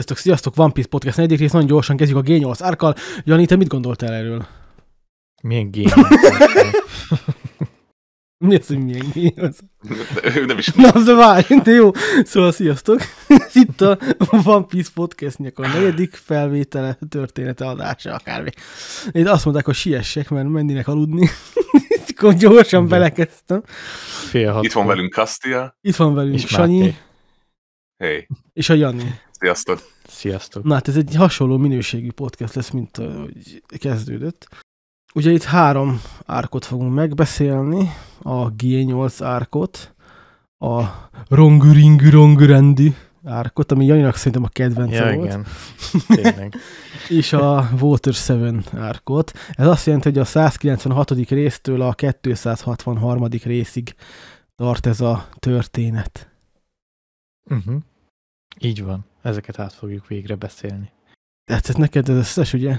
Sziasztok, sziasztok, One Piece Podcast negyedik rész, nagyon gyorsan kezdjük a G8 árkal. Jani, te mit gondoltál erről? Milyen G8 Mi hogy milyen G8? nem is. Na, de várj, de jó. Szóval sziasztok. Itt a One Piece Podcast a negyedik felvétele, története adása, akármi. Én azt mondták, hogy siessek, mert mennének aludni. Akkor gyorsan de. belekezdtem. Fél Itt van velünk Kastia. Itt van velünk Sanyi. Hey. És a Jani. Sziasztok! Sziasztok! Na hát ez egy hasonló minőségű podcast lesz, mint ahogy kezdődött. Ugye itt három árkot fogunk megbeszélni, a G8 árkot, a Ronguringu Rongurendi árkot, ami Janinak szerintem a kedvence ja, volt. igen. Tényleg. és a Water 7 árkot. Ez azt jelenti, hogy a 196. résztől a 263. részig tart ez a történet. Uh-huh. Így van, ezeket át fogjuk végre beszélni. Tetszett neked az összes, ugye?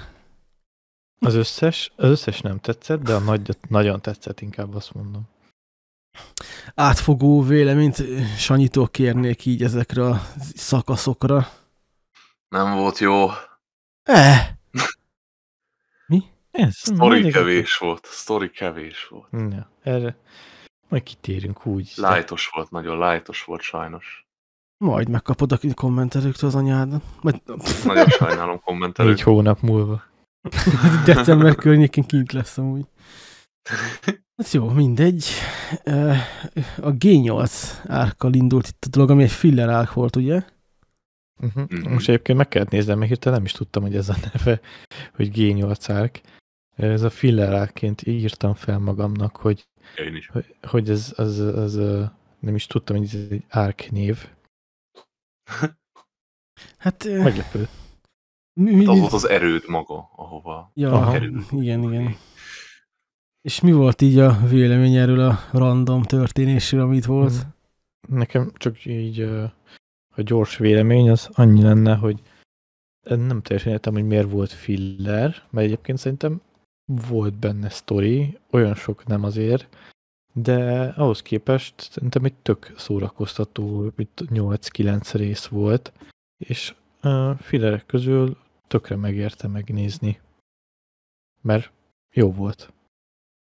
Az összes, az összes nem tetszett, de a nagy, nagyon tetszett, inkább azt mondom. Átfogó véleményt eh, Sanyitól kérnék így ezekre a szakaszokra. Nem volt jó. Eh. Mi? Ez? Sztori Mindig kevés a... volt. Sztori kevés volt. Ja, erre majd kitérünk úgy. Lájtos volt, nagyon lájtos volt sajnos. Majd megkapod a kommentelőktől az anyád. Majd... Nagyon sajnálom kommentelők. Egy hónap múlva. December környékén kint lesz amúgy. Hát jó, mindegy. A G8 árkkal indult itt a dolog, ami egy filler árk volt, ugye? Uh mhm. -huh. Mm -hmm. Most egyébként meg kellett nézni, mert hirtelen nem is tudtam, hogy ez a neve, hogy G8 árk. Ez a filler árként írtam fel magamnak, hogy, Én is. hogy, hogy ez az, az, nem is tudtam, hogy ez egy árk név Hát... Meglepő. Mi, mi, hát az volt az erőd maga, ahova ja, kerül. Igen, igen. És mi volt így a vélemény erről a random történésről, amit volt? Mhm. Nekem csak így a gyors vélemény az annyi lenne, hogy nem teljesen értem, hogy miért volt filler, mert egyébként szerintem volt benne sztori, olyan sok nem azért, de ahhoz képest szerintem egy tök szórakoztató, itt 8-9 rész volt, és a filerek közül tökre megérte megnézni, mert jó volt.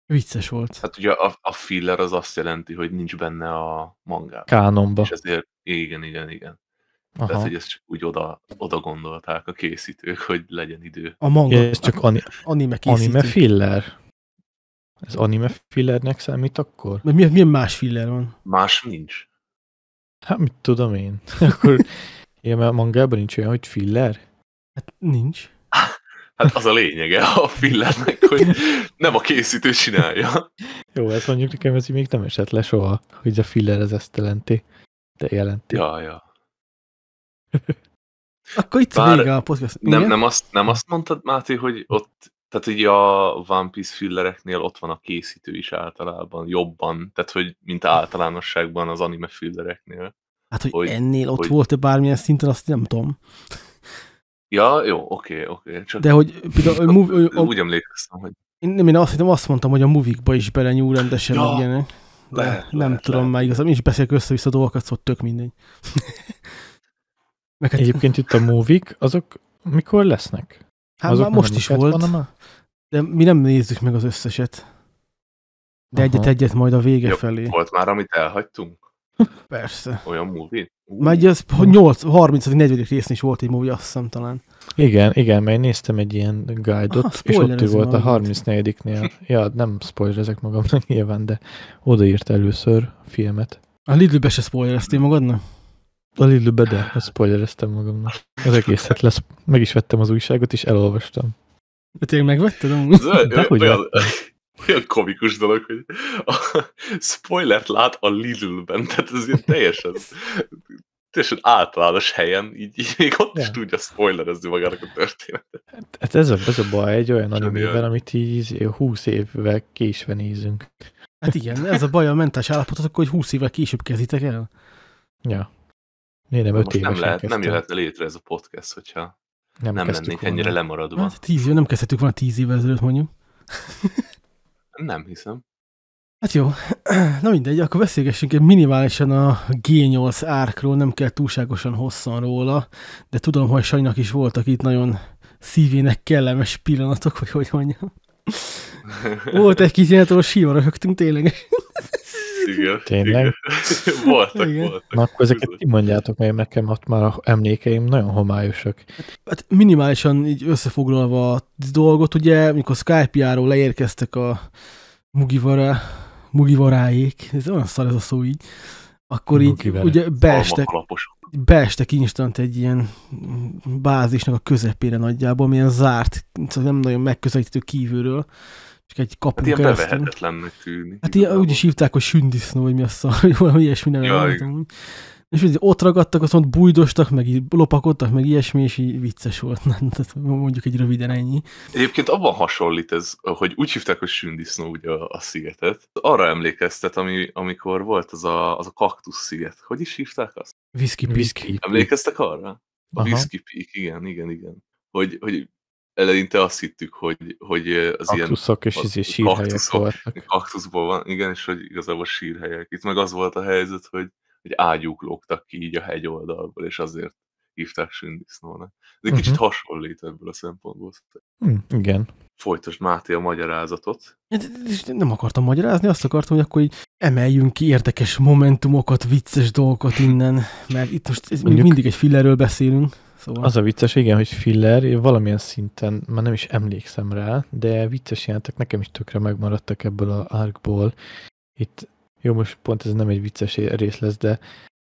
Vicces volt. Hát ugye a, a filler az azt jelenti, hogy nincs benne a mangában. Kánomba. És ezért, igen, igen, igen. Aha. Tehát, hogy ezt csak úgy oda, oda gondolták a készítők, hogy legyen idő. A manga. Ez csak ani- anime Anime filler. Ez anime fillernek számít akkor? Mert milyen, milyen más filler van? Más nincs. Hát mit tudom én. Akkor én mert a mangában nincs olyan, hogy filler? Hát nincs. Hát az a lényege a fillernek, hogy nem a készítő csinálja. Jó, ezt hát mondjuk nekem ez még nem esett le soha, hogy a filler ez ezt jelenti. De jelenti. Ja, ja. Akkor itt Bár a vége a podcast. Nem, nem, azt, nem azt mondtad, Máté, hogy ott tehát így a One Piece fillereknél ott van a készítő is általában jobban, tehát hogy mint általánosságban az anime fillereknél. Hát, hogy, hogy ennél ott hogy... volt-e bármilyen szinten, azt nem tudom. Ja, jó, oké, oké. Csak De hogy például... A, movie, a, a, úgy emlékeztem, hogy... Én, nem, én azt, nem azt mondtam, hogy a movikba is belenyúl rendesen ja, ilyenek. De lehet, nem lehet, tudom lehet. már igazán. Én is beszélek össze-vissza dolgokat, szóval tök mindegy. Meg hát... Egyébként itt a movik, azok mikor lesznek? Hát Azok már most is volt. Van, De mi nem nézzük meg az összeset. De egyet-egyet majd a vége Jobb felé. Volt már, amit elhagytunk? Persze. Olyan movie? Már az 8, 30. 40. részén is volt egy movie, azt hiszem talán. Igen, igen, mert néztem egy ilyen guide-ot, ah, és ott ő volt a 34-nél. ja, nem ezek magamnak nyilván, de odaírt először a filmet. A Lidlbe se spoilereztél magadnak? a Lidl bede, azt spoilereztem magamnak. Az egészet lesz. Meg is vettem az újságot, és elolvastam. De tényleg megvetted? De hogy olyan, olyan komikus dolog, hogy a spoilert lát a Lidl-ben, tehát ez ilyen teljesen, teljesen általános helyen, így, így még ott ja. is tudja spoilerezni magának a történetet. Hát, hát ez a, ez a baj egy olyan animében, amit így 20 évvel késve nézünk. Hát igen, ez a baj a mentes állapototok, hogy 20 évvel később kezditek el. Ja. Miért nem, öt nem, lehet, kezdtem. nem jöhetne létre ez a podcast, hogyha nem, nem lennénk volna. ennyire lemaradva. Hát, tíz év, nem kezdhetük volna tíz évvel ezelőtt, mondjuk. nem hiszem. Hát jó, na mindegy, akkor beszélgessünk egy minimálisan a G8 árkról, nem kell túlságosan hosszan róla, de tudom, hogy Sanynak is voltak itt nagyon szívének kellemes pillanatok, hogy hogy mondjam. Volt egy kis ilyen, ahol síva röhögtünk tényleg. igen. Tényleg? Igen. voltak, igen. voltak. Na akkor ezeket ti mondjátok, mert nekem ott már a emlékeim nagyon homályosak. Hát, hát minimálisan így összefoglalva a dolgot, ugye, mikor Skype-járól leérkeztek a Mugivara, Mugivaráék, ez olyan szar ez a szó így, akkor Mugivere. így ugye beestek, beestek instant egy ilyen bázisnak a közepére nagyjából, milyen zárt, szóval nem nagyon megközelítő kívülről, csak egy kapunk hát ilyen bevehetetlennek tűnik. Hát ilyen, úgy is hívták, hogy sündisznó, vagy mi a szar, valami ilyesmi nem És és ott ragadtak, azt mondta, bújdostak, meg lopakodtak, meg ilyesmi, és így vicces volt. mondjuk egy röviden ennyi. Egyébként abban hasonlít ez, hogy úgy hívták, hogy sündisznó ugye a, a szigetet. Arra emlékeztet, ami, amikor volt az a, az a kaktusz sziget. Hogy is hívták azt? Whisky Peak. Emlékeztek arra? A Whisky Peak, igen, igen, igen. Hogy, hogy eleinte azt hittük, hogy, hogy az Aktuszok ilyen... és az, izé sírhelyek voltak. Kaktuszból van, igen, és hogy igazából sírhelyek. Itt meg az volt a helyzet, hogy, hogy ágyúk lógtak ki így a hegy oldalból, és azért hívták sündisznónak. Ez egy uh-huh. kicsit mhm. hasonlít ebből a szempontból. Mm, igen. Folytasd Máté a magyarázatot. Hát, nem akartam magyarázni, azt akartam, hogy akkor így emeljünk ki érdekes momentumokat, vicces dolgokat innen, mert itt most Mondjuk... mindig egy fillerről beszélünk. Szóval... Az a vicces, igen, hogy filler, valamilyen szinten, már nem is emlékszem rá, de vicces jelentek nekem is tökre megmaradtak ebből a árkból. Itt, jó, most pont ez nem egy vicces rész lesz, de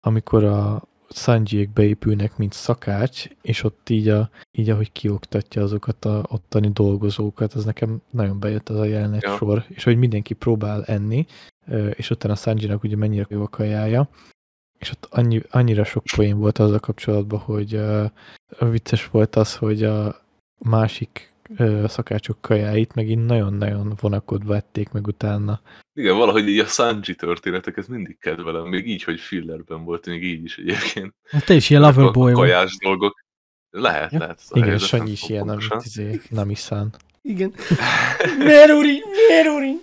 amikor a Sanjiék beépülnek, mint szakács, és ott így, a, így ahogy kioktatja azokat a ottani dolgozókat, az nekem nagyon bejött az a jelenet ja. sor, és hogy mindenki próbál enni, és utána Sanjinak ugye mennyire jó a kajája, és ott annyi, annyira sok poén volt az a kapcsolatban, hogy uh, vicces volt az, hogy a másik uh, szakácsok kajáit megint nagyon-nagyon vonakodva ették meg utána. Igen, valahogy így a Sanji történetek, ez mindig kedvelem, még így, hogy fillerben volt, még így is egyébként. Hát te is ilyen boy vagy. Kajás dolgok. Lehet, ja? lehet. Igen, Sanyi is ilyen, nem, izé, nem is szán. Igen. Meruri, Meruri!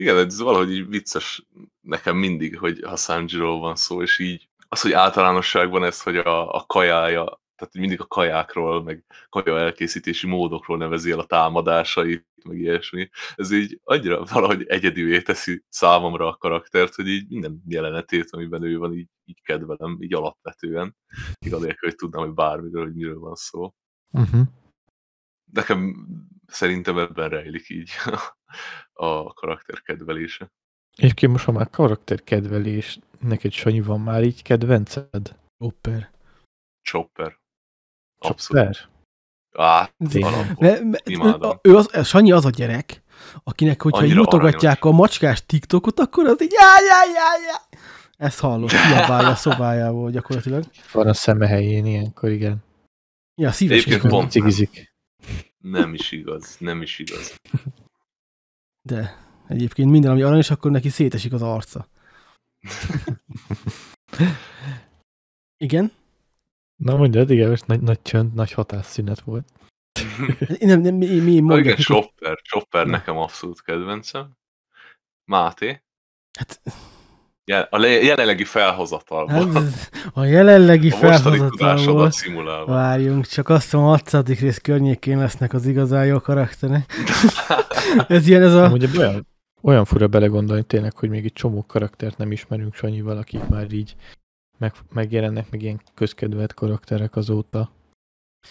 Igen, ez valahogy így vicces nekem mindig, hogy ha Sanjiro van szó, és így az, hogy általánosságban ez, hogy a, a kajája tehát mindig a kajákról, meg kaja elkészítési módokról nevezi el a támadásait, meg ilyesmi. Ez így annyira valahogy egyedüvé teszi számomra a karaktert, hogy így minden jelenetét, amiben ő van, így, így kedvelem, így alapvetően. Igaz, hogy tudnám, hogy bármiről, hogy miről van szó. Uh-huh. Nekem szerintem ebben rejlik így a karakter kedvelése. ki most, ha már karakter kedvelés, neked Sanyi van már így kedvenced? Chopper. Chopper. Chopper? Á, ő az, Sanyi az a gyerek, akinek, hogyha Annyira mutogatják a macskás TikTokot, akkor az így já, Ezt hallott, kiabálja a szobájából gyakorlatilag. Van a szeme helyén ilyenkor, igen. Ja, szíves is pont Nem. nem is igaz, nem is igaz. De egyébként minden, ami aranyos, akkor neki szétesik az arca. Igen? Na mondjad, igen, most nagy, nagy csönd, nagy hatásszünet volt. nem, nem, mi, mi mondjam. Igen, Chopper, Chopper nekem abszolút kedvencem. Máté? Hát a jelenlegi felhozatalból. Hát, a jelenlegi a felhozatalból. szimulálva. Várjunk, csak azt mondom, a 6. rész környékén lesznek az igazán jó karakterek. ez ilyen ez a... Ugye olyan, olyan fura belegondolni tényleg, hogy még egy csomó karaktert nem ismerünk Sanyival, akik már így meg, megjelennek, meg ilyen közkedvelt karakterek azóta.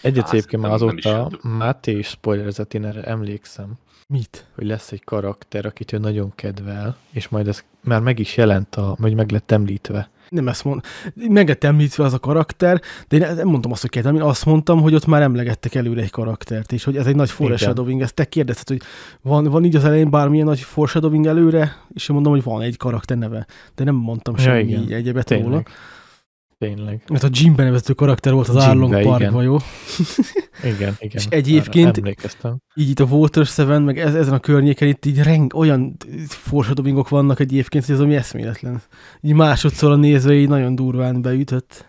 Egyet egyébként már azóta Máté is spoilerzett, én erre emlékszem. Mit? Hogy lesz egy karakter, akit ő nagyon kedvel, és majd ez már meg is jelent, a, vagy meg lett említve. Nem ezt mondom. meg lett említve az a karakter, de én nem mondtam azt, hogy kedvem, én azt mondtam, hogy ott már emlegettek előre egy karaktert, és hogy ez egy nagy foreshadowing, ezt te kérdezted, hogy van, van így az elején bármilyen nagy foreshadowing előre, és én mondom, hogy van egy karakter neve, de nem mondtam ja, semmi egyebet róla. Tényleg. Mert a Jim nevezető karakter volt az Arlong Parkban, jó? igen, igen. És egyébként így itt a Water Seven, meg ez, ezen a környéken itt így reng, olyan forsadobingok vannak egyébként, hogy ez ami eszméletlen. Így másodszor a nézve így nagyon durván beütött.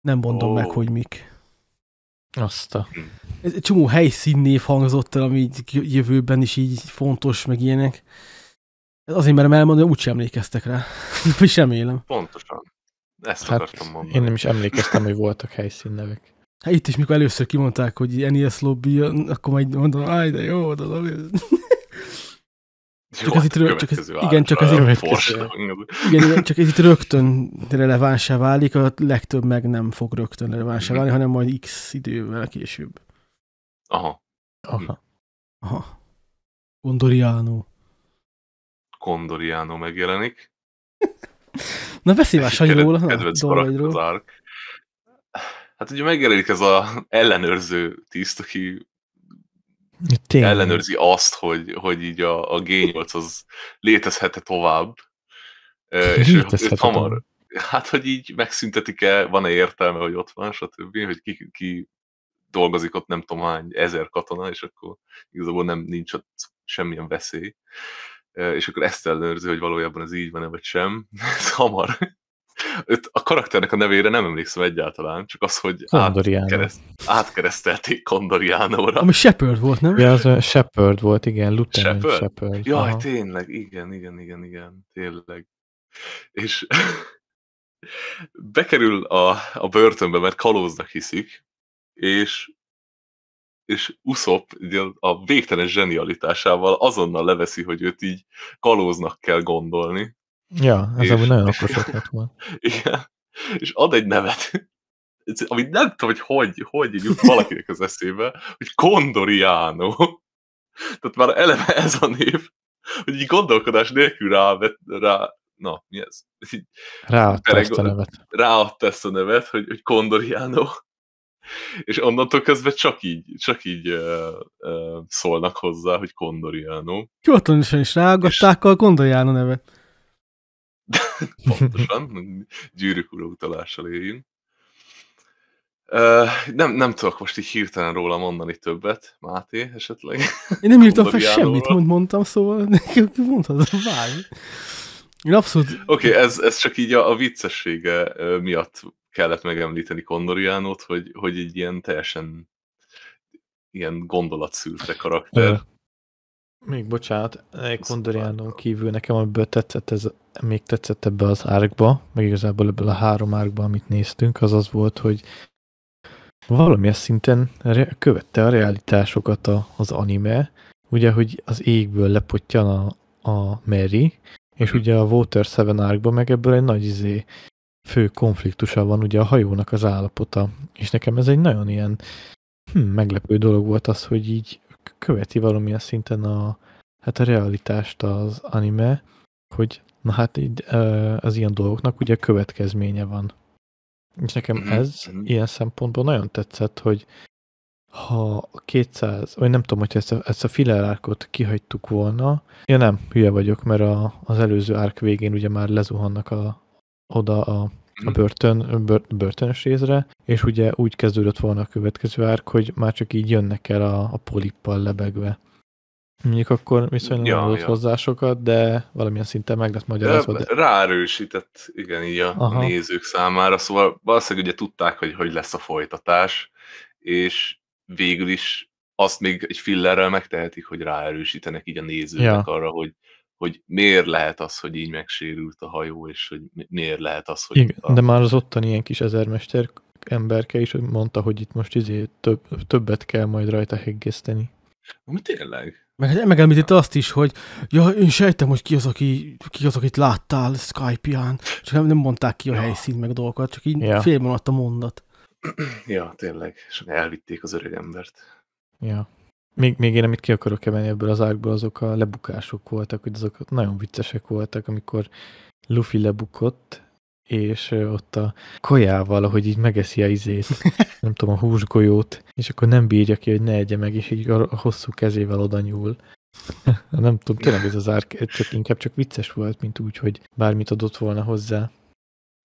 Nem mondom oh. meg, hogy mik. Azt a... Ez egy csomó helyszínnév hangzott el, ami így jövőben is így fontos, meg ilyenek. Ez azért merem elmondani, hogy sem emlékeztek rá. Vagy sem élem. Pontosan. Ezt hát akartam mondani. Én nem is emlékeztem, hogy voltak helyszínnevek. Hát itt is, mikor először kimondták, hogy NES lobby, akkor majd mondom, áj, de jó, de lobby. Hát csak ez itt rögtön, csak ez, igen, csak ez itt, igen, igen, csak ez itt rögtön relevánsá válik, a legtöbb meg nem fog rögtön relevánsá mhm. válni, hanem majd x idővel később. Aha. Aha. Aha. Condoriano. Condoriano megjelenik. Na beszélj már Sanyi róla. Kedvenc az Hát ugye megjelenik ez az ellenőrző tiszt, aki Tényleg. ellenőrzi azt, hogy, hogy így a, a G8 az létezhet-e tovább. És őt hamar, hát hogy így megszüntetik-e, van-e értelme, hogy ott van, stb., hogy ki, ki dolgozik ott nem tudom hány ezer katona, és akkor igazából nem nincs ott semmilyen veszély és akkor ezt ellenőrzi, hogy valójában ez így van-e, vagy sem. Ez hamar. Öt, a karakternek a nevére nem emlékszem egyáltalán, csak az, hogy átkereszt, átkeresztelték Kondoriánóra. Ami Shepard volt, nem? Ja, az a Shepard volt, igen, Lutheran Shepard. Shepard. Jaj, aha. tényleg, igen, igen, igen, igen, tényleg. És bekerül a, a börtönbe, mert kalóznak hiszik, és és Usopp a végtelen zsenialitásával azonnal leveszi, hogy őt így kalóznak kell gondolni. Ja, ez amúgy nagyon okos lett Igen, és ad egy nevet, amit nem tudom, hogy hogy, hogy jut valakinek az eszébe, hogy Kondoriano. Tehát már eleve ez a név, hogy így gondolkodás nélkül rá, rá na, mi ez? Ráadta ezt a nevet. Ráadta ezt a nevet, hogy, hogy Kondoriano és onnantól kezdve csak így, csak így ö, ö, szólnak hozzá, hogy Kondoriano. Hivatalosan is ráaggatták és... a Kondoriano nevet. Pontosan, gyűrűk ura utalással érjünk. Uh, nem, nem tudok most így hirtelen róla mondani többet, Máté, esetleg. Én nem írtam fel semmit, mint mondtam, szóval mondtad. várj. Én abszolút... Oké, okay, ez, ez csak így a, a viccessége miatt kellett megemlíteni Kondoriánót, hogy, hogy egy ilyen teljesen ilyen gondolatszűrte karakter. Még bocsánat, Kondoriánon kívül nekem amiből tetszett, ez, még tetszett ebbe az árkba, meg igazából ebből a három árkba, amit néztünk, az az volt, hogy valamilyen szinten követte a realitásokat a, az anime, ugye, hogy az égből lepottyan a, a Mary, és mhm. ugye a Water 7 árkban meg ebből egy nagy izé fő konfliktusa van ugye a hajónak az állapota, és nekem ez egy nagyon ilyen hm, meglepő dolog volt az, hogy így követi valamilyen szinten a, hát a realitást az anime, hogy na hát így az ilyen dolgoknak ugye következménye van. És nekem mhm, ez mhm. ilyen szempontból nagyon tetszett, hogy ha 200, vagy nem tudom, hogy ezt a, ezt a filler árkot kihagytuk volna. Ja nem, hülye vagyok, mert a, az előző árk végén ugye már lezuhannak a, oda a, a mhm. börtön, bör, börtönös részre, és ugye úgy kezdődött volna a következő árk, hogy már csak így jönnek el a, a polippal lebegve. Mondjuk akkor viszonylag ja, nem volt ja. hozzá sokat, de valamilyen szinten meg lesz magyarázva. De... Ráerősített, igen, így a Aha. nézők számára, szóval valószínűleg ugye tudták, hogy hogy lesz a folytatás, és végül is azt még egy fillerrel megtehetik, hogy ráerősítenek így a nézőknek ja. arra, hogy hogy miért lehet az, hogy így megsérült a hajó, és hogy miért lehet az, hogy... Igen, a... de már az ottani ilyen kis ezermester emberke is mondta, hogy itt most izé több, többet kell majd rajta heggeszteni. Mi tényleg? Meg, hát, megemlítette azt is, hogy ja, én sejtem, hogy ki az, aki, ki az akit láttál Skype-ján, csak nem, nem mondták ki a ja. helyszínt meg dolgokat, csak így ja. félben a mondat. Ja, tényleg, és elvitték az öreg embert. Ja még, még én, amit ki akarok kevenni ebből az ágból, azok a lebukások voltak, hogy azok nagyon viccesek voltak, amikor Luffy lebukott, és ott a kajával, ahogy így megeszi a izét, nem tudom, a húsgolyót, és akkor nem bírja ki, hogy ne egye meg, és így a hosszú kezével oda nyúl. nem tudom, tényleg ez az ár, csak inkább csak vicces volt, mint úgy, hogy bármit adott volna hozzá.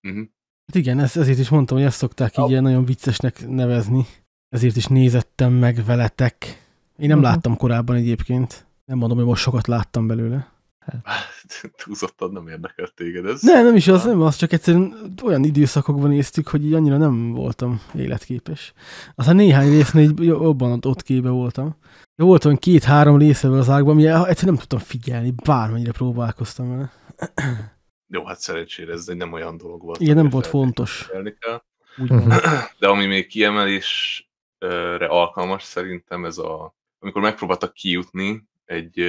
Mhm. Hát igen, ez, ezért is mondtam, hogy ezt szokták így ilyen nagyon viccesnek nevezni. Ezért is nézettem meg veletek. Én nem uh-huh. láttam korábban egyébként. Nem mondom, hogy most sokat láttam belőle. Hát. Túlzottan nem érdekelt téged ez. Nem, nem is az, nem az, csak egyszerűen olyan időszakokban néztük, hogy így annyira nem voltam életképes. Aztán néhány résznél így jobban ott kébe voltam. De volt olyan két-három része az ágban, ami egyszerűen nem tudtam figyelni, bármennyire próbálkoztam vele. Jó, hát szerencsére ez egy nem olyan dolog volt. Igen, nem volt fontos. De ami még kiemelésre alkalmas szerintem, ez a amikor megpróbáltak kijutni egy,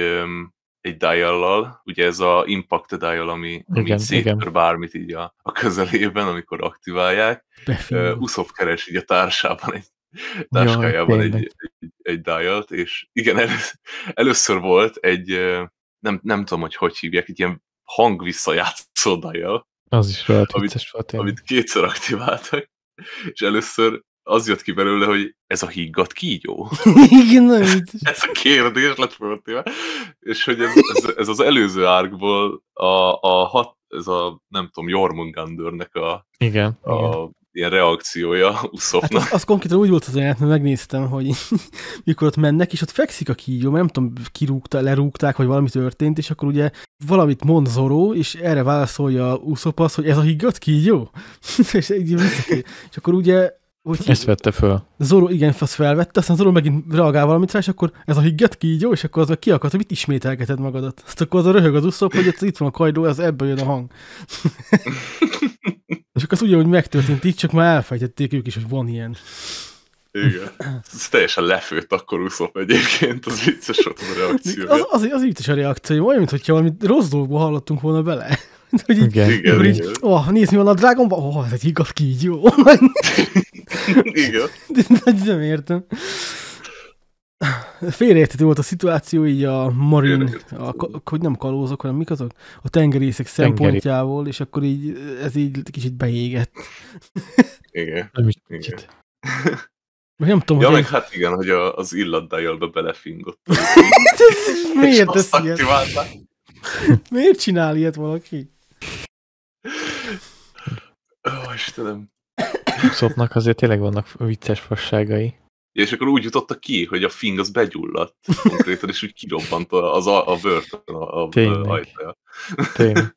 egy dial ugye ez a impact dial, ami, ami széttör bármit így a, a közelében, amikor aktiválják. Uh, Uszop keres így a társában egy táskájában Jaj, egy, egy, egy dial és igen, elő, először volt egy, nem, nem tudom, hogy hogy hívják, egy ilyen hang visszajátszó dial, az is volt, amit, volt, amit kétszer aktiváltak, és először az jött ki belőle, hogy ez a higgadt kígyó. Igen, nem Ez a kérdés lett föltéve. És hogy ez, ez, ez, az előző árkból a, a hat, ez a, nem tudom, Jormungandörnek a, igen, a igen ilyen reakciója Uszopnak. Hát az, az konkrétan úgy volt az olyan, mert megnéztem, hogy mikor ott mennek, és ott fekszik a kígyó, mert nem tudom, kirúgta, lerúgták, vagy valami történt, és akkor ugye valamit mond Zoró, és erre válaszolja Uszop az, hogy ez a higgadt kígyó? és, így, és akkor ugye úgy Ezt vette föl. Zoro, igen, azt felvette, aztán Zoro megint reagál valamit rá, és akkor ez a így jó, és akkor az meg kiakadt, hogy mit ismételgeted magadat. Azt akkor az a röhög az uszop, hogy itt van a kajdó, az ebből jön a hang. és akkor az ugyanúgy megtörtént így, csak már elfejtették ők is, hogy van ilyen. Igen. Ez teljesen lefőtt akkor úszop egyébként, az vicces volt a reakció. Az, az, az vicces a reakció, olyan, mintha valami rossz dolgokba hallottunk volna bele. hogy így, igen. Igen, így, igen. Oh, nézd, mi van a drágomban. oh, ez egy igaz kígyó. igen. De, de, nem értem. Félreértető volt a szituáció, így a marin, a, hogy nem kalózok, hanem mik azok? A tengerészek Tengeri. szempontjából, és akkor így ez így kicsit beégett. Igen. Nem is igen. Nem tudom, ja, hogy meg én... hát igen, hogy a, az illatdájalba belefingott. Miért tesz ilyet? Miért csinál ilyet valaki? Ó, Istenem. szopnak azért tényleg vannak vicces fasságai. Ja, és akkor úgy jutottak ki, hogy a fing az begyulladt konkrétan, és úgy kirobbant az a, a börtön a, a ajtaja. Tényleg.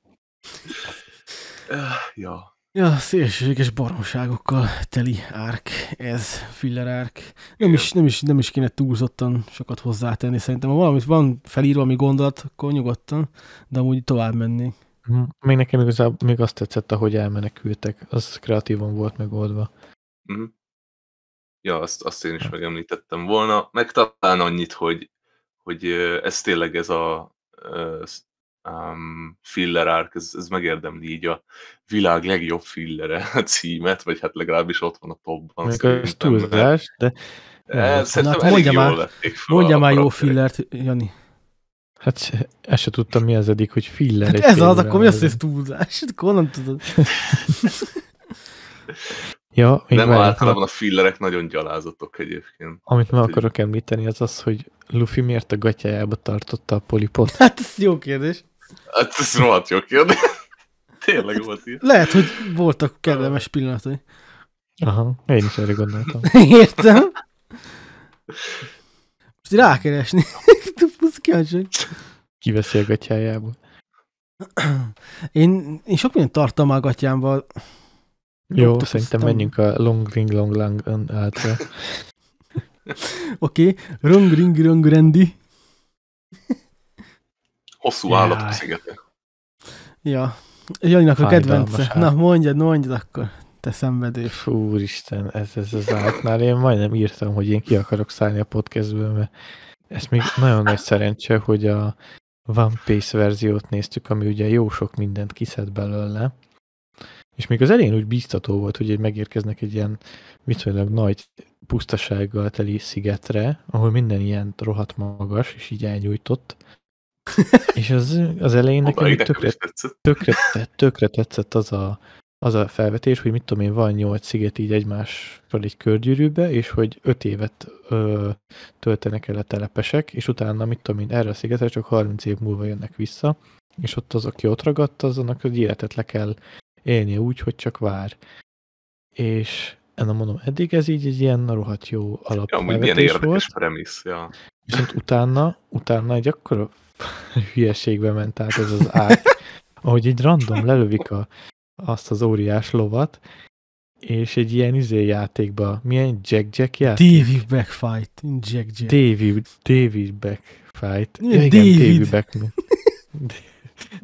Ah, ja. Ja, szélsőséges baromságokkal teli árk, ez filler árk. Nem is, nem, is, nem is kéne túlzottan sokat hozzátenni, szerintem. Ha valamit van felírva, ami gondolat, akkor nyugodtan, de amúgy tovább mennénk. Még nekem igazából még azt tetszett, ahogy elmenekültek. Az kreatívan volt megoldva. Mm. Ja, azt, azt én is megemlítettem volna. Meg talán annyit, hogy, hogy ez tényleg ez a ez, um, filler árk, ez, ez megérdemli így a világ legjobb fillere a címet, vagy hát legalábbis ott van a topban. Még ez túlzás, de... Ja, eh, Na, hát mondja már, mondja már jó fillert, Jani. Hát ezt se tudtam mi az eddig, hogy filler. Hát ez az, akkor mi az, hogy túlzás? Hát akkor honnan tudod? ja, Nem, általában a fillerek nagyon gyalázatok egyébként. Amit meg akarok említeni, az az, hogy Luffy miért a gatyájába tartotta a polipot? Hát ez jó kérdés. Hát ez rohadt jó kérdés. Tényleg hát volt ilyen. Lehet, hogy voltak kellemes pillanatai. Aha, én is erre gondoltam. Értem. Most rákeresni kíváncsiak. Kiveszi a gatyájából. Én, én sok mindent tartom a gatyámban. Jó, Loptoztam. szerintem menjünk a long ring long lang átra. Oké, okay. rong ring rong rendi. Hosszú Jaj. állatok Ja, Janinak a kedvence. Na, mondjad, mondjad akkor, te szenvedés. Úristen, ez, ez az átnál. Én majdnem írtam, hogy én ki akarok szállni a podcastből, mert ez még nagyon nagy szerencse, hogy a One Piece verziót néztük, ami ugye jó sok mindent kiszed belőle. És még az elején úgy biztató volt, hogy megérkeznek egy ilyen viszonylag nagy pusztasággal teli szigetre, ahol minden ilyen rohadt magas, és így elnyújtott. és az, az elején nekem tökre, tökre, tökre tetszett az a az a felvetés, hogy mit tudom én, van nyolc sziget így egymással egy körgyűrűbe, és hogy öt évet ö, töltenek el a telepesek, és utána mit tudom én, erre a szigetre csak 30 év múlva jönnek vissza, és ott az, aki ott ragadt, az annak az életet le kell élnie úgy, hogy csak vár. És ennek mondom, eddig ez így egy ilyen rohadt jó alap. Ja, amúgy milyen érdekes volt. premisz, ja. Viszont utána, utána egy akkora hülyeségbe ment át ez az ár, ahogy így random lelövik a azt az óriás lovat, és egy ilyen izé játékba, milyen Jack-Jack játék? David Backfight, Jack-Jack. David, David Backfight. Ja, igen, David. David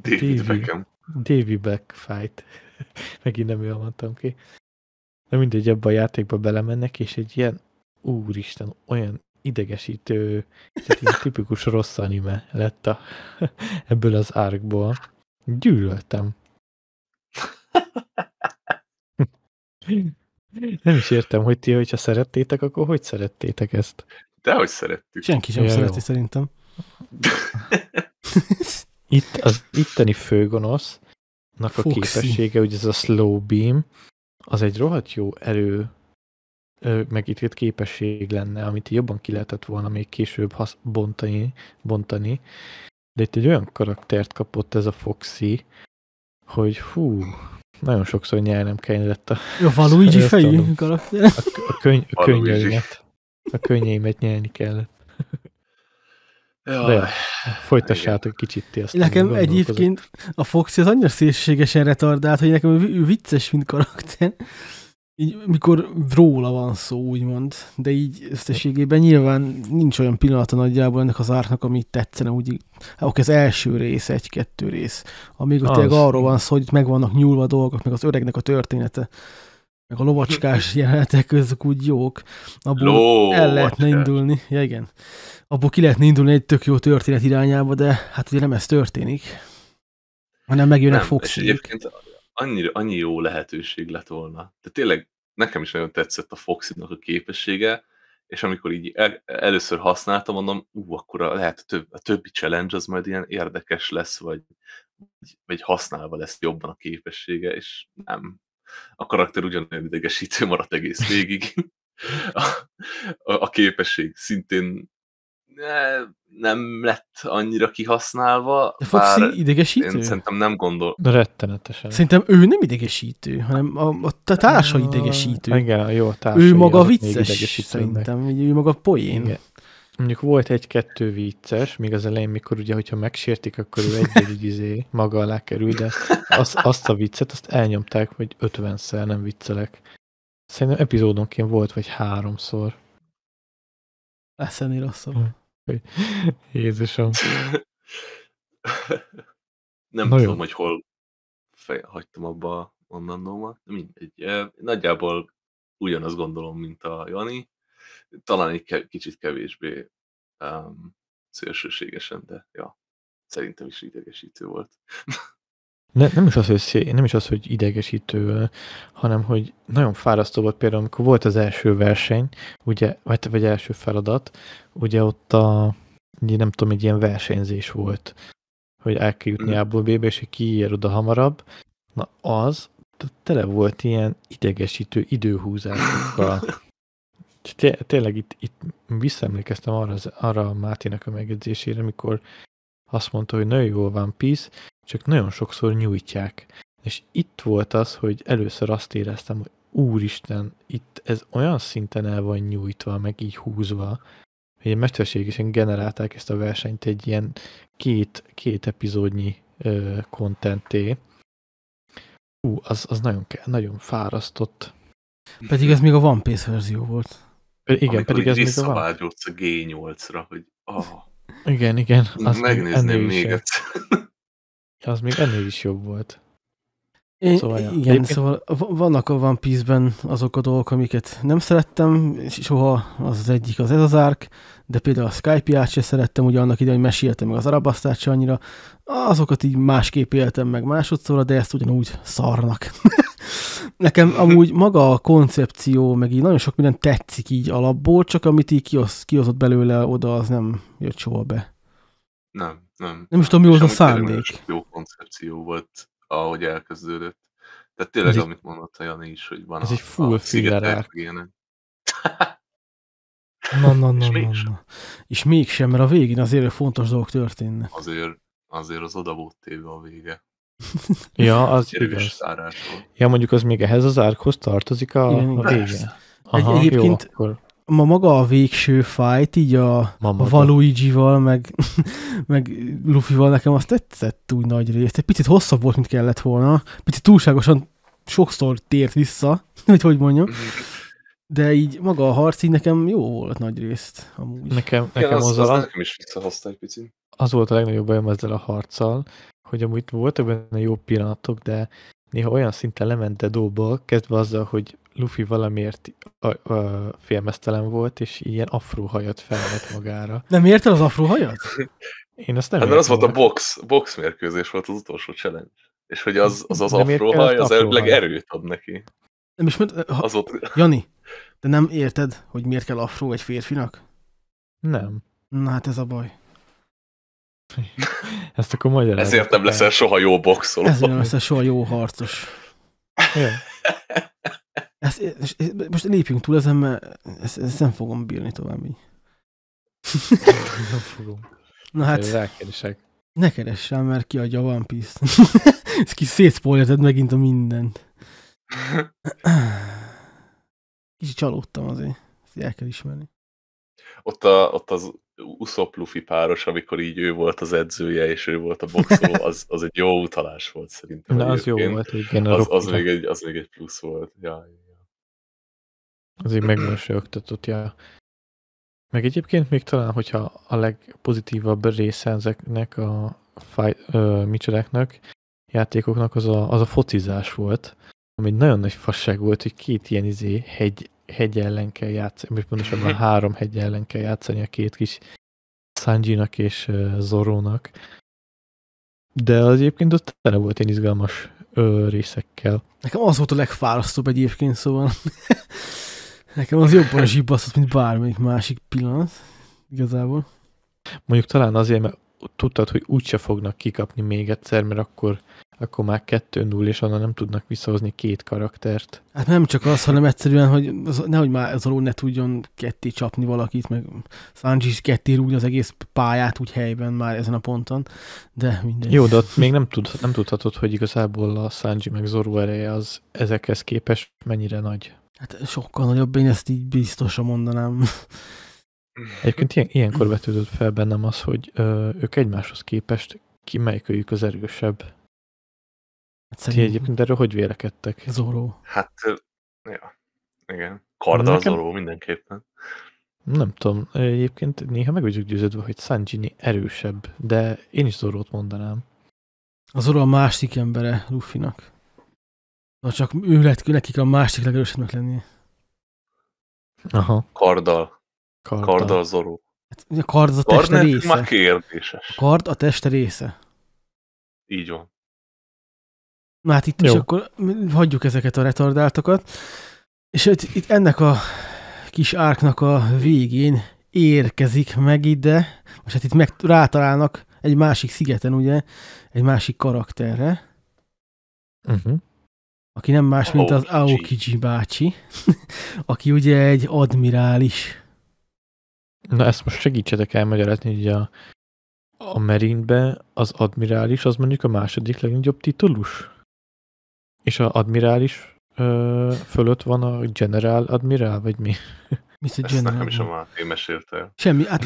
David Beckham. David Backfight. Megint nem jól mondtam ki. De mindegy, ebbe a játékba belemennek, és egy ilyen, úristen, olyan idegesítő, egy ilyen tipikus rossz anime lett a, ebből az árkból. Gyűlöltem. Nem is értem, hogy ti, hogyha szerettétek, akkor hogy szerettétek ezt? hogy szerettük. Senki sem ja, szereti jó. szerintem. Itt az itteni főgonosznak a képessége, hogy ez a slow beam, az egy rohadt jó erő megítélt képesség lenne, amit jobban ki lehetett volna még később hasz, bontani, bontani. De itt egy olyan karaktert kapott ez a Foxy, hogy hú, nagyon sokszor nyelnem kenyeret a... Jó, Luigi fejű karakter. A, a, köny, a könnyeimet. A könnyeimet nyelni kellett. Ja. De folytassátok kicsit ti azt. Nekem egyébként a Fox az annyira szélségesen retardált, hogy nekem vicces, mint karakter így, mikor róla van szó, úgymond, de így összességében nyilván nincs olyan pillanata nagyjából ennek az árnak, ami tetszene, úgy, hát oké, az első rész, egy-kettő rész, amíg ott tényleg arról van szó, hogy meg vannak nyúlva dolgok, meg az öregnek a története, meg a lovacskás jelenetek, közök úgy jók, abból Ló, el lehetne macska. indulni, ja igen, abból ki lehetne indulni egy tök jó történet irányába, de hát ugye nem ez történik, hanem megjönnek fogszíjuk. Annyira, annyi jó lehetőség lett volna. Tehát tényleg nekem is nagyon tetszett a Foxy-nak a képessége, és amikor így el, először használtam, mondom, ú, akkor a, lehet a, több, a többi challenge az majd ilyen érdekes lesz, vagy, vagy használva lesz jobban a képessége, és nem. A karakter ugyanolyan idegesítő maradt egész végig. A, a, a képesség szintén nem lett annyira kihasználva. De Foxy idegesítő? Én szerintem nem gondol. De rettenetesen. Szerintem ő nem idegesítő, hanem a, a társa a... Ah, idegesítő. Igen, jó, a társa. Ő maga vicces, szerintem. Ő maga poén. Igen. Mondjuk volt egy-kettő vicces, még az elején, mikor ugye, hogyha megsértik, akkor ő egy-egy izé maga alá kerül, de az, azt a viccet, azt elnyomták, hogy 50 nem viccelek. Szerintem epizódonként volt, vagy háromszor. Eszenél rosszabb. Hm. Jézusom. Nem Na tudom, jó. hogy hol fej, hagytam abba a mondandómat, mindegy. Nagyjából ugyanazt gondolom, mint a Jani. Talán egy kicsit kevésbé um, szélsőségesen, de ja, szerintem is idegesítő volt. Ne, nem, is az, hogy szé, nem is az, hogy idegesítő, hanem hogy nagyon fárasztó volt például, amikor volt az első verseny, ugye, vagy, vagy első feladat, ugye ott a, nem tudom, egy ilyen versenyzés volt, hogy el kell jutni mm. A-ból b és hogy oda hamarabb. Na az tele volt ilyen idegesítő időhúzásokkal. Té- tényleg itt, itt visszaemlékeztem arra, az, arra a Mátének a megjegyzésére, amikor azt mondta, hogy nagyon jól van Peace, csak nagyon sokszor nyújtják. És itt volt az, hogy először azt éreztem, hogy úristen, itt ez olyan szinten el van nyújtva, meg így húzva, hogy mesterségesen generálták ezt a versenyt egy ilyen két, két epizódnyi kontenté. Ú, az, az nagyon, nagyon fárasztott. Pedig ez még a One Piece verzió volt. Igen, Amikor pedig ez még a One a G8-ra, hogy ah, igen, igen. Azt Megnézném még egyszer az még ennél is jobb volt. Én, szóval, Igen, Egyébként... szóval vannak a One Piece-ben azok a dolgok, amiket nem szerettem, és soha az az egyik az ez az árk, de például a Skype-ját sem szerettem, ugye annak idején, hogy meséltem meg az arabasztát sem annyira, azokat így másképp éltem meg másodszorra, de ezt ugyanúgy szarnak. Nekem amúgy maga a koncepció, meg így nagyon sok minden tetszik így alapból, csak amit így kihoz, kihozott belőle oda, az nem jött soha be. Nem. Nem. Nem is tudom, mi volt a szándék. Jó koncepció volt, ahogy elkezdődött. Tehát tényleg, ez amit mondott a Jani is, hogy van ez a, egy full a szigetek, Na, na, na, és, na, mégsem. na. és mégsem, mert a végén azért fontos dolgok történnek. Azért, azért az oda volt téve a vége. ja, az igaz. Ja, mondjuk az még ehhez az árkhoz tartozik a, Igen, a vége. Aha, egy, egyébként jó, akkor ma maga a végső fight, így a, Valuigi-val, meg, meg Luffy-val nekem azt tetszett úgy nagy részt. Egy picit hosszabb volt, mint kellett volna. Picit túlságosan sokszor tért vissza, hogy hogy mondjam. De így maga a harc így nekem jó volt nagy részt. Amúgy. Nekem, nekem, Igen, az, az, az, nekem is visszahozta egy picit. Az volt a legnagyobb bajom ezzel a harccal, hogy amúgy voltak benne jó pillanatok, de néha olyan szinten lement de dobba, kezdve azzal, hogy Luffy valamiért a, a, félmeztelen volt, és ilyen hajat felvett magára. Nem érted az hajat? Én azt nem hát, mert az volt a box, box mérkőzés volt az utolsó challenge. És hogy az az, az haj, az előbb erőt ad neki. Nem is, mert, ha, az ott... Jani, de nem érted, hogy miért kell afró egy férfinak? Nem. Na hát ez a baj. Ezt akkor magyarázom. Ezért nem leszel soha jó boxoló. Ezért nem leszel soha jó harcos. Ezt, ezt, most lépjünk túl ezen, mert ezt, ezt nem fogom bírni tovább így. nem fogom. Na hát... Rákeresek. Ne keressem, mert kiadja a One Piece-t. ezt ki megint a mindent. Kicsit csalódtam azért. Ezt el kell ismerni. Ott, a, ott az Usopp Luffy páros, amikor így ő volt az edzője, és ő volt a boxoló, az, az egy jó utalás volt szerintem. Na, az jó volt, igen. Az, az, még egy, az még egy plusz volt. Jaj az így megmosolyogtatott, ja. Meg egyébként még talán, hogyha a legpozitívabb része ezeknek a fight, ö, micsodáknak, játékoknak az a, az a focizás volt, ami egy nagyon nagy fasság volt, hogy két ilyen izé hegy, hegy ellen kell játszani, most pontosabban három hegy ellen kell játszani a két kis sanji és Zorónak. De az egyébként ott tele volt ilyen izgalmas ö, részekkel. Nekem az volt a legfárasztóbb egyébként, szóval Nekem az jobban zsibbasztott, mint bármelyik másik pillanat. Igazából. Mondjuk talán azért, mert tudtad, hogy úgyse fognak kikapni még egyszer, mert akkor, akkor már kettő null, és onnan nem tudnak visszahozni két karaktert. Hát nem csak az, hanem egyszerűen, hogy az, nehogy már az alul ne tudjon ketté csapni valakit, meg Sanchez ketté rúgni az egész pályát úgy helyben már ezen a ponton, de mindegy. Jó, de ott még nem, tud, nem tudhatod, hogy igazából a Sanji meg Zoru ereje az ezekhez képest mennyire nagy. Hát sokkal nagyobb, én ezt így biztosan mondanám. Egyébként ilyen, ilyenkor vetődött fel bennem az, hogy ö, ők egymáshoz képest ki melyikőjük az erősebb. Hát Ti egyébként erről hogy vélekedtek? Zoró. Hát, ja, igen. Karda Nekem... Zoró mindenképpen. Nem tudom, egyébként néha meg vagyok győződve, hogy Sanjini erősebb, de én is Zorót mondanám. Az Zoró a másik embere Luffynak. Na csak ő lett nekik a másik legerősebbnek lenni. Aha. Kardal, Karddal, Karddal Zoró. Hát, a kard az a kard teste része. Már kérdéses. A kard a teste része. Így van. Na hát itt Jó. is akkor hagyjuk ezeket a retardáltakat. És itt, itt ennek a kis árknak a végén érkezik meg ide, most hát itt meg rátalálnak egy másik szigeten, ugye, egy másik karakterre. Uh-huh aki nem más, mint az Aokiji bácsi, aki ugye egy admirális. Na ezt most segítsetek elmagyarázni, hogy a, a Merinbe az admirális az mondjuk a második legnagyobb titulus. És a admirális ö, fölött van a general admirál, vagy mi? Mi a generál? nekem is a Máté mesélte Semmi, hát-,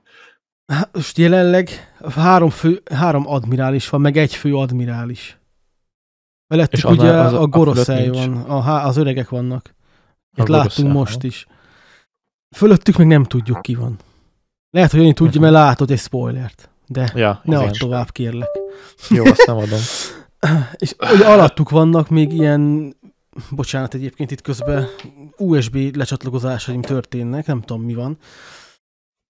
hát most jelenleg három, fő, három admirális van, meg egy fő admirális. Lettük és ugye az, a, a goroszáj van, a há, az öregek vannak. Itt láttunk most is. Fölöttük meg nem tudjuk ki van. Lehet, hogy Jani tudja, mert látod egy spoilert. De ja, ne add tovább, kérlek. Jó, azt nem adom. és ugye alattuk vannak még ilyen, bocsánat egyébként itt közben USB lecsatlakozásaim történnek, nem tudom mi van.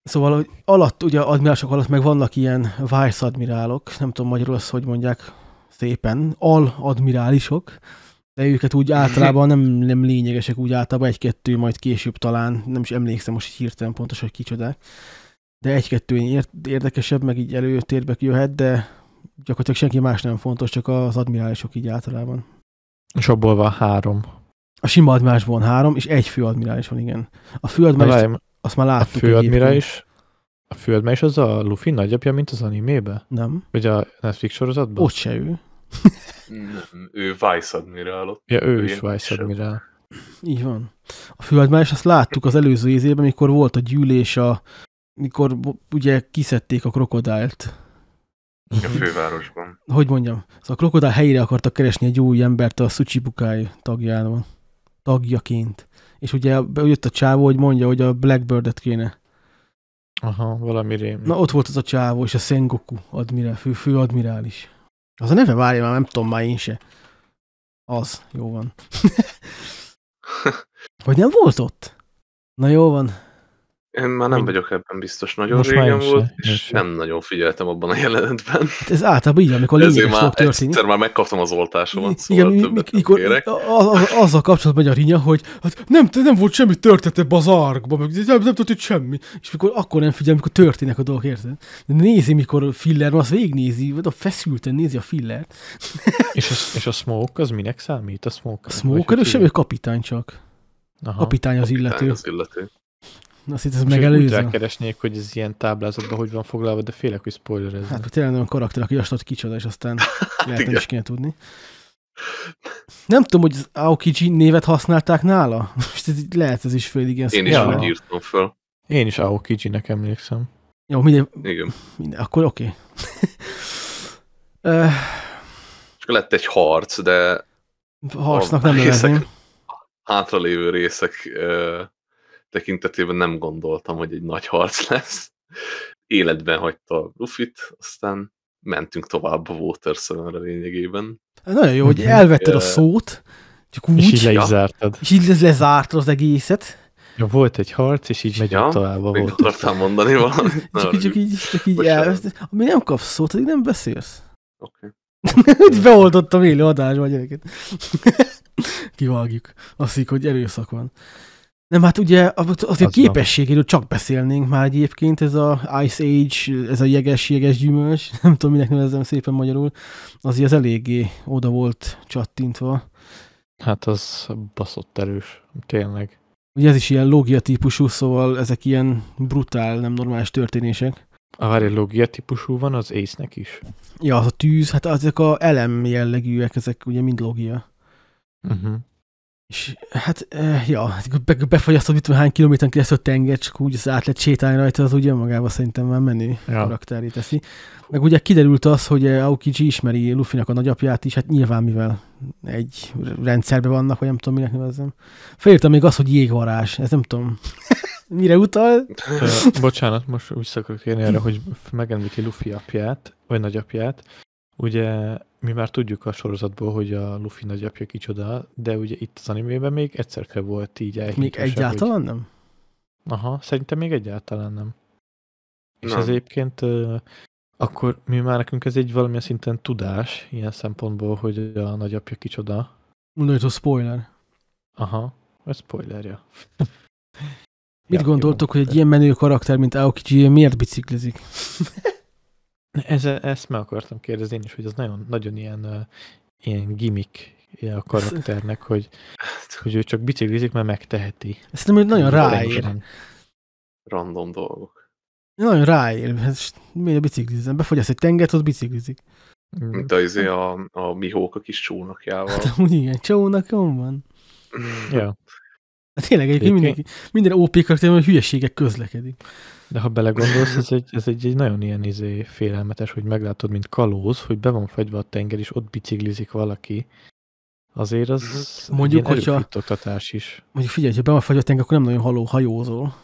Szóval, hogy alatt, ugye admirálsok alatt meg vannak ilyen vice admirálok, nem tudom magyarul azt, hogy mondják, szépen al-admirálisok, de őket úgy általában nem, nem lényegesek, úgy általában egy-kettő, majd később talán, nem is emlékszem most hirtelen pontos, hogy kicsodák, de egy-kettő érdekesebb, meg így előtérbe jöhet, de gyakorlatilag senki más nem fontos, csak az admirálisok így általában. És abból van három. A sima van három, és egy főadmirális van, igen. A főadmirális, azt már láttuk. A főadmirális, a földben is az a Luffy nagyapja, mint az animébe? Nem. Vagy a Netflix sorozatban? Ott se ő. Nem, ő Vice Admiral. Ja, ő, ő is Vice Admiral. Így van. A földben is azt láttuk az előző ézében, mikor volt a gyűlés, a, mikor ugye kiszedték a krokodált. A fővárosban. Hogy mondjam, Szóval a krokodál helyére akartak keresni egy új embert a Suchibukai tagjában. Tagjaként. És ugye jött a csávó, hogy mondja, hogy a Blackbird-et kéne Aha, valami rém. Na ott volt az a csávó, és a Sengoku admirál, fő, fő admirális. Az a neve várja már, nem tudom már én se. Az, jó van. Vagy nem volt ott? Na jó van, én már nem Mind... vagyok ebben biztos, nagyon Most régen volt, se, és se. nem nagyon figyeltem abban a jelenetben. Hát ez általában így, amikor lényeges dolog történik. Egyszer már megkaptam az oltásomat, szóval Igen, többet mikor, nem kérek. Azzal kapcsolatban megy a rinya, hogy hát nem, nem volt semmi történet az arkban, meg nem, nem történt semmi. És mikor akkor nem figyel, amikor történnek a dolgok, érted? De nézi, mikor filler van, azt végignézi, vagy a feszülten nézi a fillert. és, a, és a smoke az minek számít? A smoke? A smoke, semmi, kapitány csak. Aha. Kapitány az illető. Kapitány az illető. Azt hiszem, ez megelőző. rákeresnék, hogy ez ilyen táblázatban hogy van foglalva, de félek, hogy spoiler ez. Hát tényleg olyan karakter, aki azt kicsoda, és aztán lehet nem is kéne tudni. Nem tudom, hogy az Aokiji névet használták nála. Most ez, lehet ez is félig ilyen Én is úgy írtam fel. Én is Aokiji-nek emlékszem. Jó, minden... Igen. Minden, akkor oké. Okay. uh, És lett egy harc, de... Harcnak nem részek. Részek, hátralévő részek uh, tekintetében nem gondoltam, hogy egy nagy harc lesz. Életben hagyta Luffy-t, aztán mentünk tovább a Waterson-re lényegében. Nagyon jó, hogy mhm. elvetted a szót, csak úgy. És így lezártad. És így lezártad az egészet. Ja, volt egy harc, és így megy ja, tovább a volt. akartam mondani valamit. csak, csak így, csak így el, ami nem kapsz szót, addig nem beszélsz. Oké. Okay. Beoldottam élő adásba a gyereket. Kivágjuk. Azt így, hogy erőszak van. Nem, hát ugye az, az a képességéről csak beszélnénk már egyébként, ez a Ice Age, ez a jeges, jeges gyümölcs, nem tudom, minek nevezem szépen magyarul, azért az eléggé oda volt csattintva. Hát az baszott erős, tényleg. Ugye ez is ilyen logia típusú, szóval ezek ilyen brutál, nem normális történések. A ah, várj, logia típusú van az észnek is. Ja, az a tűz, hát ezek a elem jellegűek, ezek ugye mind logia. Uh-huh. És hát, ja, hát befogyasztod mit tudom hány kilométeren keresztül a tenger, csak úgy az át lehet sétálni rajta, az ugye magában szerintem már menő ja. karakteré teszi. Meg ugye kiderült az, hogy eh, Aokiji ismeri luffy a nagyapját is, hát nyilván mivel egy rendszerben vannak, vagy nem tudom minek nevezzem. Felírtam még azt, hogy jégvarás, ez nem tudom. Mire utal? Bocsánat, most úgy szokok kérni erre, hogy megemlíti Luffy apját, vagy nagyapját, Ugye mi már tudjuk a sorozatból, hogy a Luffy nagyapja kicsoda, de ugye itt az animében még egyszer kell volt így elhítve. Még egyáltalán hogy... nem? Aha, szerintem még egyáltalán nem. nem. És ez egyébként akkor mi már nekünk ez egy valamilyen szinten tudás, ilyen szempontból, hogy a nagyapja kicsoda. Mondod, hogy a spoiler. Aha, ez spoilerja. Mit ja, gondoltok, jó. hogy egy ilyen menő karakter, mint Aokiji, miért biciklizik? Ez, ezt meg akartam kérdezni én is, hogy az nagyon, nagyon ilyen, ilyen gimmick a karakternek, hogy, hogy ő csak biciklizik, mert megteheti. nem hogy nagyon ráér. Random dolgok. Nagyon ráér, miért biciklizem? Befogyasz egy tengert, az biciklizik. Mm. Mint a, izé a, a Mihók a kis csónakjával. Hát amúgy igen, csónakon van. Ja. Hát tényleg egyébként mindenki, minden OP hogy hülyeségek közlekedik. De ha belegondolsz, ez egy, ez egy, egy nagyon ilyen izé félelmetes, hogy meglátod, mint kalóz, hogy be van fagyva a tenger, és ott biciklizik valaki. Azért az mhm. mondjuk, egy hogyha, is. Mondjuk figyelj, ha be van fagyva a tenger, akkor nem nagyon haló, hajózol.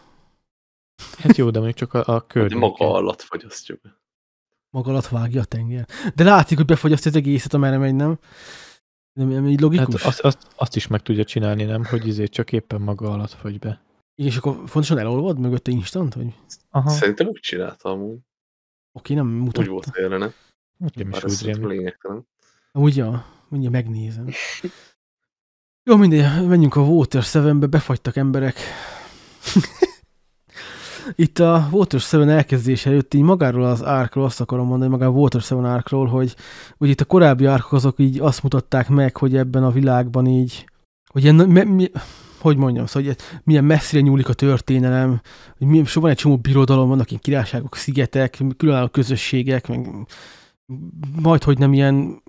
Hát jó, de mondjuk csak a, a hát Maga alatt fagyasztja be. Maga alatt vágja a tenger. De látszik, hogy befagyasztja az egészet, amerre megy, nem? Nem, nem így logikus? Hát azt, azt, azt is meg tudja csinálni, nem? Hogy izé csak éppen maga alatt fagy be. És akkor fontosan elolvad mögötte instant? Vagy? Aha. Szerintem úgy csinálta amúgy. Oké, nem mutatta. Úgy volt a jelene. Nekem is úgy rémlik. Úgy, ja, megnézem. Jó, mindegy, menjünk a Water 7-be, befagytak emberek. Itt a Water 7 elkezdése előtt így magáról az árkról azt akarom mondani, magáról a Water 7 árkról, hogy, hogy itt a korábbi árkok azok így azt mutatták meg, hogy ebben a világban így, hogy ilyen, me, me, hogy mondjam, szóval, hogy milyen messzire nyúlik a történelem, hogy milyen, so van egy csomó birodalom, vannak ilyen királyságok, szigetek, különálló közösségek, meg majd, hogy nem ilyen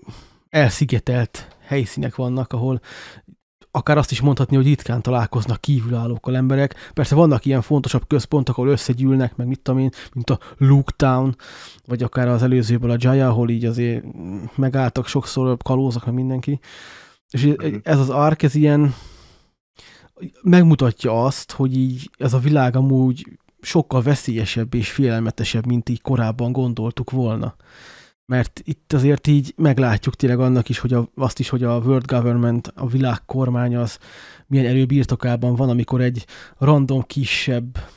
elszigetelt helyszínek vannak, ahol akár azt is mondhatni, hogy ritkán találkoznak kívülállókkal emberek. Persze vannak ilyen fontosabb központok, ahol összegyűlnek, meg mit tudom én, mint a Luke Town, vagy akár az előzőből a Jaya, ahol így azért megálltak sokszor, kalózak, meg mindenki. És mhm. ez az ark, ez ilyen, megmutatja azt, hogy így ez a világ amúgy sokkal veszélyesebb és félelmetesebb, mint így korábban gondoltuk volna. Mert itt azért így meglátjuk tényleg annak is, hogy a, azt is, hogy a World Government, a világ kormány az milyen erőbirtokában van, amikor egy random kisebb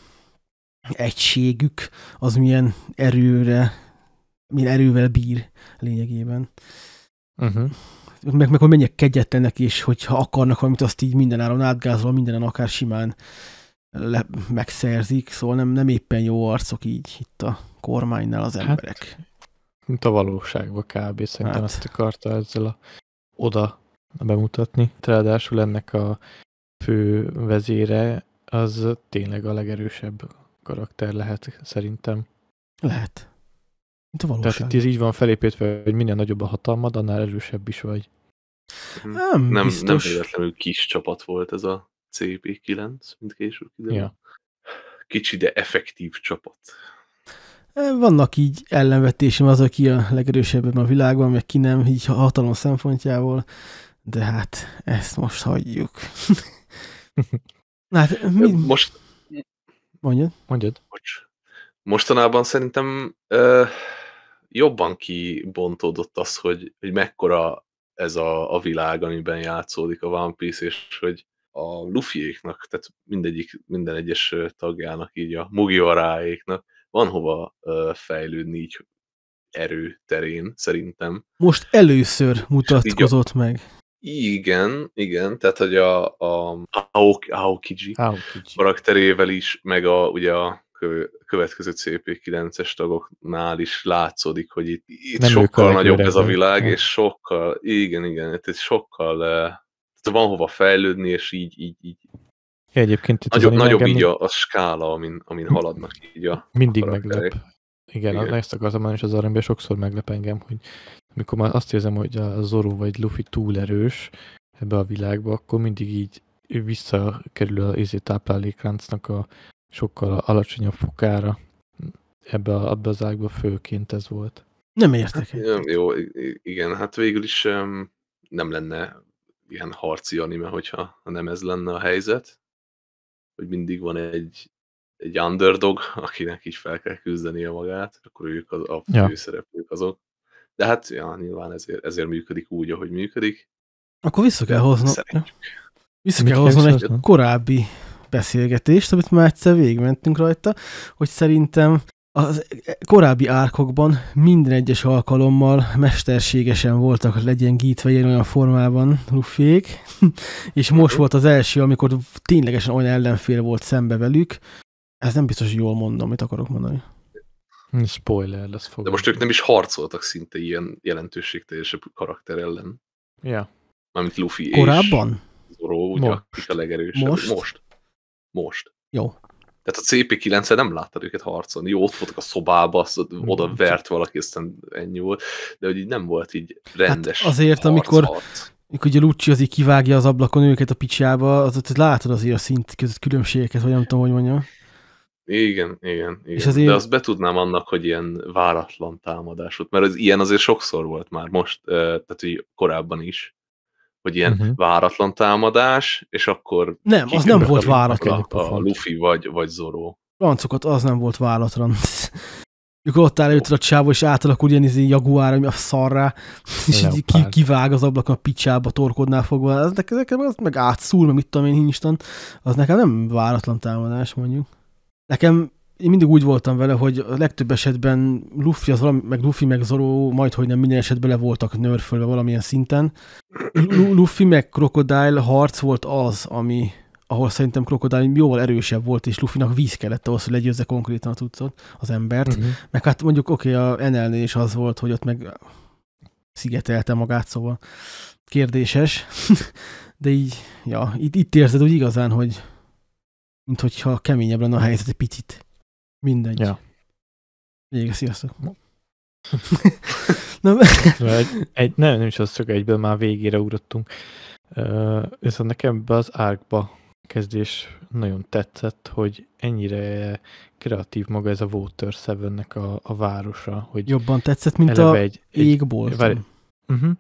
egységük az milyen erőre, milyen erővel bír lényegében. Uh-huh meg, meg hogy mennyire kegyetlenek, és hogyha akarnak valamit, azt így mindenáron átgázol, mindenen akár simán le, megszerzik, szóval nem, nem éppen jó arcok így itt a kormánynál az hát, emberek. Hát, mint a valóságba kb. Szerintem hát. azt akarta ezzel a oda bemutatni. Ráadásul ennek a fő vezére az tényleg a legerősebb karakter lehet szerintem. Lehet. Mint hát a valóság. Tehát itt így van felépítve, hogy minél nagyobb a hatalmad, annál erősebb is vagy. Mhm. Nem, nem, biztos. nem véletlenül kis csapat volt ez a CP9, mint később ide. Ja. Kicsi, de effektív csapat. E, vannak így ellenvetésem az, aki a legerősebb a világban, meg ki nem, így hatalom szempontjából, de hát ezt most hagyjuk. hát, mi... Most... Mondjad? Mondjad. Most Mostanában szerintem uh, jobban kibontódott az, hogy, hogy mekkora ez a, a világ, amiben játszódik a One Piece, és hogy a lufiéknak, tehát mindegyik, minden egyes tagjának, így a mugiaráéknak van hova fejlődni így erő terén, szerintem. Most először mutatkozott a... meg. Igen, igen, tehát hogy a, a Aokiji, Aokiji karakterével is, meg a, ugye a következő CP9-es tagoknál is látszódik, hogy itt, itt nem sokkal nagyobb ez a világ, nem. és sokkal, igen, igen, itt sokkal eh, van hova fejlődni, és így, így, így ja, egyébként itt nagyobb, nagyobb így a, a skála, amin, amin haladnak így a Mindig meglep. Igen, igen. ezt akartam és az arra, sokszor meglep engem, hogy amikor már azt érzem, hogy a Zoro vagy Luffy túl erős ebbe a világba, akkor mindig így visszakerül az izé táplálékláncnak a sokkal alacsonyabb fokára. Ebbe, a, ebbe az ágba főként ez volt. Nem értek. Hát, jó, igen, hát végül is um, nem lenne ilyen harci anime, hogyha nem ez lenne a helyzet, hogy mindig van egy, egy underdog, akinek is fel kell küzdenie magát, akkor ők az a ja. főszereplők azok. De hát ja, nyilván ezért, ezért működik úgy, ahogy működik. Akkor vissza kell hoznom. Vissza kell hoznom egy korábbi beszélgetést, amit már egyszer végigmentünk rajta, hogy szerintem az korábbi árkokban minden egyes alkalommal mesterségesen voltak legyengítve ilyen olyan formában luffék, és most mhm. volt az első, amikor ténylegesen olyan ellenfél volt szembe velük. Ez nem biztos, hogy jól mondom, mit akarok mondani. Spoiler lesz fog. De most ők nem is harcoltak szinte ilyen jelentőségteljesebb karakter ellen. Ja. Yeah. Mármint Luffy Korábban? és Zoro, ugye, most. a legerősebb. Most? most. Most. Jó. Tehát a cp 9 nem láttad őket harcolni. Jó, ott voltak a szobába, azt oda mhm. vert valaki, aztán ennyi volt. De hogy így nem volt így rendes hát azért, harc, amikor, harc. Mikor ugye Lucci az így kivágja az ablakon őket a picsába, az, az látod azért a szint között különbségeket, vagy nem tudom, hogy mondjam. Igen, igen, igen. És azért... De azt betudnám annak, hogy ilyen váratlan támadás volt, mert az ilyen azért sokszor volt már most, tehát hogy korábban is hogy ilyen uh-huh. váratlan támadás, és akkor... Nem, az nem volt váratlan. A, a Luffy vagy, vagy Zoro. Francokat, az nem volt váratlan. Mikor ott áll előtt a csávó, és átalakul ilyen izé jaguár, ami a szarrá, és így ki, kivág az ablakon a picsába, torkodnál fogva, ez nekem, nekem az meg átszúr, meg mit tudom én, instant, az nekem nem váratlan támadás, mondjuk. Nekem én mindig úgy voltam vele, hogy a legtöbb esetben Luffy, az valami, meg Luffy, meg Zoro majd, hogy nem minden esetben le voltak nörfölve valamilyen szinten. Luffy meg Crocodile harc volt az, ami, ahol szerintem Crocodile jóval erősebb volt, és Luffynak víz kellett ahhoz, hogy legyőzze konkrétan a tudszot, az embert. Uh-huh. Meg hát mondjuk oké, okay, a nl is az volt, hogy ott meg szigetelte magát, szóval kérdéses. De így, ja, itt, itt érzed úgy igazán, hogy mint hogyha keményebb lenne a helyzet egy picit. Mindegy. Ja. Vége, sziasztok. Na, egy, egy, nem, nem is az, csak egyben már végére ugrottunk. Uh, viszont nekem be az árkba kezdés nagyon tetszett, hogy ennyire kreatív maga ez a Water 7 a, a városa. Hogy Jobban tetszett, mint a egy, egy, égbolt. Várj, uh-huh,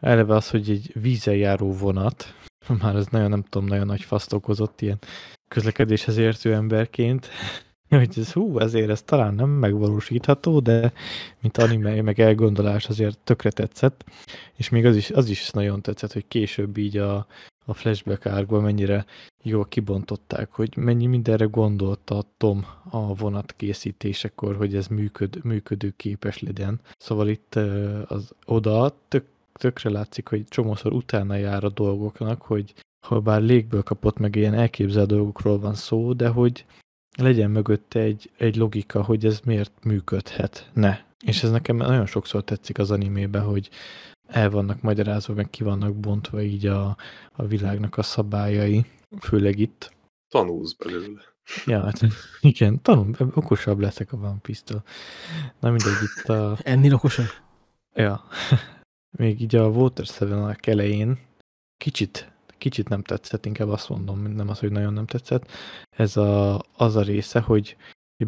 eleve az, hogy egy vízzel járó vonat, már ez nagyon, nem tudom, nagyon nagy faszt okozott ilyen közlekedéshez értő emberként, hogy ez hú, ezért ez talán nem megvalósítható, de mint anime, meg elgondolás azért tökre tetszett, és még az is, az is nagyon tetszett, hogy később így a, a flashback árkban mennyire jól kibontották, hogy mennyi mindenre gondolta Tom a vonat készítésekor, hogy ez működ, működőképes legyen. Szóval itt az oda tök, tökre látszik, hogy csomószor utána jár a dolgoknak, hogy ha bár légből kapott meg ilyen elképzel dolgokról van szó, de hogy legyen mögötte egy, egy logika, hogy ez miért működhet? Ne. És ez nekem nagyon sokszor tetszik az animébe, hogy el vannak magyarázva, meg ki vannak bontva így a, a világnak a szabályai, főleg itt. Tanulsz belőle. Ja, hát igen, tanul, okosabb leszek a van pistol. Na mindegy, itt a... Ennél okosabb? Ja. Még így a Water 7 elején kicsit kicsit nem tetszett, inkább azt mondom, nem az, hogy nagyon nem tetszett, ez a, az a része, hogy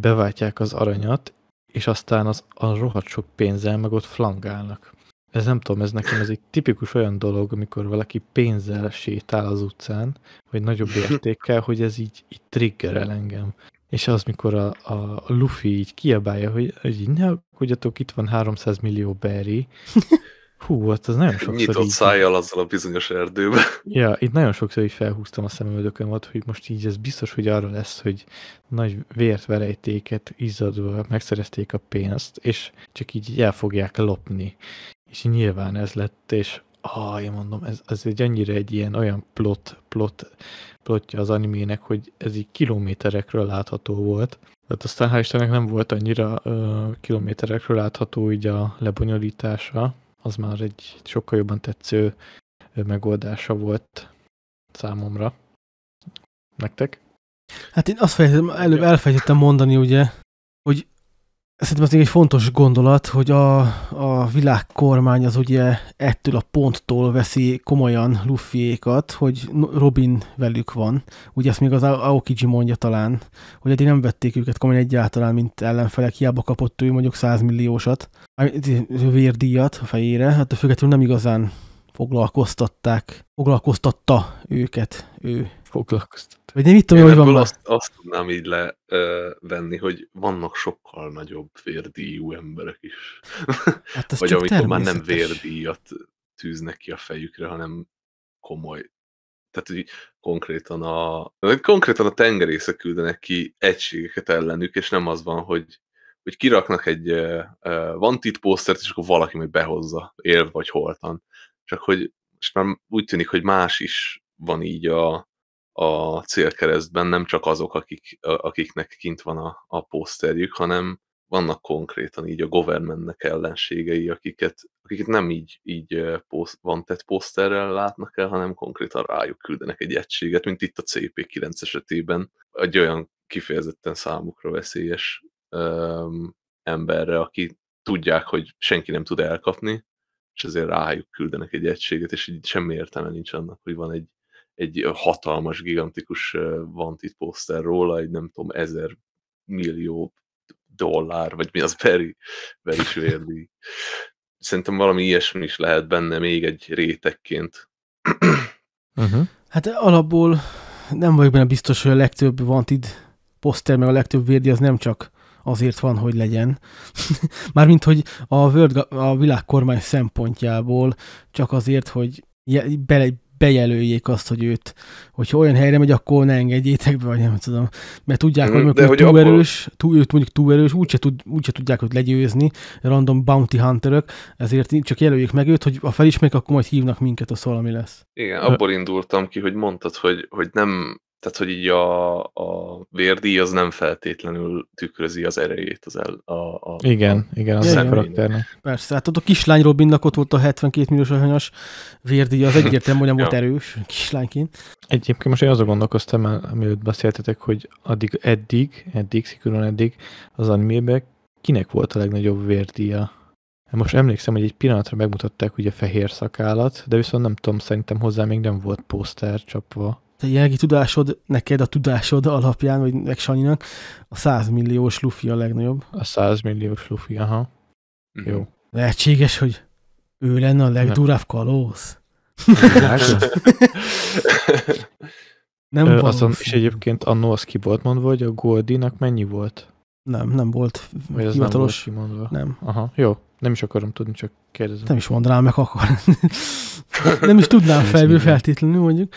beváltják az aranyat, és aztán az a rohadt sok pénzzel meg ott flangálnak. Ez nem tudom, ez nekem ez egy tipikus olyan dolog, amikor valaki pénzzel sétál az utcán, vagy nagyobb értékkel, hogy ez így, így triggerel engem. És az, mikor a, a Luffy így kiabálja, hogy, hogy ne aggódjatok, itt van 300 millió berry, Hú, hát ez nagyon sokszor Nyitott így... szájjal azzal a bizonyos erdőben. Ja, itt nagyon sokszor így felhúztam a szemöldökömet, hogy most így ez biztos, hogy arra lesz, hogy nagy vért verejtéket izzadva megszerezték a pénzt, és csak így el fogják lopni. És nyilván ez lett, és ah, én mondom, ez, ez egy annyira egy ilyen olyan plot, plot, plotja az animének, hogy ez így kilométerekről látható volt. Tehát aztán hál' Istennek nem volt annyira ö, kilométerekről látható így a lebonyolítása, az már egy sokkal jobban tetsző megoldása volt számomra. Nektek? Hát én azt fejtettem, előbb elfejtettem mondani, ugye, hogy Szerintem még egy fontos gondolat, hogy a, a világkormány az ugye ettől a ponttól veszi komolyan Luffyékat, hogy Robin velük van. Ugye ezt még az Aokiji mondja talán, hogy eddig nem vették őket komolyan egyáltalán, mint ellenfelek, hiába kapott ő mondjuk 100 milliósat, vérdíjat a fejére, hát a függetlenül nem igazán foglalkoztatták, foglalkoztatta őket ő foglalkoztat. Vagy nem itt tudom, hogy van azt, azt tudnám így levenni, hogy vannak sokkal nagyobb vérdíjú emberek is. Hát Vagy amikor már nem vérdíjat tűznek ki a fejükre, hanem komoly tehát hogy konkrétan a, konkrétan a tengerészek küldenek ki egységeket ellenük, és nem az van, hogy, hogy kiraknak egy uh, tit posztert, és akkor valaki majd behozza, élve vagy holtan. Csak hogy és már úgy tűnik, hogy más is van így a, a célkeresztben nem csak azok, akik, akiknek kint van a, a poszterjük, hanem vannak konkrétan így a governmentnek ellenségei, akiket, akiket nem így, így van tett poszterrel látnak el, hanem konkrétan rájuk küldenek egy egységet, mint itt a CP9 esetében, egy olyan kifejezetten számukra veszélyes öm, emberre, aki tudják, hogy senki nem tud elkapni, és ezért rájuk küldenek egy egységet, és így semmi értelme nincs annak, hogy van egy egy hatalmas, gigantikus van itt poszter róla, egy nem tudom, ezer millió dollár, vagy mi az Barry, Barry Svérdíj. Szerintem valami ilyesmi is lehet benne még egy rétegként. Uh-huh. Hát alapból nem vagyok benne biztos, hogy a legtöbb Wanted poszter, meg a legtöbb vérdi az nem csak azért van, hogy legyen. Mármint, hogy a, World, a világkormány szempontjából csak azért, hogy bele, bejelöljék azt, hogy őt, hogyha olyan helyre megy, akkor ne engedjétek be, vagy nem tudom. Mert tudják, hogy, De, hogy túl abból... erős, túl, őt mondjuk túl erős, úgyse, tud, úgyse tudják őt legyőzni, random bounty hunterök, ezért csak jelöljék meg őt, hogy a felismerik, akkor majd hívnak minket, a valami lesz. Igen, abból indultam ki, hogy mondtad, hogy, hogy nem tehát, hogy így a, a vérdíj az nem feltétlenül tükrözi az erejét az el, a, a Igen, a igen, az a Persze, hát ott a kislány Robinnak ott volt a 72 milliós aranyos vérdíj, az egyértelmű, hogy nem volt erős kislányként. Egyébként most én azon gondolkoztam, amiről beszéltetek, hogy addig, eddig, eddig, szigorúan eddig az animébe kinek volt a legnagyobb vérdíja? Most emlékszem, hogy egy pillanatra megmutatták ugye a fehér szakállat, de viszont nem tudom, szerintem hozzá még nem volt poszter csapva a jelenlegi tudásod, neked a tudásod alapján, vagy meg Sanyinak, a 100 milliós lufi a legnagyobb. A 100 milliós lufi, aha. Mhm. Jó. Lehetséges, hogy ő lenne a legdurább kalóz. nem Ö, azon, és egyébként annó az ki volt mondva, hogy a Goldinak mennyi volt? Nem, nem volt Vagy ez hivatalos. Nem, volt kimondva. nem. Aha, jó. Nem is akarom tudni, csak kérdezem. Nem is mondanám meg akar nem is tudnám felből feltétlenül mondjuk.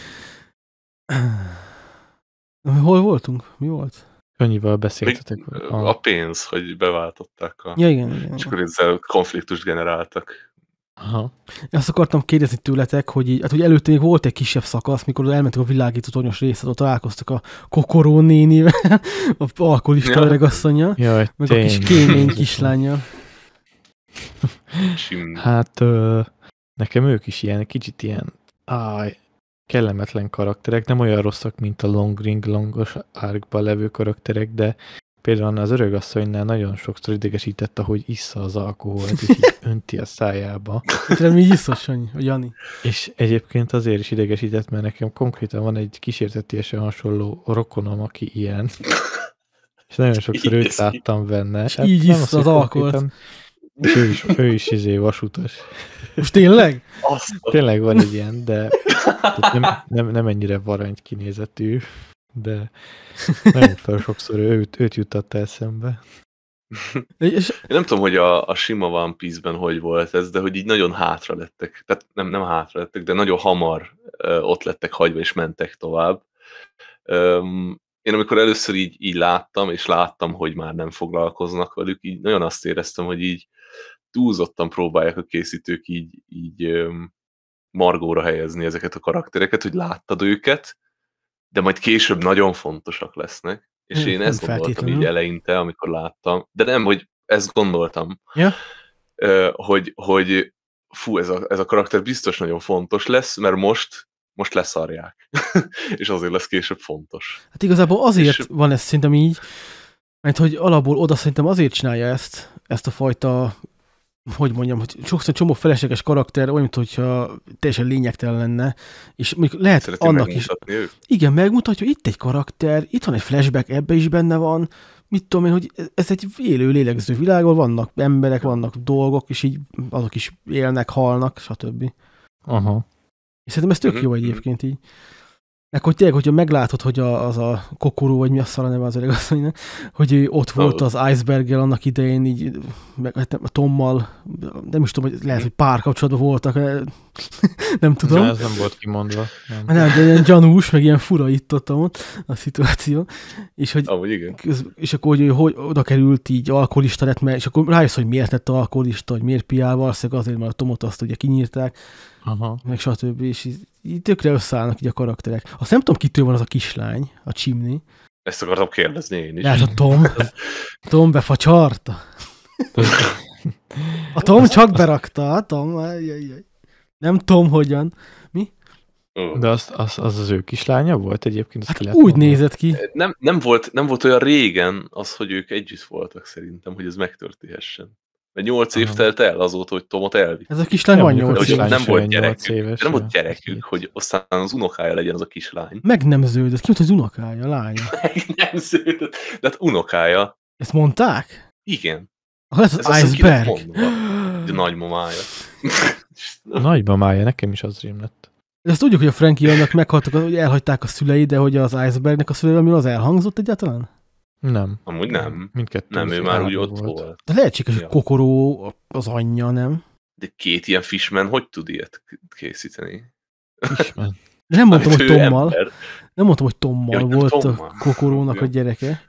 Hol voltunk? Mi volt? Annyival beszéltetek. A... a pénz, hogy beváltották a... Ja, igen, igen. És akkor ezzel konfliktust generáltak. Aha. Azt akartam kérdezni tőletek, hogy így, hát ugye előtte még volt egy kisebb szakasz, mikor elmentek a világító tornyos részre, ott találkoztak a Kokoró nénivel, a alkoholista ja. öregasszonya, meg tény. a kis kémény kislánya. hát ö, nekem ők is ilyen, kicsit ilyen áj, kellemetlen karakterek, nem olyan rosszak, mint a Long Ring Longos árkba levő karakterek, de például az öregasszonynál nagyon sokszor idegesítette, hogy issza az alkoholt, és így önti a szájába. Nem így iszos, a Jani. És egyébként azért is idegesített, mert nekem konkrétan van egy kísértetiesen hasonló rokonom, aki ilyen. És nagyon sokszor őt láttam benne. És hát így isz az alkoholt. És ő is, ő is izé vasutas. Most tényleg? Aztán. Tényleg van egy ilyen, de nem, nem, nem ennyire varanyt kinézetű, de nagyon fel sokszor őt, őt juttatta eszembe. És... Én nem tudom, hogy a, a sima One Piece-ben hogy volt ez, de hogy így nagyon hátra lettek, tehát nem, nem hátra lettek, de nagyon hamar ö, ott lettek hagyva és mentek tovább. Öm, én amikor először így, így láttam, és láttam, hogy már nem foglalkoznak velük, így nagyon azt éreztem, hogy így túlzottan próbálják a készítők így, így öm, margóra helyezni ezeket a karaktereket, hogy láttad őket, de majd később nagyon fontosak lesznek. És hm, én ezt gondoltam így eleinte, amikor láttam, de nem, hogy ezt gondoltam, ja. hogy, hogy fú, ez a, ez a karakter biztos nagyon fontos lesz, mert most most leszarják. és azért lesz később fontos. Hát igazából azért és... van ez szerintem így, mert hogy alapból oda szerintem azért csinálja ezt, ezt a fajta hogy mondjam, hogy sokszor csomó felesleges karakter olyan, mintha teljesen lényegtelen lenne, és mondjuk lehet Szereti annak is. Őt? Igen, megmutatja, itt egy karakter, itt van egy flashback, ebbe is benne van, mit tudom én, hogy ez egy élő, lélegző világ, ahol vannak emberek, vannak dolgok, és így azok is élnek, halnak, stb. Aha. És szerintem ez tök mhm, jó mhm. egyébként így. Meg hogy tényleg, hogyha meglátod, hogy a, az a kokorú, vagy mi a szar a neve az öregasszonynak, hogy ott volt az iceberggel annak idején, így meg, hát, a Tommal, nem is tudom, hogy lehet, hogy kapcsolatban voltak, nem tudom. De ez nem volt kimondva. Nem, hát nem de ilyen gyanús, meg ilyen fura itt ott, ott a szituáció. És, hogy, Amúgy igen. és akkor, hogy, hogy oda került így alkoholista lett, mert, és akkor rájössz, hogy miért lett alkoholista, hogy miért piával, valószínűleg azért, mert a Tomot azt ugye kinyírták, Aha. meg stb. És így, így tökre összeállnak így a karakterek. Azt nem tudom, kitől van az a kislány, a csimni. Ezt akartam kérdezni én is. Lehet a Tom. Tom befacsarta. A Tom csak berakta, a Tom. Jaj, jaj. Nem Tom hogyan. Mi? De az az, az, az ő kislánya volt egyébként? Hát lehet úgy mondani. nézett ki. Nem, nem, volt, nem volt olyan régen az, hogy ők együtt voltak szerintem, hogy ez megtörténhessen. Mert nyolc év telt el azóta, hogy Tomot elvitt. Ez a kislány van nyolc éves. Nem volt gyerekük, éves, nem volt gyerekük, hogy aztán az unokája legyen az a kislány. Meg nem ződött. Ki volt az unokája, a lánya? Meg nem ződött. De hát unokája. Ezt mondták? Igen. Ah, ez az ez Iceberg. Mondva, nagymamája. nagymamája, nekem is az rém lett. De azt tudjuk, hogy a Frankie annak meghaltak, hogy elhagyták a szülei, de hogy az Icebergnek a szülei, amiről az elhangzott egyáltalán? Nem. Amúgy nem. Mindkettő. Nem, ő már úgy ott volt. volt. De lehetséges, ja. a Kokoró az anyja, nem? De két ilyen fishman hogy tud ilyet készíteni? Fishman. De nem mondtam, hát hogy Tommal. Ember. Nem mondtam, hogy Tommal ja, volt Tommal. a Kokorónak ja. a gyereke.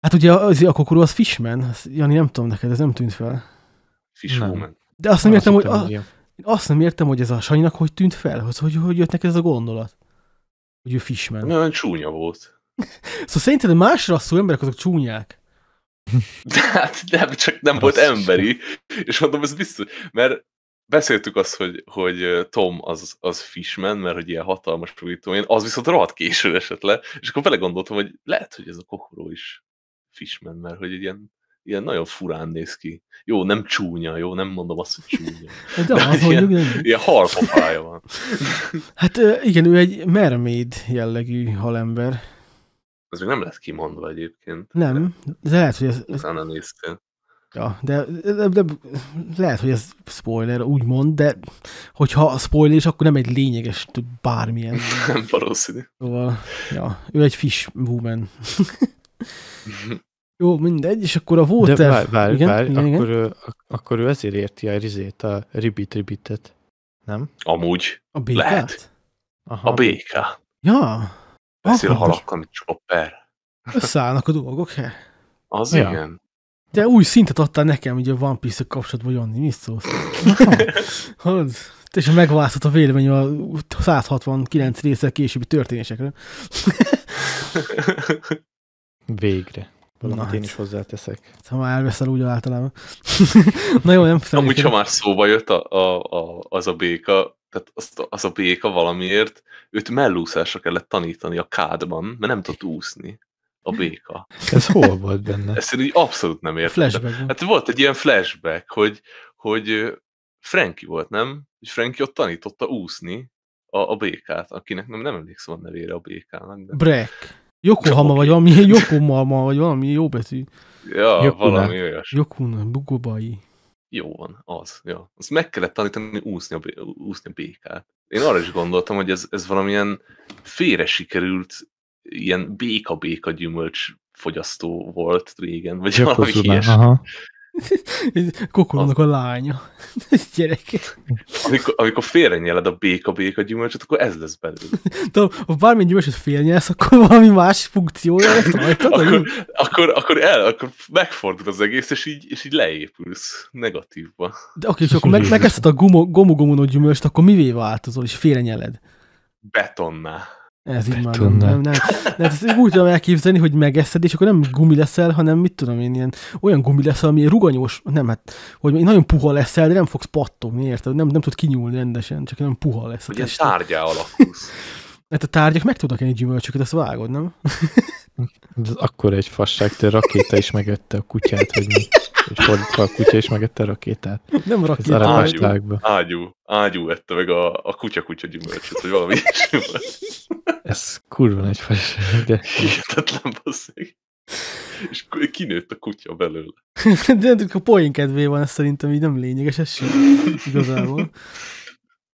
Hát ugye az, a Kokoró az fishman. Jani, nem tudom neked, ez nem tűnt fel. Fishwoman. De azt nem, értem, azt hogy... a, azt nem értem, hogy ez a Sanyinak hogy tűnt fel, hogy, hogy, hogy jött neked ez a gondolat. Hogy ő fishman. Nagyon csúnya volt. Szóval szerinted más rasszú emberek azok csúnyák. De hát nem, csak nem Rassz. volt emberi. És mondom, ez biztos, mert beszéltük azt, hogy, hogy Tom az, az fishman, mert hogy ilyen hatalmas én, az viszont rohadt késő esett le, és akkor belegondoltam, hogy lehet, hogy ez a kokoró is fishman, mert hogy ilyen ilyen nagyon furán néz ki. Jó, nem csúnya, jó, nem mondom azt, hogy csúnya. De, de az, ilyen, hogy ilyen van. hát igen, ő egy mermaid jellegű halember. Ez még nem lesz kimondva egyébként. Nem, de, de lehet, hogy ez... ez... néztél. Ja, de, de, de, lehet, hogy ez spoiler, úgymond, de hogyha a spoiler is, akkor nem egy lényeges bármilyen. Nem valószínű. Szóval, ja, ő egy fish woman. Jó, mindegy, és akkor a volt De várj, várj, igen, várj igen, akkor, igen. Ő, akkor ő ezért érti a rizét, a ribit ribitet, nem? Amúgy. A békát? Lehet. Aha. A béka. Ja. Beszél halakkal, mint chopper. Összeállnak a dolgok, he? Az ja. igen. De új szintet adtál nekem, ugye a One Piece-a kapcsolatban, Janni, mit szólsz? Hallod? Te is megváltozott a vélemény a 169 része későbbi történésekre. Végre. Valamit Na, én hát. is hozzáteszek. Ha már elveszel úgy általában. Na jó, nem Amúgy, ha már szóba jött a, a, a, az a béka, tehát az, az a béka valamiért, őt mellúszásra kellett tanítani a kádban, mert nem tudott úszni a béka. Ez hol volt benne? Ezt én így abszolút nem értem. Flashback. Hát volt egy ilyen flashback, hogy, hogy Frankie volt, nem? És Frankie ott tanította úszni a, a békát, akinek nem, nem emlékszem a nevére a békának. De... Breck. Jokohama, vagy valami Jokomama, vagy valami jó betű. Ja, Jokuna. valami olyas. Jokuna, Bugobai jó van, az. Ja. Azt meg kellett tanítani úszni a, úszni a békát. Én arra is gondoltam, hogy ez, ez valamilyen félre sikerült ilyen béka-béka gyümölcs fogyasztó volt régen, vagy valami ilyesmi. Kokolónak a lánya. Gyerek. Amikor, amikor félrenyeled a béka-béka gyümölcsöt, akkor ez lesz belőle. De ha bármilyen gyümölcsöt félnyelsz, akkor valami más funkciója lesz rajta. akkor, akkor, akkor, el, akkor megfordul az egész, és így, és így leépülsz negatívba. De oké, és akkor meg, megeszed a gumo, gyümölcsöt, akkor mivé változol, és félrenyeled? Betonná. Ez így már nem, nem, nem. nem hát ezt úgy tudom elképzelni, hogy megeszed, és akkor nem gumi leszel, hanem mit tudom én, ilyen, olyan gumi leszel, ami ruganyós, nem, hát, hogy nagyon puha leszel, de nem fogsz pattogni, érted? Nem, nem tud kinyúlni rendesen, csak nem puha lesz. Ugye tárgyá alakulsz. Hát a tárgyak meg tudnak enni gyümölcsöket, ezt vágod, nem? Ez akkor egy fasság, te rakéta is megötte a kutyát, hogy mi és fordítva a kutya is megette a rakétát. Nem rakétát. Ágyú, ágyú, ágyú, ágyú ette meg a, a kutya-kutya gyümölcsöt, vagy valami is Ez kurva egy fasság, de... Hihetetlen baszik. És kinőtt a kutya belőle. de a poén kedvé van, ez szerintem így nem lényeges, ez sem igazából.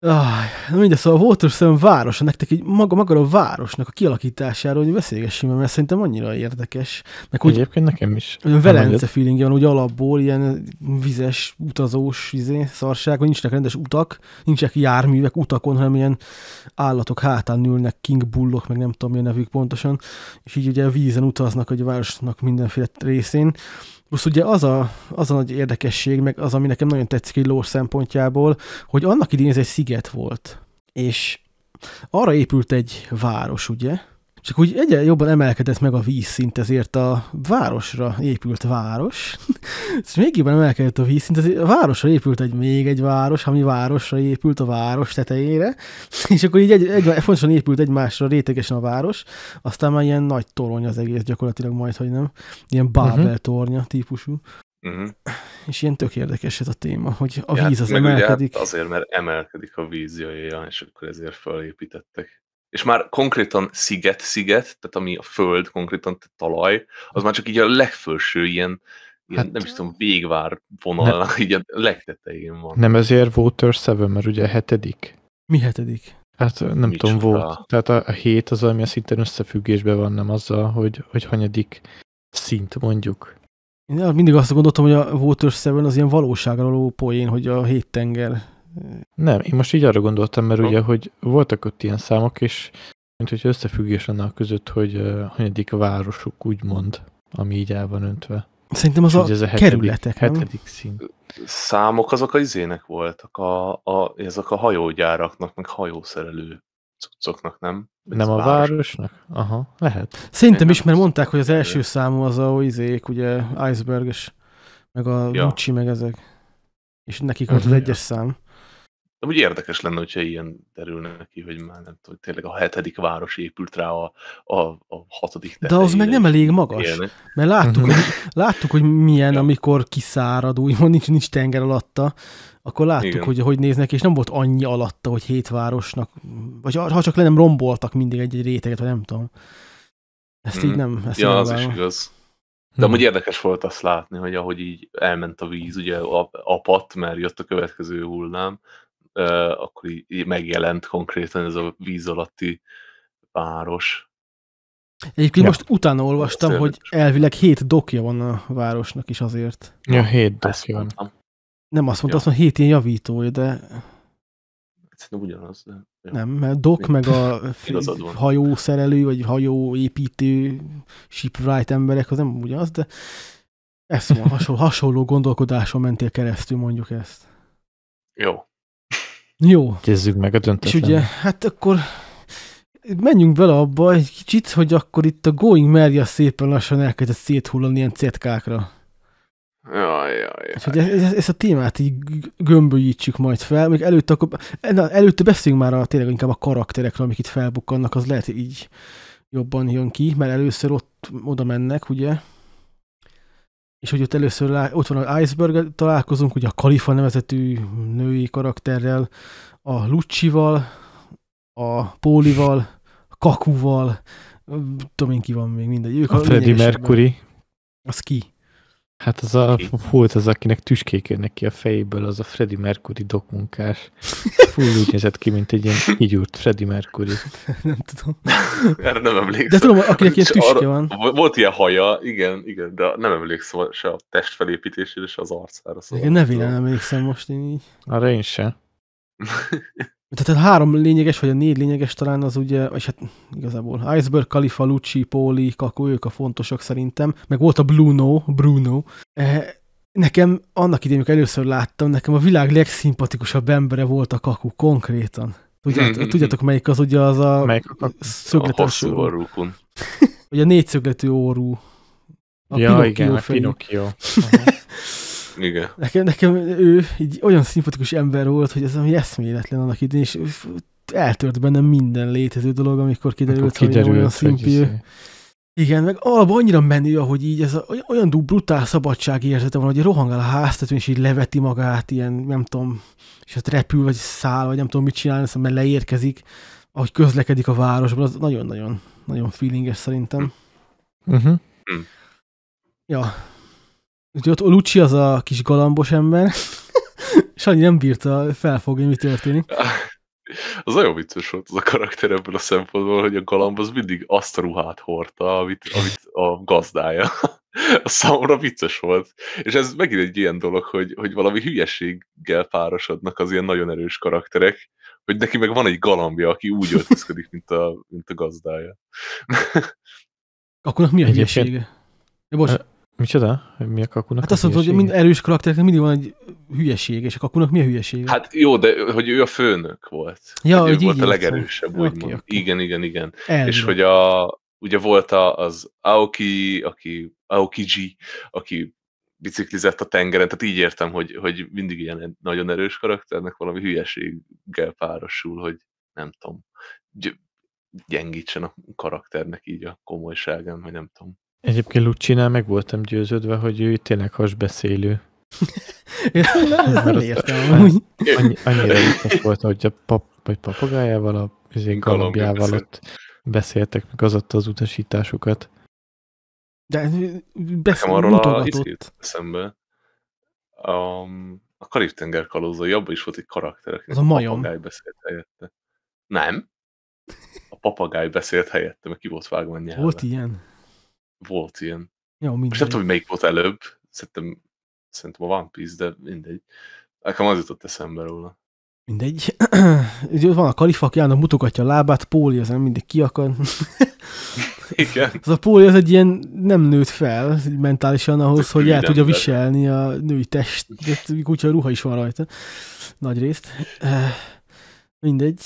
Ah, na mindegy, szóval a Waterstone város, nektek egy maga, maga a városnak a kialakításáról, hogy beszélgessünk, mert szerintem annyira érdekes. Meg úgy, Egyébként nekem is. Hogy a Velence feeling van, úgy alapból ilyen vizes, utazós izé, szarság, hogy nincsenek rendes utak, nincsenek járművek utakon, hanem ilyen állatok hátán ülnek, king bullok, meg nem tudom, mi a nevük pontosan, és így ugye a vízen utaznak, hogy a városnak mindenféle részén, Plusz ugye az a, az a nagy érdekesség, meg az, ami nekem nagyon tetszik egy lór szempontjából, hogy annak idén ez egy sziget volt, és arra épült egy város, ugye, csak úgy egyre jobban emelkedett meg a vízszint, ezért a városra épült város. És még jobban emelkedett a vízszint, ezért a városra épült egy még egy város, ami városra épült a város tetejére. És akkor így egy, egy, fontosan épült egymásra rétegesen a város, aztán már ilyen nagy torony az egész gyakorlatilag majd, hogy nem. Ilyen Babel uh-huh. tornya típusú. Uh-huh. És ilyen tök érdekes ez a téma, hogy a ja, víz az emelkedik. Ugye, hát azért, mert emelkedik a víz, jaj, és akkor ezért felépítettek és már konkrétan sziget-sziget, tehát ami a föld, konkrétan talaj, az már csak így a legfelső ilyen, ilyen hát, nem is tudom, végvár vonalnak, így a legtetején van. Nem ezért Water 7, mert ugye hetedik. Mi hetedik? Hát nem Mi tudom, volt. Tehát a, a hét az, ami a szinten összefüggésben van, nem azzal, hogy, hogy hanyadik szint mondjuk. Én mindig azt gondoltam, hogy a Water 7 az ilyen valóságra való poén, hogy a hét tenger nem, én most így arra gondoltam, mert no. ugye, hogy voltak ott ilyen számok, és mint hogy összefüggés a között, hogy uh, hanyadik városuk úgymond, ami így el van öntve. Szerintem az a, ez a hetedik, kerületek, hetedik nem? Számok azok az izének voltak, a, a, ezek a hajógyáraknak, meg hajószerelő cuccoknak, nem? Ez nem a város. városnak? Aha, lehet. Szerintem is, mert mondták, hogy az első számú az a izék, ugye iceberg meg a ja. Lucsi, meg ezek. És nekik volt mhm. az egyes szám. De úgy érdekes lenne, hogyha ilyen derülne ki, hogy már nem tudom, tényleg a hetedik város épült rá a, a, a hatodik De az meg nem elég magas, Ilyen. mert láttuk, mhm. hogy, láttuk, hogy milyen, amikor kiszárad, úgymond nincs, nincs tenger alatta, akkor láttuk, Igen. hogy hogy néznek, és nem volt annyi alatta, hogy hét városnak, vagy ha csak le nem romboltak mindig egy, egy réteget, vagy nem tudom. Ezt hmm. így mhm. nem. Ezt ja, nem az is igaz. De mhm. amúgy érdekes volt azt látni, hogy ahogy így elment a víz, ugye apat, mert jött a következő hullám, akkor így megjelent konkrétan ez a víz alatti város. Egyébként ja. most utána olvastam, hogy elvileg hét dokja van a városnak is azért. Ja, hét dokja van. Nem azt mondta, ja. azt mondta, hét ilyen javítója, de... Szerintem ugyanaz. De... Ja. Nem, mert dok, meg a hajószerelő, vagy hajóépítő, shipwright emberek, az nem ugyanaz, de ezt mondom, hasonló, hasonló gondolkodáson mentél keresztül, mondjuk ezt. Jó. Jó. Kézzük meg a döntetlen. És ugye, hát akkor menjünk bele abba egy kicsit, hogy akkor itt a Going Merja szépen lassan elkezdett széthullani ilyen cetkákra. Jaj, jaj, jaj. Hogy ezt, ezt a témát így gömbölyítsük majd fel, még előtte, akkor, na, előtte beszéljünk már a, tényleg inkább a karakterekről, amik itt felbukkannak, az lehet így jobban jön ki, mert először ott oda mennek, ugye? és hogy ott először ott van az Iceberg, találkozunk ugye a Kalifa nevezetű női karakterrel, a Lucsival, a Pólival, a Kakuval, tudom én ki van még mindegy. Ők a, a Freddie Mercury. Az ki? Hát az a volt az, akinek tüskék jönnek ki a fejéből, az a Freddie Mercury dokmunkás. Full úgy nézett ki, mint egy ilyen kigyúrt Freddie Mercury. Nem tudom. Erre nem emlékszem. De tudom, akinek ilyen tüske arra, van. Volt ilyen haja, igen, igen, de nem emlékszem se a testfelépítésére, se az arcára. Szóval igen, nem emlékszem most én így. Arra én sem. Tehát a három lényeges, vagy a négy lényeges talán az ugye, és hát igazából Iceberg, Kalifa, Lucci, Póli, Kakó, ők a fontosak szerintem, meg volt a Bruno, Bruno. E, nekem annak idején, amikor először láttam, nekem a világ legszimpatikusabb embere volt a Kakó konkrétan. Tudjátok, hmm. tudjátok melyik az ugye az a, melyik a szögletes hosszú orrúkon. Ugye a négyszögletű orrú. A ja, Pinocchio igen, a Pinocchio. Igen. Nekem, nekem ő egy olyan szimpatikus ember volt, hogy ez ami eszméletlen annak idén, és eltört bennem minden létező dolog, amikor kiderült, kiderült hogy olyan szimpi. Izé. Igen, meg alapban annyira menő, ahogy így ez a, olyan brutál szabadság érzete van, hogy rohangál a háztetőn, és így leveti magát, ilyen nem tudom, és ott repül, vagy száll, vagy nem tudom mit csinál, aztán mert leérkezik, ahogy közlekedik a városban, az nagyon-nagyon nagyon feelinges szerintem. Uh-huh. Ja, Úgyhogy ott Lucsi az a kis galambos ember, és annyi nem bírta felfogni, mi történik. Az nagyon vicces volt az a karakter ebből a szempontból, hogy a galamb az mindig azt a ruhát hordta, amit, amit a gazdája. A számomra vicces volt. És ez megint egy ilyen dolog, hogy, hogy valami hülyeséggel párosodnak az ilyen nagyon erős karakterek, hogy neki meg van egy galambja, aki úgy öltözködik, mint a, mint a gazdája. Akkor mi a hülyesége? Ja, bocs. Micsoda? Mi a kakunak? Hát azt mondod, hogy mind erős karaktereknek mindig van egy hülyeség, és a kakunak mi a hülyeség? Hát jó, de hogy ő a főnök volt. Ja, hát hogy ő így volt így a legerősebb, szóval. úgymond. Okay, okay. Igen, igen, igen. Elmond. És hogy a, ugye volt az Aoki, aki, Aokiji, aki biciklizett a tengeren, tehát így értem, hogy, hogy mindig ilyen nagyon erős karakternek valami hülyeséggel párosul, hogy nem tudom, gyengítsen a karakternek így a komolyságán, vagy nem tudom. Egyébként Lucsinál meg voltam győződve, hogy ő tényleg hasbeszélő. Én nem értem Annyi, annyira vicces volt, hogy a pap, vagy papagájával, a izé galambjával ott beszéltek, meg az adta az utasításokat. De beszél, Nekem arról a izét eszembe. a Karib-tenger kalózai, abban is volt egy karakter, az a, a majom. papagáj beszélt helyette. Nem. A papagáj beszélt helyette, mert ki volt vágva a nyelve. Volt ilyen? volt ilyen. Jó, Most nem tudom, hogy melyik volt előbb, szerintem, szerintem a One Piece, de mindegy. Nekem az jutott eszembe róla. Mindegy. úgy van a kalifak, János mutogatja a lábát, Póli nem mindig kiakad. Igen. Az a Póli az egy ilyen nem nőtt fel mentálisan ahhoz, hogy el tudja viselni a női test. Úgyhogy ruha is van rajta. Nagy részt. Eh, mindegy.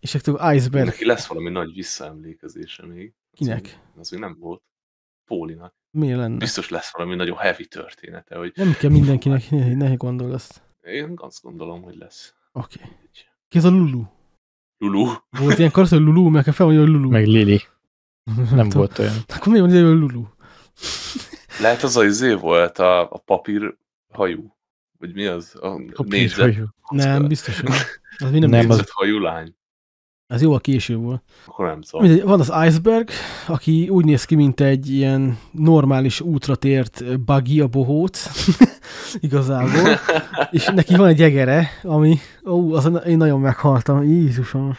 És akkor Iceberg. Neki lesz valami nagy visszaemlékezése még. Kinek? Az az még nem volt. Pólinak. Mi lenne? Biztos lesz valami nagyon heavy története. Hogy... Nem kell mindenkinek, ne, ne gondol azt. Én azt gondolom, hogy lesz. Oké. Okay. Ki ez a Lulu? Lulu? Volt ilyen karsz, hogy Lulu, meg hát fel hogy Lulu. Meg Lili. Nem Tudom. volt olyan. Akkor miért mondja, hogy Lulu? Lehet az a izé volt, a, a papír hajú. Vagy mi az? A, a négyzet. Hajú. Nem, biztos. Az mi nem, nem négyzet az... hajú lány. Ez jó, a késő volt. Akkor nem szó. Mindegy, van az Iceberg, aki úgy néz ki, mint egy ilyen normális útra tért buggy a bohóc, igazából, és neki van egy egere, ami, ó, az én nagyon meghaltam, Jézusom.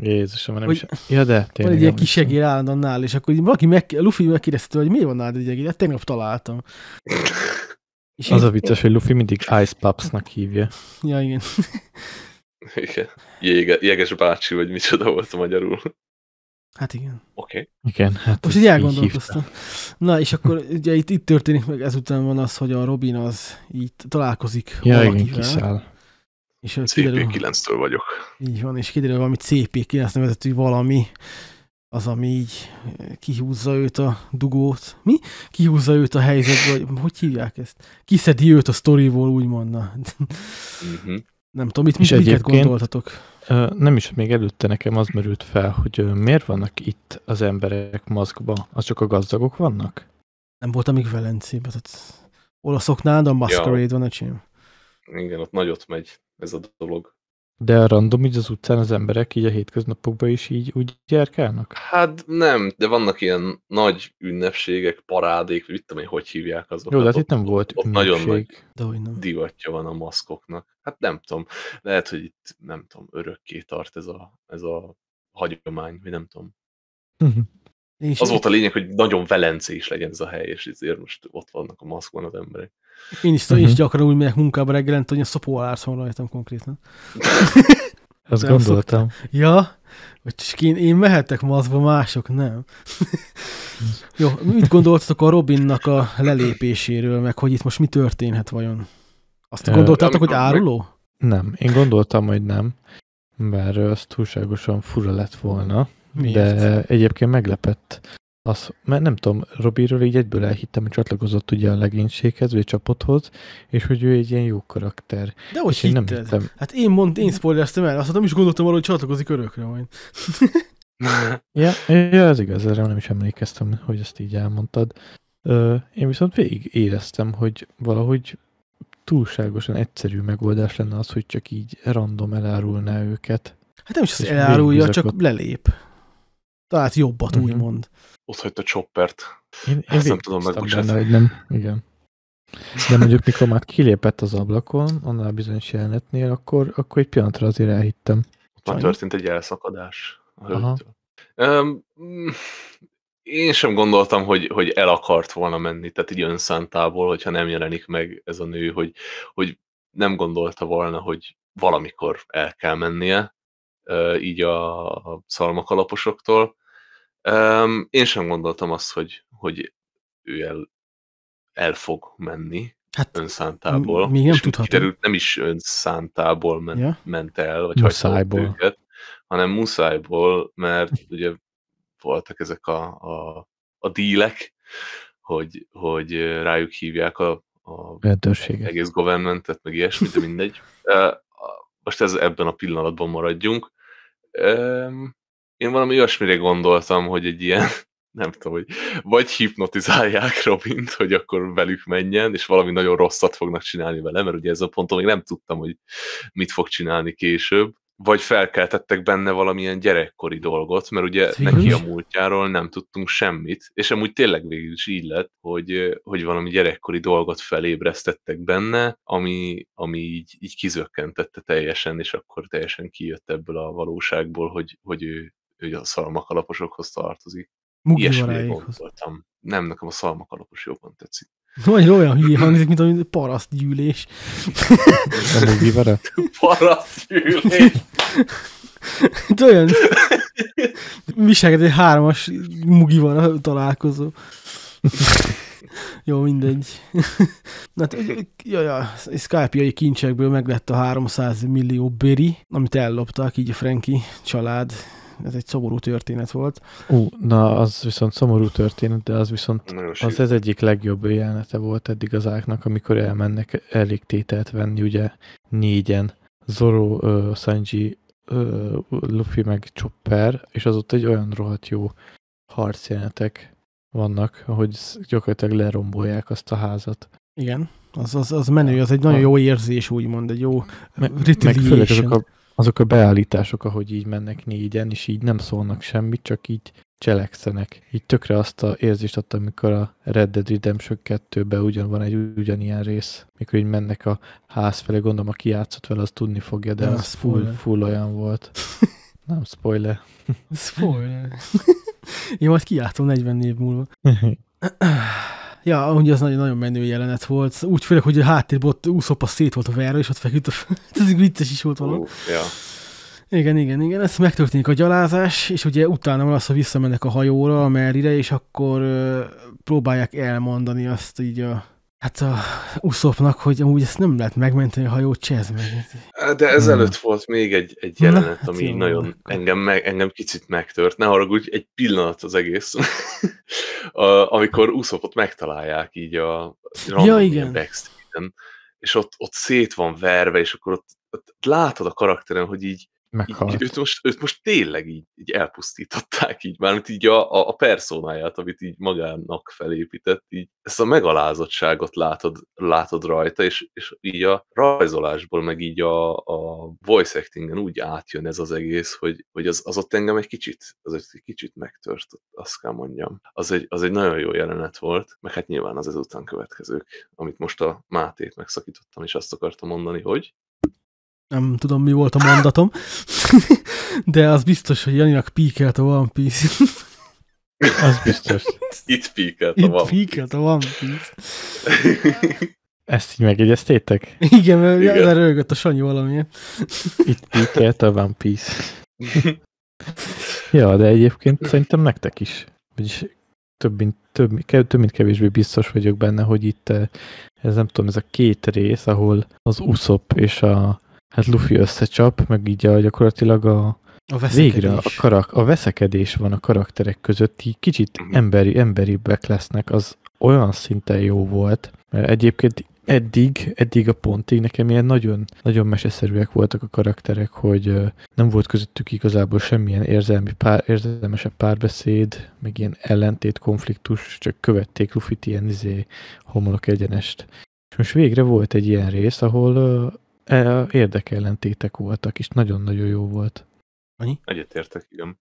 Jézusom, nem hogy, is. Ja, de tényleg. Van egy ilyen kis egér állandóan nál, és akkor valaki meg, Luffy megkérdezte, hogy miért van nálad egy egér, hát tegnap találtam. És az én... a vicces, hogy Luffy mindig Ice Pups-nak hívja. Ja, igen. Igen. Jége, Jéges bácsi, vagy micsoda volt magyarul. Hát igen. Oké. Okay. Igen, hát Most így elgondolkoztam. Így Na, és akkor ugye itt, itt történik meg ezután van az, hogy a Robin az így találkozik ja, valakivel. Igen, kiszáll. És CP9-től vagyok. Így van, és kiderül valami CP9 nevezetű valami, az, ami így kihúzza őt a dugót. Mi? Kihúzza őt a helyzetből, hogy hívják ezt? Kiszedi őt a sztoriból, úgymond. Uh-huh. Mhm. Nem tudom, mit, mit, miket gondoltatok? Nem is, még előtte nekem az merült fel, hogy miért vannak itt az emberek maszkba? Az csak a gazdagok vannak? Nem voltam még Velencébe, tehát olaszoknál, de a Masquerade ja. van a csim. Igen, ott nagyot megy ez a dolog. De a random így az utcán az emberek így a hétköznapokban is így úgy járkálnak? Hát nem, de vannak ilyen nagy ünnepségek, parádék, mit tudom én, hogy hívják azokat. Jó, de hát itt nem volt ott ünnepség. Nagyon nagy de hogy nem. divatja van a maszkoknak. Hát nem tudom, lehet, hogy itt nem tudom, örökké tart ez a, ez a hagyomány, vagy nem tudom. az volt a lényeg, hogy nagyon velencés legyen ez a hely, és ezért most ott vannak a maszkban az emberek. Én is, uh-huh. is mhm. gyakran úgy megyek munkába reggelent, hogy a szopó alárc van rajtam konkrétan. Azt gondoltam. Ja, Ja, hogy én, én mehetek ma azba, mások nem. Jó, mit gondoltatok a Robinnak a lelépéséről, meg hogy itt most mi történhet vajon? Azt gondoltátok, hogy áruló? Nem, én gondoltam, hogy nem, mert az túlságosan fura lett volna. Miért? De egyébként meglepett az, mert nem tudom, Robiről így egyből elhittem, hogy csatlakozott ugye a legénységhez, vagy csapathoz, és hogy ő egy ilyen jó karakter. De hogy hitted? Én nem hittem. Hát én mond, én spoilereztem el, azt nem is gondoltam arra, hogy csatlakozik örökre majd. ja, ja, ez igaz, erre nem is emlékeztem, hogy ezt így elmondtad. Én viszont végig éreztem, hogy valahogy túlságosan egyszerű megoldás lenne az, hogy csak így random elárulná őket. Hát nem is az elárulja, csak lelép. Tehát jobbat, uh-huh. úgymond ott hagyta Choppert. Én, én Ezt nem tudom Benne, hogy nem. Igen. De mondjuk mikor már kilépett az ablakon, annál bizonyos jelenetnél, akkor, akkor egy pillanatra azért elhittem. Ott már történt egy elszakadás. Um, én sem gondoltam, hogy, hogy el akart volna menni, tehát így önszántából, hogyha nem jelenik meg ez a nő, hogy, hogy nem gondolta volna, hogy valamikor el kell mennie, így a szalmakalaposoktól. Um, én sem gondoltam azt, hogy, hogy ő el, el fog menni hát, önszántából. Még nem Kiderült, nem is önszántából men, ja? ment el, vagy muszájból. őket, hanem muszájból, mert ugye voltak ezek a, a, a dílek, hogy, hogy rájuk hívják a, a egész governmentet, meg ilyesmi, de mindegy. Most ez ebben a pillanatban maradjunk. Um, én valami olyasmire gondoltam, hogy egy ilyen, nem tudom, hogy vagy hipnotizálják Robint, hogy akkor velük menjen, és valami nagyon rosszat fognak csinálni vele, mert ugye ez a ponton még nem tudtam, hogy mit fog csinálni később, vagy felkeltettek benne valamilyen gyerekkori dolgot, mert ugye Szíves? neki a múltjáról nem tudtunk semmit, és amúgy tényleg végül is így lett, hogy, hogy valami gyerekkori dolgot felébresztettek benne, ami, ami így, így kizökkentette teljesen, és akkor teljesen kijött ebből a valóságból, hogy, hogy ő hogy a szalmakalaposokhoz tartozik. Mugivaráékhoz. Nem, nekem a szalmakalapos jobban tetszik. no, olyan hülye hangzik, mint a parasztgyűlés. A vele? Parasztgyűlés. olyan viselkedő hármas mugi van a találkozó. Jó, mindegy. Na, hát, jaj, a szkápiai kincsekből meg lett a 300 millió beri, amit elloptak így a Franki család ez egy szomorú történet volt. Ú, na az viszont szomorú történet, de az viszont az ez egyik legjobb jelenete volt eddig az áknak, amikor elmennek elég tételt venni, ugye négyen. Zoro, uh, Sanji, uh, Luffy meg Chopper, és az ott egy olyan rohadt jó harcjelenetek vannak, ahogy gyakorlatilag lerombolják azt a házat. Igen, az, az, az menő, az egy nagyon jó érzés, úgymond, egy jó me, Meg főleg azok a azok a beállítások, ahogy így mennek négyen, és így nem szólnak semmit, csak így cselekszenek. Így tökre azt a érzést adta, amikor a Red Dead Redemption 2 ugyan van egy ugyanilyen rész, mikor így mennek a ház felé, gondolom, aki játszott vele, az tudni fogja, de nem az full, full olyan volt. nem spoiler. spoiler. Jó, azt kijátszom 40 év múlva. Ja, ugye az nagyon, nagyon menő jelenet volt. Úgy főleg, hogy a háttérben ott úszópa szét volt a verő, és ott feküdt a föld. Ez vicces is volt valami. Uh, yeah. Igen, igen, igen. Ez megtörténik a gyalázás, és ugye utána van az, hogy visszamennek a hajóra, a Merire, és akkor ö, próbálják elmondani azt így a hát a Uszopnak, hogy amúgy ezt nem lehet megmenteni a hajót, csehz meg. De ezelőtt mm. hmm. volt még egy, egy jelenet, Na, hát ami jó, nagyon engem, meg, engem kicsit megtört. Ne haragudj, egy pillanat az egész. a, amikor Uszopot megtalálják így a ja, igen. és ott, ott szét van verve, és akkor ott, ott látod a karakteren, hogy így Meghalt. Így, őt, most, őt most tényleg így, így elpusztították, így már, így a, a, a personáját, amit így magának felépített, így ezt a megalázottságot látod, látod rajta, és, és így a rajzolásból, meg így a, a voice actingen úgy átjön ez az egész, hogy, hogy az, az ott engem egy kicsit, az egy kicsit megtört, azt kell mondjam. Az egy, az egy nagyon jó jelenet volt, meg hát nyilván az ezután következők, amit most a Mátét megszakítottam, és azt akartam mondani, hogy nem tudom, mi volt a mondatom, de az biztos, hogy Janinak píkelt a One Piece. az biztos. Itt píkelt a One Piece. Itt píkelt a One Piece. Ezt így megjegyeztétek? Igen, mert Igen. rögött a Sanyi valamilyen. Itt píkelt a One Piece. ja, de egyébként szerintem nektek is. Vagyis több mint, több, több mint kevésbé biztos vagyok benne, hogy itt eh, ez nem tudom, ez a két rész, ahol az Usopp és a hát Luffy összecsap, meg így a, gyakorlatilag a, a végre a, karak, a veszekedés van a karakterek között, így kicsit mhm. emberi, emberibbek lesznek, az olyan szinten jó volt. mert Egyébként eddig, eddig a pontig nekem ilyen nagyon, nagyon meseszerűek voltak a karakterek, hogy nem volt közöttük igazából semmilyen érzelmi pár, érzelmesebb párbeszéd, meg ilyen ellentét, konfliktus, csak követték Luffy-t ilyen izé, homolok egyenest. És most végre volt egy ilyen rész, ahol E, érdekellentétek voltak, és nagyon-nagyon jó volt. Annyi? Egyetértek, igen.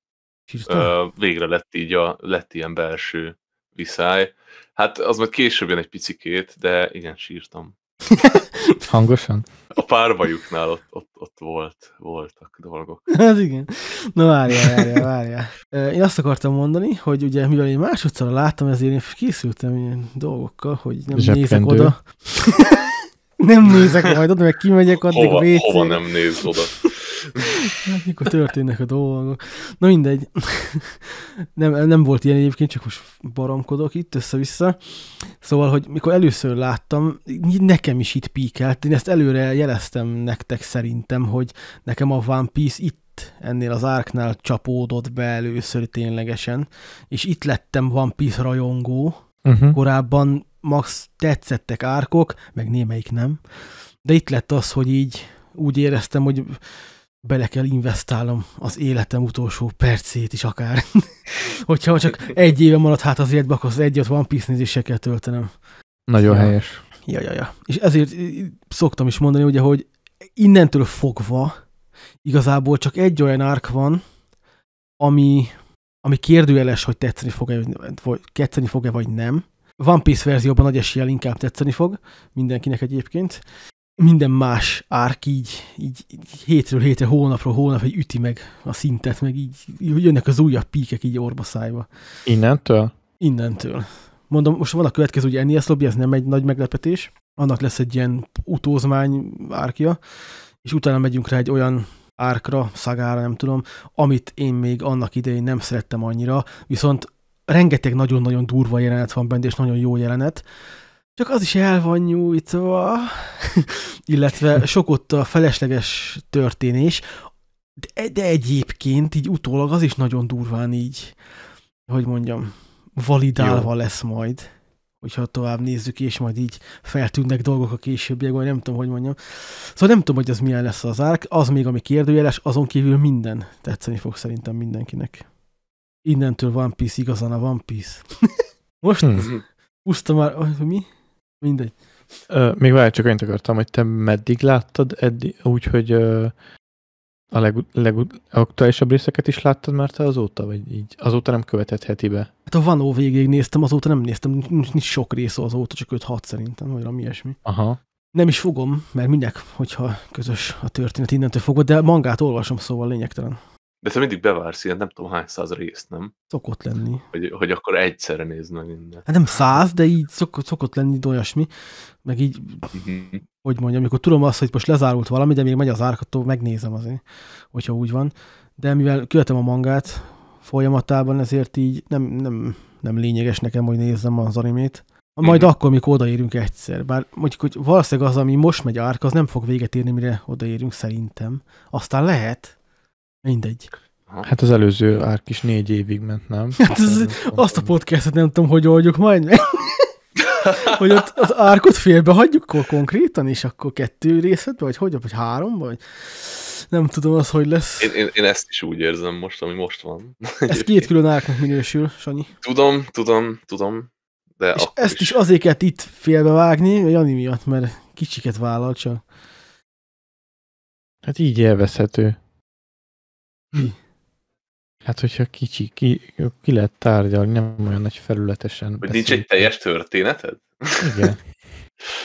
Ö, végre lett így a, lett ilyen belső viszály. Hát az majd később jön egy picikét, de igen, sírtam. Hangosan? A párbajuknál ott, ott, ott volt, voltak dolgok. Hát igen. Na várjál, várjál, várjál. Én azt akartam mondani, hogy ugye mivel én másodszor láttam, ezért én készültem ilyen dolgokkal, hogy nem Zsebkendő. nézek oda. nem nézek majd oda, meg kimegyek addig hova, WC. Hova nem néz oda? Hát, mikor történnek a dolgok. Na mindegy. Nem, nem volt ilyen egyébként, csak most baromkodok itt össze-vissza. Szóval, hogy mikor először láttam, nekem is itt píkelt. Én ezt előre jeleztem nektek szerintem, hogy nekem a One Piece itt ennél az árknál csapódott be először ténylegesen, és itt lettem One Piece rajongó. Uh-huh. Korábban max tetszettek árkok, meg némelyik nem. De itt lett az, hogy így úgy éreztem, hogy bele kell investálnom az életem utolsó percét is akár. Hogyha csak egy éve maradt hát az életbe, akkor az egyet One Piece nézéssel kell töltenem. Nagyon ja. helyes. Ja, ja, ja. És ezért szoktam is mondani, ugye, hogy innentől fogva igazából csak egy olyan árk van, ami, ami kérdőjeles, hogy tetszeni fog-e, vagy, tetszeni fog-e, vagy nem. One Piece verzióban nagy eséllyel inkább tetszeni fog mindenkinek egyébként. Minden más árk így, így, így hétről hétre, hónapról hónap, hogy üti meg a szintet, meg így jönnek az újabb píkek így orba szájba. Innentől? Innentől. Mondom, most van a következő, ugye NES Lobby, ez nem egy nagy meglepetés, annak lesz egy ilyen utózmány árkja, és utána megyünk rá egy olyan árkra, szagára, nem tudom, amit én még annak idején nem szerettem annyira, viszont rengeteg nagyon-nagyon durva jelenet van benne, és nagyon jó jelenet, csak az is el van nyújtva, illetve sok ott a felesleges történés, de, de egyébként így utólag az is nagyon durván így, hogy mondjam, validálva jó. lesz majd, hogyha tovább nézzük, és majd így feltűnnek dolgok a későbbiek, vagy nem tudom, hogy mondjam. Szóval nem tudom, hogy az milyen lesz az árk, az még, ami kérdőjeles, azon kívül minden tetszeni fog szerintem mindenkinek innentől One Piece igazán a One Piece. Most hmm. úszta már, mi? Mindegy. Ö, még várj, csak annyit akartam, hogy te meddig láttad eddig, úgyhogy a legaktuálisabb leg, részeket is láttad már te azóta, vagy így azóta nem heti be? Hát a Vanó végig néztem, azóta nem néztem, nincs, nincs sok rész azóta, csak 5-6 szerintem, vagy valami ilyesmi. Aha. Nem is fogom, mert minek, hogyha közös a történet innentől fogod, de mangát olvasom, szóval lényegtelen. De te mindig bevársz ilyen nem tudom hány száz részt, nem? Szokott lenni. Hogy, hogy akkor egyszerre nézd meg minden. Hát nem száz, de így szok, szokott lenni olyasmi. Meg így, uh-huh. hogy mondjam, amikor tudom azt, hogy most lezárult valami, de még megy az árkató, megnézem azért, hogyha úgy van. De mivel követem a mangát folyamatában, ezért így nem, nem, nem lényeges nekem, hogy nézzem az animét. Majd uh-huh. akkor, mikor odaérünk egyszer. Bár mondjuk, hogy valószínűleg az, ami most megy árka, az nem fog véget érni, mire odaérünk szerintem. Aztán lehet, Mindegy. Hát az előző árk is négy évig ment, nem? Hát az, azt a podcastet nem tudom, hogy oldjuk majd meg. hogy ott az árkot félbe hagyjuk akkor konkrétan, és akkor kettő részletbe, vagy hogy, vagy három, vagy nem tudom az, hogy lesz. Én, én, én ezt is úgy érzem most, ami most van. Ez két külön árknak minősül, Sanyi. Tudom, tudom, tudom. De és ezt is. is azért kellett itt félbevágni, Jani miatt, mert kicsiket vállal csak. Hát így élvezhető. Hát, hogyha kicsi, ki, ki lehet tárgyalni, nem olyan nagy felületesen. Hogy nincs egy teljes történeted? Igen.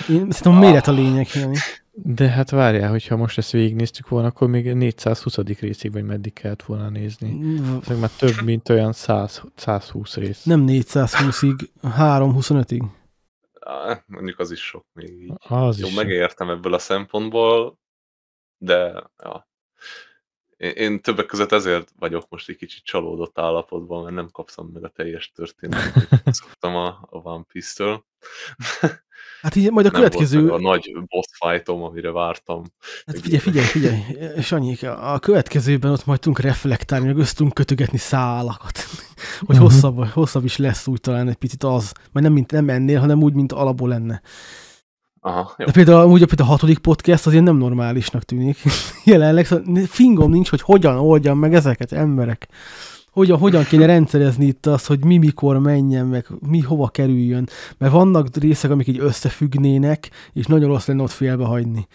Én szerintem ah. méret a lényeg, Jani. De hát várjál, hogyha most ezt végignéztük volna, akkor még 420. részig, vagy meddig kellett volna nézni. Ezek már több, mint olyan 100, 120 rész. Nem 420-ig, 325-ig. Ah, mondjuk az is sok még így. Az Jó, is megértem ebből a szempontból, de ja, én többek között ezért vagyok most egy kicsit csalódott állapotban, mert nem kapszom meg a teljes történetet, szoktam a, a One Piece-től. Hát így majd a nem következő... a nagy boss fightom, amire vártam. Hát figyelj, figyelj, figyelj, Sanyi, a következőben ott majd tudunk reflektálni, meg tudunk kötögetni szálakat. Hogy uh-huh. hosszabb, hosszabb is lesz úgy talán egy picit az. Majd nem, mint, nem ennél, hanem úgy, mint alapból lenne. Aha, De például, úgy például a hatodik podcast azért nem normálisnak tűnik. Jelenleg szóval fingom nincs, hogy hogyan oldjam meg ezeket emberek. Hogyan, hogyan kéne rendszerezni itt azt, hogy mi mikor menjen, meg mi hova kerüljön. Mert vannak részek, amik így összefüggnének, és nagyon rossz lenne ott hagyni.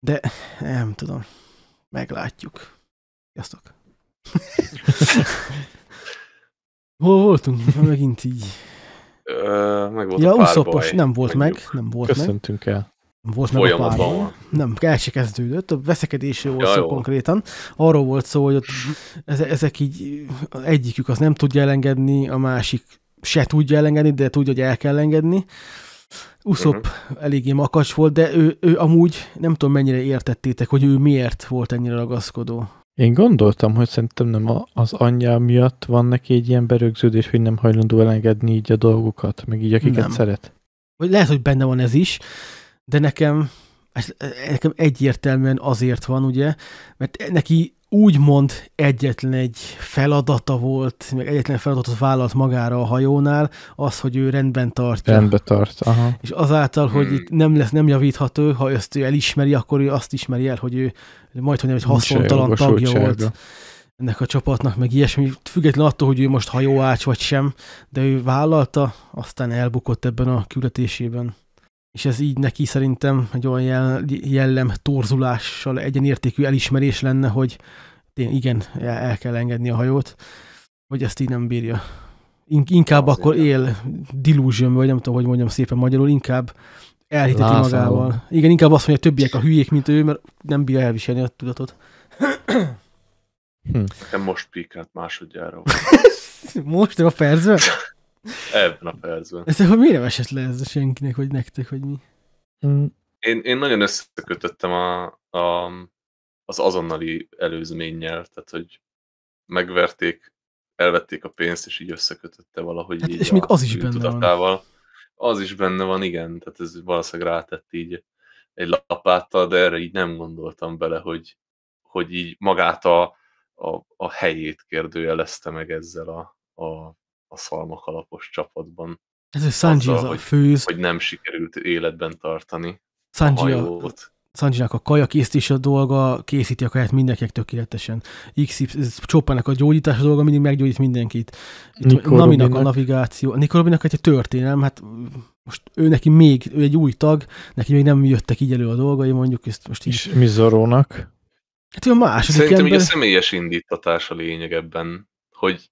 De nem tudom. Meglátjuk. Sziasztok. Hol voltunk? Megint így meg volt ja, a Uszopos nem volt mondjuk. meg, nem volt Köszöntünk meg. el. Volt meg a pár. Nem, el se kezdődött, a veszekedési ja, szó konkrétan. Arról volt szó, hogy ott ezek így, egyikük az nem tudja elengedni, a másik se tudja elengedni, de tudja, hogy el kell engedni. Uszop uh-huh. Mhm. eléggé makacs volt, de ő, ő amúgy nem tudom mennyire értettétek, hogy ő miért volt ennyire ragaszkodó én gondoltam, hogy szerintem nem a, az anyja miatt van neki egy ilyen berögződés, hogy nem hajlandó elengedni így a dolgokat, meg így akiket nem. szeret. Vagy lehet, hogy benne van ez is, de nekem, nekem egyértelműen azért van, ugye, mert neki úgymond egyetlen egy feladata volt, meg egyetlen feladatot vállalt magára a hajónál, az, hogy ő rendben tartja. Rendben tart, aha. És azáltal, hogy hmm. itt nem lesz, nem javítható, ha ezt ő elismeri, akkor ő azt ismeri el, hogy ő majdhogy nem egy haszontalan tagja volt ennek a csapatnak, meg ilyesmi, független attól, hogy ő most hajóács vagy sem, de ő vállalta, aztán elbukott ebben a küldetésében és ez így neki szerintem egy olyan jellem torzulással egyenértékű elismerés lenne, hogy tény, igen, el kell engedni a hajót, hogy ezt így nem bírja. In inkább Az akkor él delusion vagy nem tudom, hogy mondjam szépen magyarul, inkább elhiteti László. magával. Igen, inkább azt mondja, hogy többiek a hülyék, mint ő, mert nem bírja elviselni a tudatot. Hm. Nekem most pikát másodjára. most a percben? Ebben a percben. Ez akkor miért nem esett le ez senkinek, hogy nektek, hogy mi? Mm. Én, én nagyon összekötöttem a, a, az azonnali előzménnyel, tehát hogy megverték, elvették a pénzt, és így összekötötte valahogy hát, így És a még az is benne tudatával. van. Az is benne van, igen, tehát ez valószínűleg rátett így egy lapáttal, de erre így nem gondoltam bele, hogy, hogy így magát a, a, a helyét kérdőjelezte meg ezzel a, a a szalmak alapos csapatban. Ez egy Sanji az a hogy, főz. Hogy nem sikerült életben tartani Sanji a hajót. Sanjinak a kaja készítés a dolga, készíti a kaját mindenkinek tökéletesen. XY, csoppanak a gyógyítás a dolga, mindig meggyógyít mindenkit. Naminak a navigáció. Nikorobinak egy történelem, hát most ő neki még, ő egy új tag, neki még nem jöttek így elő a dolgai, mondjuk ezt most így. És Mizorónak? Hát ő a második Szerintem ember... a személyes indítatás a lényeg ebben, hogy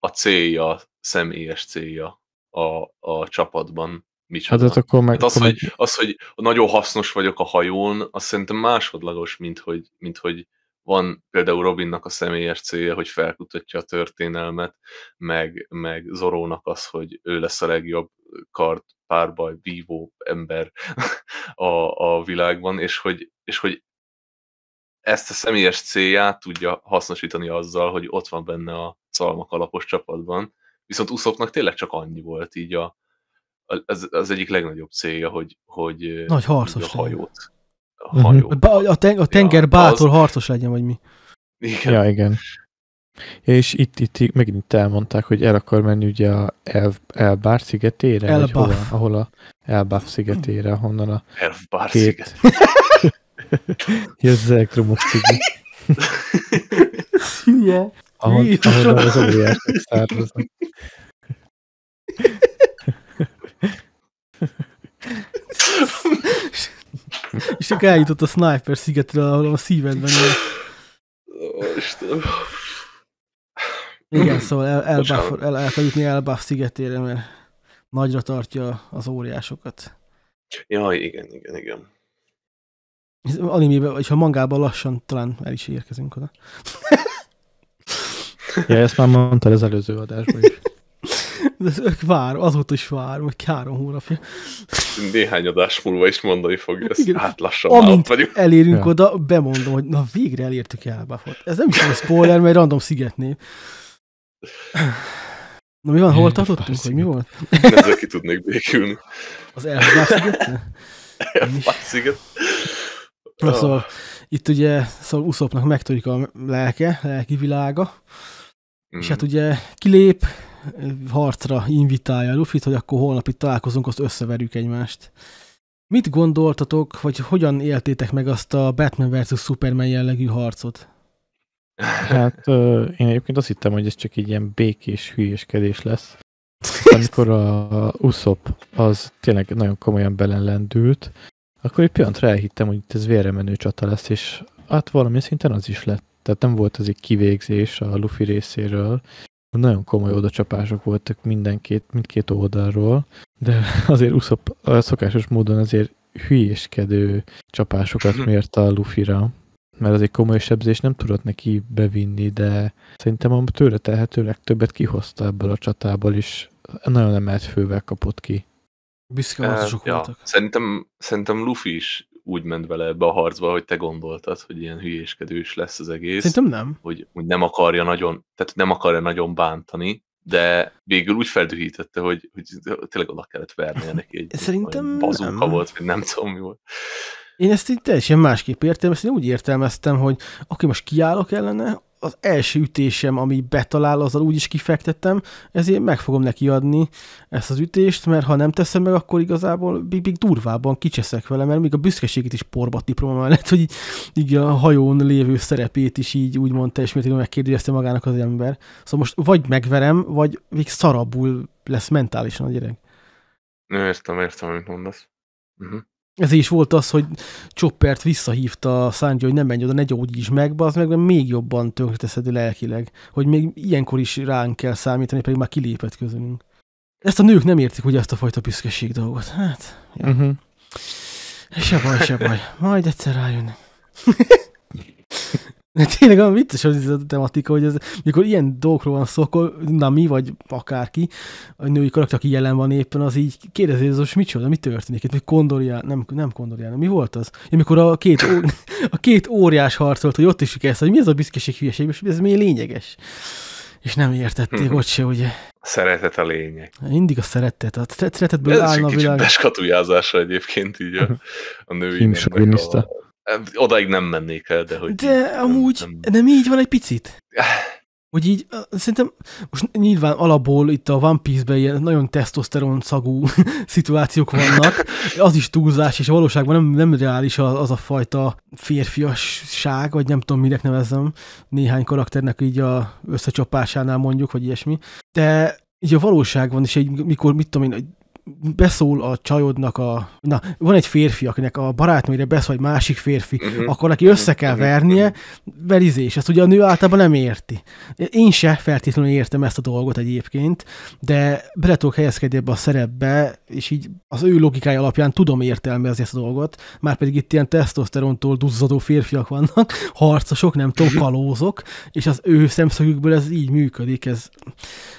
a célja, személyes célja a, a csapatban. Micsoda. Hát, hát akkor meg, hát az, hogy, az, hogy nagyon hasznos vagyok a hajón, az szerintem másodlagos, mint hogy, mint hogy van például Robinnak a személyes célja, hogy felkutatja a történelmet, meg, meg Zorónak az, hogy ő lesz a legjobb kart párbaj, vívó ember a, a világban, és hogy, és hogy ezt a személyes célját tudja hasznosítani azzal, hogy ott van benne a szalmak alapos csapatban. Viszont Uszoknak tényleg csak annyi volt így a, az, az egyik legnagyobb célja, hogy, hogy eh, Nagy harcos a hajót. A, mhm. hajót. Uh-huh. a, ten, a tenger ja, bátor az... harcos legyen, vagy mi. Igen. Ja, igen. És itt, itt megint elmondták, hogy el akar menni ugye a elf Elbár szigetére, Elbaf. Vagy hova, ahol a Elbár szigetére, honnan a Elbár két... sziget. Jössz az elektromos cigi. Szia! az óriások származnak. És csak eljutott a sniper szigetre, ahol a szívedben él. Istenem. Igen, szóval el, el, buff, el, el kell jutni Elbaf szigetére, mert nagyra tartja az óriásokat. Jaj, igen, igen, igen. Ez animébe, és ha mangában lassan talán el is érkezünk oda. ja, ezt már mondtad az előző adásban is. De ők vár, azóta is vár, meg három hónapja. Néhány adás múlva is mondani fogja, ezt Igen. hát lassan Amint vagyunk. elérünk ja. oda, bemondom, hogy na végre elértük Elbáfot. Ez nem is egy spoiler, mert random szigetnél. Na mi van, hol tartottunk, hogy mi volt? Ezzel ki tudnék békülni. Az elfogás szigetnél? Elfogás sziget? Na, szóval oh. itt ugye szóval Uszopnak megtörik a lelke, lelki világa, mm. és hát mhm. ugye kilép, harcra invitálja Luffy-t, hogy akkor holnap itt találkozunk, azt összeverjük egymást. Mit gondoltatok, vagy hogyan éltétek meg azt a Batman vs. Superman jellegű harcot? Hát ö, én egyébként azt hittem, hogy ez csak egy ilyen békés hülyéskedés lesz. Amikor a Usopp az tényleg nagyon komolyan belenlendült, akkor egy pillanatra elhittem, hogy itt ez vére menő csata lesz, és hát valami szinten az is lett. Tehát nem volt az egy kivégzés a Luffy részéről. Nagyon komoly odacsapások voltak mindenkét, mindkét oldalról, de azért Usopp szokásos módon azért hülyéskedő csapásokat hm. mért a Luffy-ra, mert egy komoly sebzés nem tudott neki bevinni, de szerintem a tőle tehető legtöbbet kihozta ebből a csatából, és nagyon emelt fővel kapott ki. Büszke volt, sok ja. voltak. Szerintem, szerintem Luffy is úgy ment vele ebbe a harcba, hogy te gondoltad, hogy ilyen hülyéskedős lesz az egész. Szerintem nem. Hogy, hogy nem akarja nagyon, tehát nem akarja nagyon bántani, de végül úgy feldühítette, hogy, hogy tényleg oda kellett verni neki egy Szerintem bazuka nem. volt, vagy nem tudom mi volt. Én ezt így teljesen másképp értem, ezt én úgy értelmeztem, hogy aki most kiállok ellene, az első ütésem, ami betalál, azzal úgy is kifektettem, ezért meg fogom neki adni ezt az ütést, mert ha nem teszem meg, akkor igazából még, még durvában kicseszek vele, mert még a büszkeségét is porba tiprom mellett, hogy így, így, a hajón lévő szerepét is így úgymond és mértékben megkérdezte magának az ember. Szóval most vagy megverem, vagy még szarabul lesz mentálisan a gyerek. Értem, értem, amit mondasz. Uh-huh ez is volt az, hogy Choppert visszahívta Sanji, hogy nem menj oda, ne gyógyíts meg, az meg még jobban tönkreteszed lelkileg, hogy még ilyenkor is ránk kell számítani, pedig már kilépett közülünk. Ezt a nők nem értik, hogy ezt a fajta büszkeség dolgot. Hát, uh-huh. Se baj, se baj. Majd egyszer rájönnek. De tényleg olyan vicces az a tematika, hogy ez, mikor ilyen dolgokról van szó, akkor na mi, vagy akárki, a női karakter, aki jelen van éppen, az így kérdezi, ez most micsoda, mi történik itt, mi nem, nem, nem kondorián, mi volt az? Ja, mikor a két, ó, a két óriás harcolt, hogy ott is kezd, hogy mi ez a büszkeség hülyeség, és ez mi lényeges? És nem értették mhm. ott se, ugye. Szeretet a lényeg. Mindig a szeretet. A szeretetből ez állna a világ. Ez egy kicsit egyébként így a, a női. Odaig nem mennék el, de hogy... De így, amúgy nem, nem... nem így van egy picit? Hogy így, szerintem most nyilván alapból itt a One Piece-ben ilyen nagyon tesztoszteron szagú szituációk vannak, az is túlzás, és a valóságban nem, nem reális az, az a fajta férfiasság, vagy nem tudom, minek nevezem néhány karakternek így a összecsapásánál mondjuk, vagy ilyesmi, de így a valóságban, is egy, mikor, mit tudom én, beszól a csajodnak a... Na, van egy férfi, akinek a barátnőre beszól egy másik férfi, uh-huh. akkor neki össze kell mhm. vernie, verizé, mhm. és ezt ugye a nő általában nem érti. Én se feltétlenül értem ezt a dolgot egyébként, de bele tudok helyezkedni ebbe a szerepbe, és így az ő logikája alapján tudom értelmezni ezt a dolgot, már pedig itt ilyen tesztoszterontól duzzadó férfiak vannak, harcosok, nem tudom, kalózok, és az ő szemszögükből ez így működik, ez...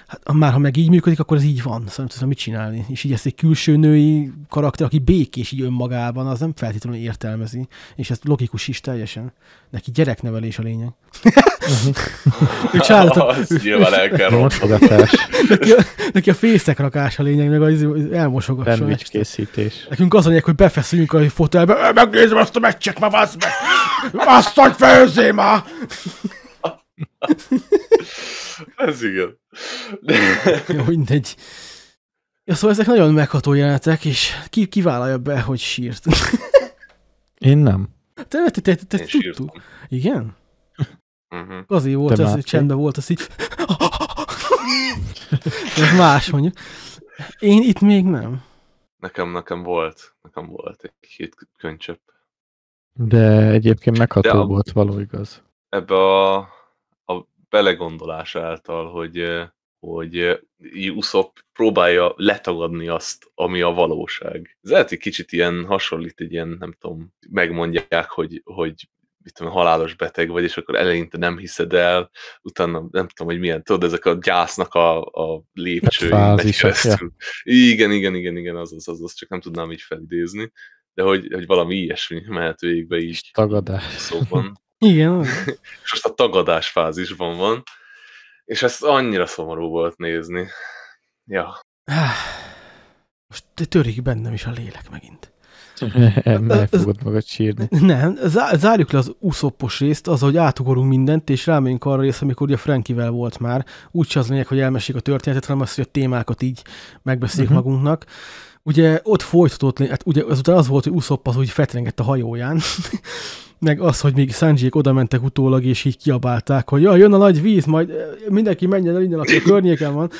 Hát, már ha meg így működik, akkor ez így van, szóval nem tudom mit csinálni, és így lesz egy külső női karakter, aki békés így önmagában, az nem feltétlenül értelmezi, és ez logikus is teljesen. Neki gyereknevelés a lényeg. ő csálatok... nyilván el kell Mosogatás. neki, a, neki a fészek rakás a lényeg, meg az, izé- az elmosogatás. készítés. Nekünk az a lényeg, hogy befeszüljünk a fotelbe, megnézem azt a meccset, ma vázd meg! Azt, hogy főzé ma! Ez igen. Jó, mindegy. Ja, szóval ezek nagyon megható jelenetek, és ki, kivállalja be, hogy sírt. Én nem. Te, te, te, te tudtuk. Igen? Uh-huh. Mhm. Azért volt ez, hogy csendben volt az így. ez más mondjuk. Én itt még nem. Nekem, nekem volt. Nekem volt egy két könycsöp. De egyébként megható De a, volt, való igaz. Ebbe a, a belegondolás által, hogy hogy Usopp próbálja letagadni azt, ami a valóság. Ez lehet, hogy kicsit ilyen hasonlít, egy ilyen, nem tudom, megmondják, hogy, hogy mit tudom, halálos beteg vagy, és akkor eleinte nem hiszed el, utána nem tudom, hogy milyen, tudod, ezek a gyásznak a, a lépcsői megy keresztül. Ja. Igen, igen, igen, igen, az, az, az, az, csak nem tudnám így felidézni, de hogy, hogy valami ilyesmi mehet végbe így. Tagadás. Szóban. igen. és most a tagadás fázisban van, és ezt annyira szomorú volt nézni. Ja. Most törik bennem is a lélek megint. Nem fogod magad sírni. Nem, zárjuk le az úszopos részt, az, hogy átugorunk mindent, és rámegyünk arra részt, amikor ugye Frankivel volt már. Úgy az lényeg, hogy elmesik a történetet, hanem azt, hogy a témákat így megbeszéljük uh mhm. -huh. magunknak. Ugye ott folytatott, hát ugye azután az volt, hogy úszop az úgy fetrengett a hajóján, meg az, hogy még Sanjék oda mentek utólag, és így kiabálták, hogy ja, jön a nagy víz, majd eh, mindenki menjen el innen, aki a környéken van.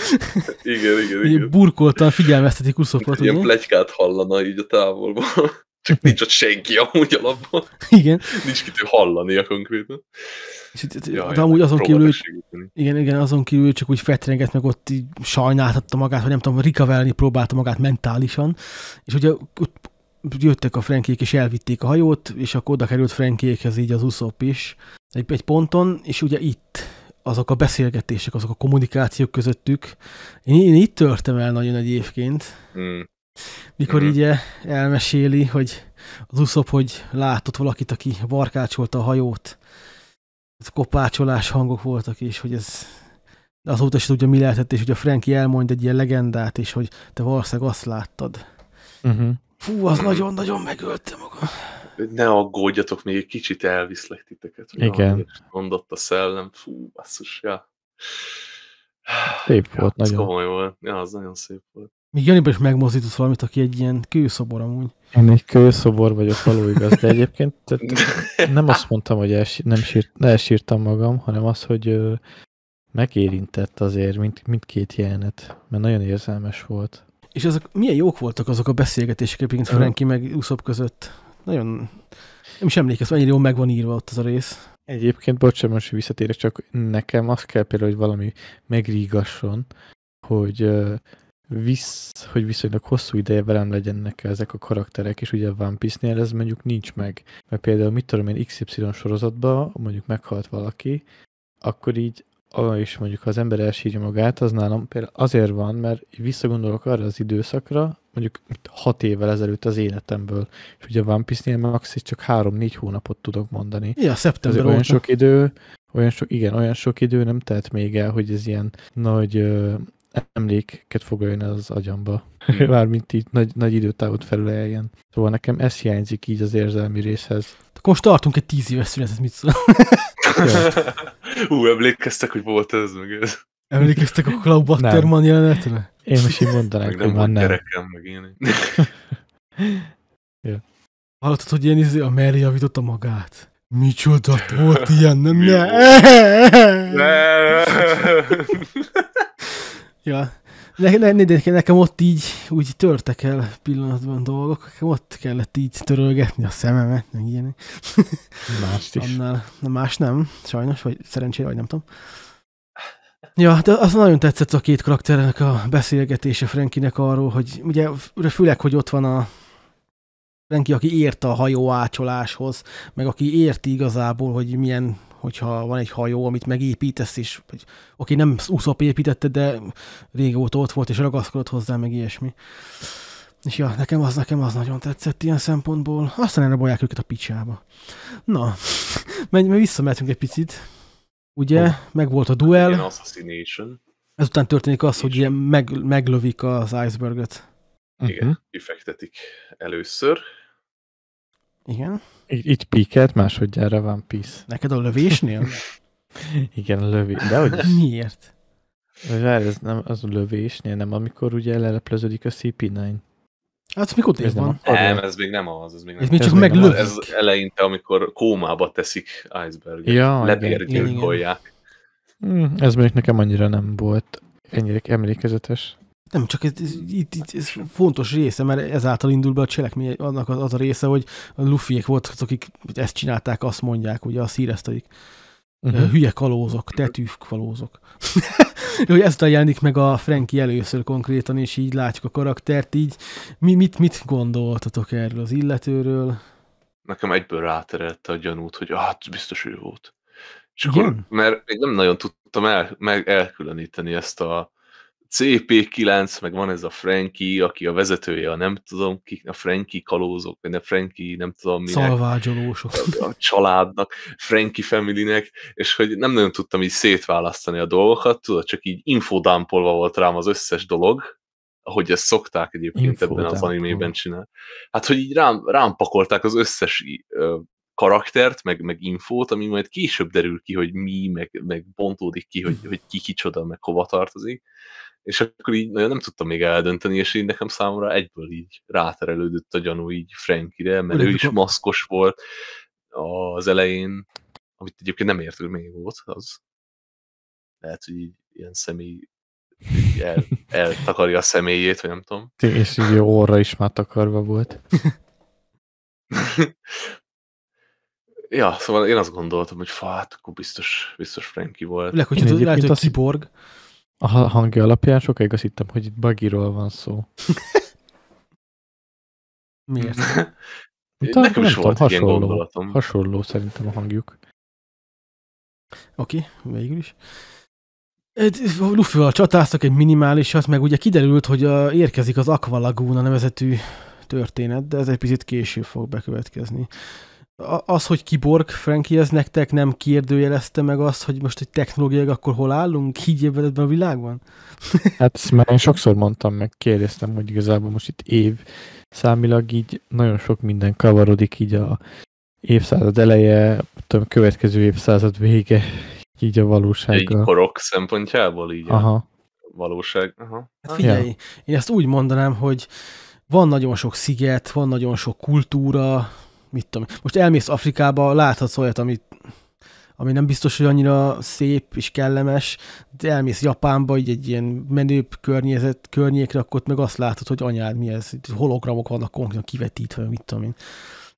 igen, igen, igen. burkoltan figyelmezteti kuszokat. Ilyen plegykát hallana így a távolban. Csak nincs ott senki amúgy alapban. Igen. Nincs kitő a konkrétan. És itt, ja, de hát amúgy azon kívül, igen, igen, azon kívül csak úgy fetrenget, meg ott így sajnáltatta magát, hogy nem tudom, rikavelni próbálta magát mentálisan, és ugye jöttek a frenkék, és elvitték a hajót, és akkor oda került frenkékhez így az uszop is egy, egy ponton, és ugye itt azok a beszélgetések, azok a kommunikációk közöttük. Én, én itt törtem el nagyon évként. mm. mikor mm. így e, elmeséli, hogy az uszop, hogy látott valakit, aki barkácsolta a hajót, ez kopácsolás hangok voltak, és hogy ez azóta is tudja, mi lehetett, és hogy a Frankie elmond egy ilyen legendát, és hogy te valószínűleg azt láttad. Uh-huh. Fú, az nagyon-nagyon megölte maga. Ne aggódjatok, még egy kicsit elviszlek titeket. Igen. Mondott a szellem, fú, basszus, ja. Szép ja, volt, nagyon. Komoly volt. Ja, az nagyon szép volt. Még Janiban is megmozdított valamit, aki egy ilyen kőszobor amúgy. Én egy kőszobor vagyok, való igaz, de egyébként tehát nem azt mondtam, hogy elsír, nem sírt, elsírtam magam, hanem az, hogy megérintett azért mind, mindkét jelenet, mert nagyon érzelmes volt. És azok milyen jók voltak azok a beszélgetések egyébként Franki uh-huh. meg Usopp között. Nagyon, nem is emlékeztem, annyira jól meg van írva ott az a rész. Egyébként, bocsánat, most visszatérek, csak nekem azt kell például, hogy valami megrígasson, hogy visz, hogy viszonylag hosszú ideje velem legyenek ezek a karakterek, és ugye a One Piece-nél ez mondjuk nincs meg. Mert például mit tudom én, XY sorozatban mondjuk meghalt valaki, akkor így és mondjuk az ember elsírja magát, az nálam például azért van, mert visszagondolok arra az időszakra, mondjuk hat évvel ezelőtt az életemből, és ugye a One Piece-nél max. csak három-négy hónapot tudok mondani. Ja, szeptember Olyan óta. sok idő, olyan sok, igen, olyan sok idő nem telt még el, hogy ez ilyen nagy ö, emléket foglaljon az agyamba. Mármint így nagy, nagy időtávot felüleljen. Szóval nekem ez hiányzik így az érzelmi részhez. Akkor most tartunk egy tíz éves szünetet, mit szól? Ja. Ú, emlékeztek, hogy volt ez meg ez. Emlékeztek a Batterman jelenetre? Én most így mondanám, hogy nem nem. Kerekem, meg én. ja. Hallottad, hogy ilyen izé, a Mary javította magát. Micsoda volt ilyen, nem? ne. ja, ne, ne, ne, nekem ott így úgy törtek el pillanatban dolgok, nekem ott kellett így törölgetni a szememet, meg ilyenek. Mást is. Annál, na más nem, sajnos, vagy szerencsére, vagy nem tudom. Ja, de az nagyon tetszett a két karakternek a beszélgetése Frankinek arról, hogy ugye főleg, hogy ott van a, Senki, aki ért a hajó ácsoláshoz, meg aki érti igazából, hogy milyen, hogyha van egy hajó, amit megépítesz és vagy aki nem úszop építette, de régóta ott volt, és ragaszkodott hozzá, meg ilyesmi. És ja, nekem az, nekem az nagyon tetszett ilyen szempontból. Aztán erre bolyák őket a picsába. Na, menj, mert visszamehetünk egy picit. Ugye, oh. meg volt a hát duel. Ilyen assassination. Ezután történik az, hogy ilyen meg, meglövik az iceberget. Uh-huh. Igen, kifektetik először. Igen. itt így píkelt, másodjára van pisz. Neked a lövésnél? Igen, lövés. De hogy Miért? Vár, ez nem az a lövésnél, nem amikor ugye lelepleződik a CP9. Hát mikor ez van? Nem, ez még nem az, ez még nem. Ez még csak meglövik. Ez eleinte, amikor kómába teszik Iceberg-et. Ja, Lebérgyilkolják. Hm, ez még nekem annyira nem volt ennyire emlékezetes. Nem, csak ez, ez, ez, ez fontos része, mert ezáltal indul be a cselekmény, annak az, az a része, hogy a lufiek voltak, akik ezt csinálták, azt mondják, ugye a híreztelik. Uh-huh. Mhm. Hülye kalózok, tetűv kalózok. hogy ezután jelenik meg a Frankie először konkrétan, és így látjuk a karaktert, így mi, mit, mit gondoltatok erről az illetőről? Nekem egyből ráterelt a gyanút, hogy hát biztos ő volt. És akkor, mert még nem nagyon tudtam el, meg elkülöníteni ezt a CP9, meg van ez a Frankie, aki a vezetője, a nem tudom kik, a Frankie kalózok, vagy a Frankie nem tudom minek. Szalvágyolósok. A, a családnak, Frankie familynek, és hogy nem nagyon tudtam így szétválasztani a dolgokat, tudod, csak így infodámpolva volt rám az összes dolog, ahogy ezt szokták egyébként Info ebben az animében csinálni. Hát, hogy így rám, rám pakolták az összes karaktert, meg, meg infót, ami majd később derül ki, hogy mi, meg, meg bontódik ki, hogy, mhm. hogy ki kicsoda, meg hova tartozik. És akkor így nagyon nem tudtam még eldönteni, és én nekem számomra egyből így ráterelődött a gyanú így Frankire, mert ő is maszkos volt az elején, amit egyébként nem értünk még volt, az lehet, hogy így ilyen személy el, eltakarja a személyét, vagy nem tudom. És így óra is már takarva volt. ja, szóval én azt gondoltam, hogy fát, akkor biztos, biztos Franky volt. Lehet, hogy ez lehet, hogy kiborg. A hangja alapján sokáig azt hittem, hogy Bagiról van szó. Miért? Talán hát Nekem is volt tudom, hasonló, gondolatom. Hasonló szerintem a hangjuk. Oké, okay, végül is. Luffy-val csatáztak egy minimálisat, meg ugye kiderült, hogy a, érkezik az Aqualaguna nevezetű történet, de ez egy picit később fog bekövetkezni az, hogy kiborg, Franki, ez nektek nem kérdőjelezte meg azt, hogy most egy technológiai akkor hol állunk? Higgyél ebben a világban? hát ezt már én sokszor mondtam, meg kérdeztem, hogy igazából most itt év számilag így nagyon sok minden kavarodik így a évszázad eleje, tudom, következő évszázad vége, így a valósággal. Egy korok szempontjából így Aha. a valóság. Aha. Hát figyelj, ja. én ezt úgy mondanám, hogy van nagyon sok sziget, van nagyon sok kultúra, mit tudom. Most elmész Afrikába, láthatsz olyat, amit ami nem biztos, hogy annyira szép és kellemes, de elmész Japánba, így egy ilyen menőbb környezet, környékre, akkor meg azt látod, hogy anyád mi ez, hologramok vannak konkrétan kivetítve, mit tudom én.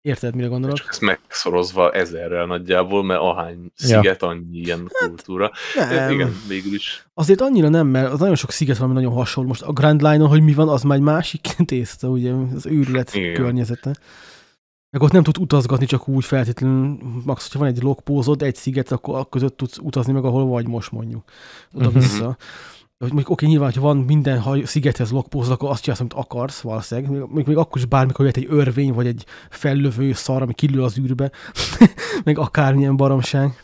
Érted, mire gondolok? Csak ezt megszorozva ezerrel nagyjából, mert ahány sziget, ja. annyi ilyen hát, kultúra. Hát, nem. E, igen, végül is. Azért annyira nem, mert az nagyon sok sziget van, ami nagyon hasonló. Most a Grand Line-on, hogy mi van, az már egy másik tészta, ugye, az őrület Igen. környezete. Meg ott nem tud utazgatni csak úgy feltétlenül, max, hogyha van egy logpózod, egy sziget, akkor között tudsz utazni meg, ahol vagy most mondjuk. Oda-vissza. Mhm. Uh-huh. mondjuk, oké, nyilván, hogyha van minden ha szigethez logpózod, akkor azt csinálsz, amit akarsz valószínűleg. Még, még, még akkor is bármikor jöhet egy örvény, vagy egy fellövő szar, ami kilő az űrbe, meg akármilyen baromság.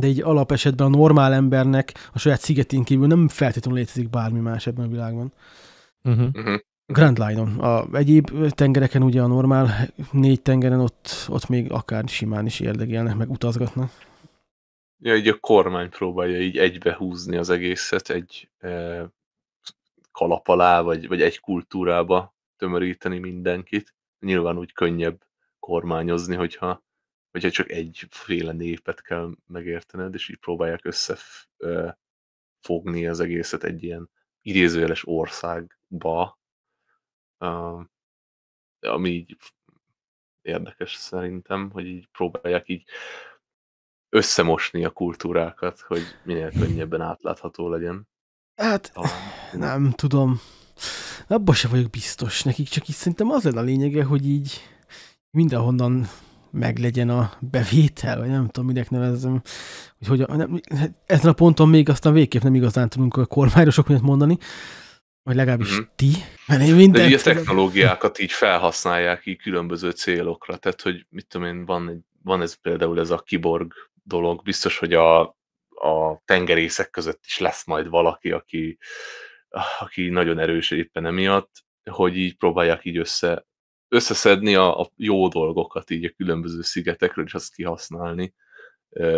De így alapesetben a normál embernek a saját szigetén kívül nem feltétlenül létezik bármi más ebben a világban. Uh-huh. Uh-huh. Grand Line-on. A egyéb tengereken ugye a normál négy tengeren ott, ott még akár simán is érdekelnek, meg utazgatnak. Ja, így a kormány próbálja így egybehúzni az egészet egy e, kalap alá, vagy, vagy egy kultúrába tömöríteni mindenkit. Nyilván úgy könnyebb kormányozni, hogyha, hogyha csak egyféle népet kell megértened, és így próbálják összefogni e, az egészet egy ilyen idézőjeles országba, ami így érdekes szerintem, hogy így próbálják így összemosni a kultúrákat, hogy minél könnyebben átlátható legyen. Hát a... nem tudom. Abba se vagyok biztos nekik, csak így szerintem az lenne a lényege, hogy így mindenhonnan meglegyen a bevétel, vagy nem tudom, minek nevezzem. Hogy, hogy a, nem, hát ezen a ponton még aztán végképp nem igazán tudunk a kormányosok miatt mondani, vagy legalábbis mm-hmm. ti. Mert én mindent De ugye a technológiákat így felhasználják így különböző célokra. Tehát, hogy mit tudom én, van, egy, van ez például ez a kiborg dolog. Biztos, hogy a, a tengerészek között is lesz majd valaki, aki, aki nagyon erős éppen emiatt, hogy így próbálják így össze, összeszedni a, a jó dolgokat így a különböző szigetekről, és azt kihasználni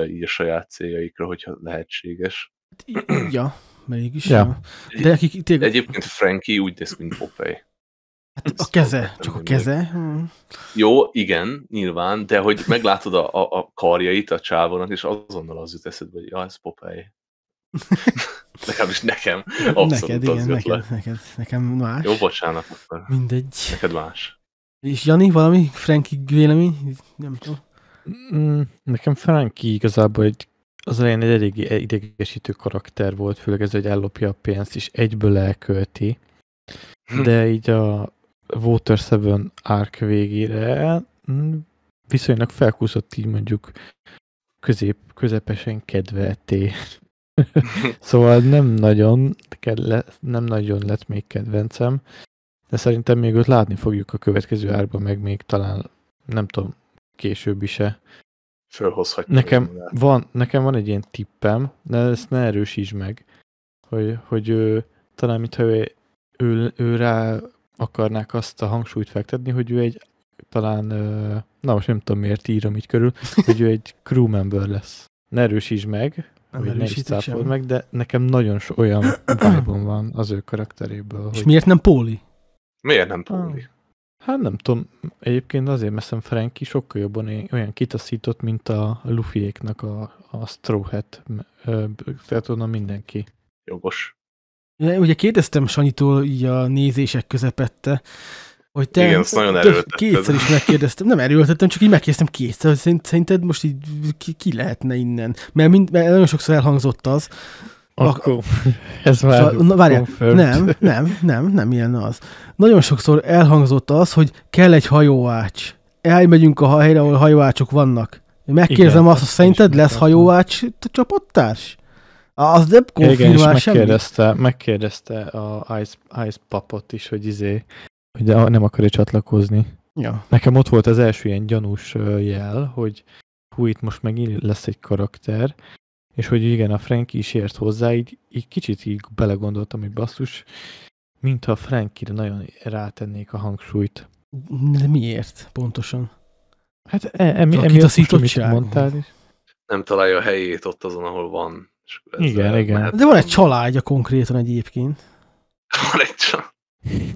így a saját céljaikra, hogyha lehetséges. Hát ja, mégis. Ja. De akik, tényleg... Egyébként Frankie úgy néz, mint Popeye. Hát a keze, csak a keze. Hmm. Jó, igen, nyilván, de hogy meglátod a, a, a karjait a csávonak, és azonnal az jut eszedbe, hogy ja, ez Popeye. is nekem. Abszolút neked, igen, neked, neked, nekem más. Jó, bocsánat. Mindegy. Neked más. És Jani, valami? Frankie vélemény? Nem tudom. Mm, nekem Frankie igazából egy az elején egy eléggé e- idegesítő karakter volt, főleg ez, hogy ellopja a pénzt, és egyből elkölti. Hm. De így a Water 7 árk végére mm, viszonylag felkúszott így mondjuk közép, közepesen kedvelté. szóval nem nagyon, kedle, nem nagyon lett még kedvencem, de szerintem még őt látni fogjuk a következő árban, meg még talán nem tudom, később is -e fölhozhatja. Nekem van, nekem van egy ilyen tippem, de ezt ne erősítsd meg, hogy, hogy ő, talán mintha ő, ő, ő rá akarnák azt a hangsúlyt fektetni, hogy ő egy talán, na most nem tudom miért írom így körül, hogy ő egy crew member lesz. Ne erősítsd meg, hogy ne is meg, de nekem nagyon olyan vibe van az ő karakteréből. És hogy... miért nem Póli? Miért nem Póli? Ah. Hát nem tudom, egyébként azért veszem Franki sokkal jobban olyan kitaszított, mint a Luffyéknak a, a Straw Hat, tehát onnan mindenki. Jogos. De ugye kérdeztem Sanyitól így a nézések közepette, hogy te Igen, ezt nagyon Kétszer is megkérdeztem, nem erőltettem, csak így megkérdeztem kétszer, hogy szerinted most így ki, ki lehetne innen? Mert, mind, mert nagyon sokszor elhangzott az, akkor ez már szóval, na, várjál, nem, nem, nem, nem ilyen az. Nagyon sokszor elhangzott az, hogy kell egy hajóács. Elmegyünk a helyre, ahol hajóácsok vannak. Megkérdezem Igen, azt, hogy szerinted lesz hajóács csapattárs? Az nem konfirmál Igen, megkérdezte, megkérdezte a Ice, Ice Papot is, hogy izé, hogy nem akar csatlakozni. Ja. Nekem ott volt az első ilyen gyanús jel, hogy hú, itt most megint lesz egy karakter, és hogy igen, a Frankie is ért hozzá, így, így kicsit így belegondoltam, hogy basszus, mintha Frankire nagyon rátennék a hangsúlyt. De miért pontosan? Hát e, emi, emi a azt, amit mondtál is. Nem találja a helyét ott azon, ahol van. És igen, igen. De van egy családja konkrétan egyébként. Van egy család.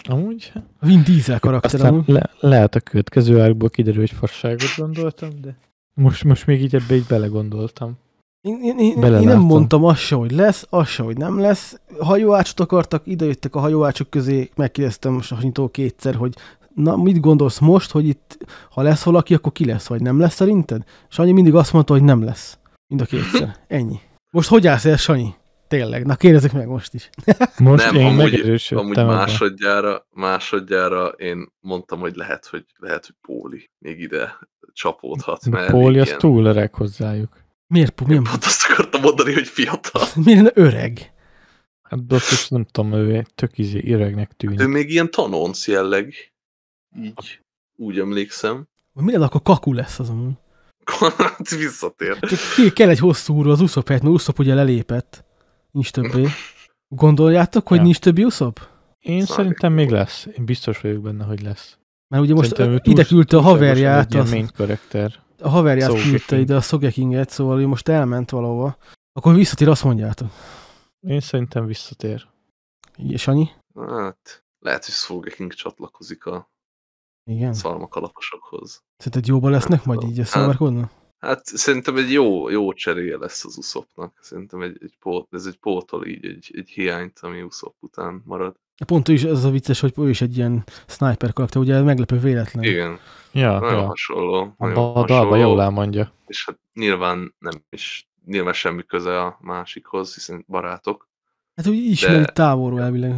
Amúgy? Vin Diesel karakter. Aztán le, lehet a következő árkból kiderül, hogy fasságot gondoltam, de most, most még így ebbe így belegondoltam. Én, én, én, én nem mondtam azt se, hogy lesz, azt se, hogy nem lesz. Hajóácsot akartak, idejöttek a hajóácsok közé, megkérdeztem most Sasnyitól kétszer, hogy na, mit gondolsz most, hogy itt, ha lesz valaki, akkor ki lesz, vagy nem lesz szerinted? Sanyi mindig azt mondta, hogy nem lesz. Mind a kétszer. Ennyi. Most hogy állsz el, Sanyi? Tényleg, na kérdezzük meg most is. Most nem, én amúgy, amúgy másodjára, másodjára én mondtam, hogy lehet, hogy lehet, hogy Póli még ide csapódhat. Póli az ilyen... túl öreg hozzájuk. Miért? Milyen... Pont azt akartam mondani, hogy fiatal. Milyen öreg? Hát is nem tudom, ő tök izé öregnek tűnik. Hát ő még ilyen tanonc jelleg. Így hát- úgy emlékszem. Miért akkor kaku lesz az amúgy? Hát visszatér. Hát ki kell egy hosszú úr az úszop helyett, mert úszop ugye lelépett. Nincs többé. Gondoljátok, hogy ja. nincs többi úszop? Én Szállítom. szerintem még lesz. Én biztos vagyok benne, hogy lesz. Mert ugye most ide küldte a haverját. Egy az... main karakter a haverját szóval küldte ide a Szogekinget, szóval ő most elment valahova. Akkor visszatér, azt mondjátok. Én szerintem visszatér. És Annyi? Hát, lehet, hogy Szogeking csatlakozik a Igen. szalmakalapasokhoz. Szerinted jóba lesznek hát, majd így a szalmarkodnak? Hát, hát szerintem egy jó, jó cseréje lesz az uszopnak. Szerintem egy, egy pót, ez egy pótol így, egy, egy hiányt, ami uszop után marad. Pont ő is az a vicces, hogy ő is egy ilyen sniper karakter, ugye meglepő véletlen. Igen. Ja, nagyon ja. hasonló. Nagyon a dalba jól elmondja. És hát nyilván nem is, nyilván semmi köze a másikhoz, hiszen barátok. Hát úgy ismeri de... távolról elvileg.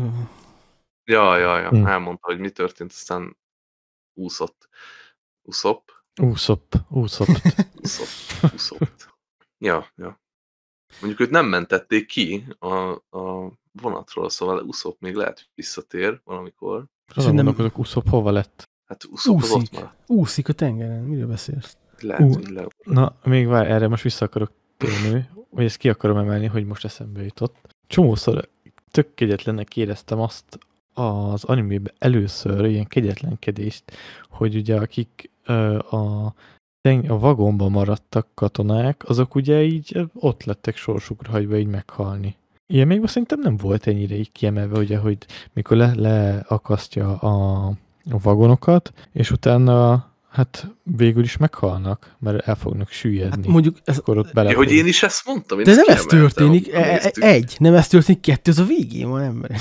Ja, ja, ja, hmm. elmondta, hogy mi történt, aztán úszott. Úszop. Úszop, úszop. úszop, úszop. Ja, ja. Mondjuk őt nem mentették ki a, a vonatról, szóval uszop még lehet, hogy visszatér valamikor. Azon gondolkodok, uszop hova lett? Hát uszop Úszik. ott maradt. Úszik a tengeren, miről beszélsz? Lehet, uh. le... Na, még vár, erre most vissza akarok térni, hogy ezt ki akarom emelni, hogy most eszembe jutott. Csomószor tök kegyetlennek éreztem azt az animében először ilyen kegyetlenkedést, hogy ugye akik ö, a a vagonban maradtak katonák, azok ugye így ott lettek sorsukra hagyva így meghalni. Ilyen még szerintem nem volt ennyire így kiemelve, ugye, hogy mikor le, leakasztja a, a vagonokat, és utána hát végül is meghalnak, mert el fognak süllyedni. Hát mondjuk ez... Akkor ott bele... hogy én is ezt mondtam. Én de nem ez történik. E, e- egy, nem ez történik, kettő, az a végén van ember.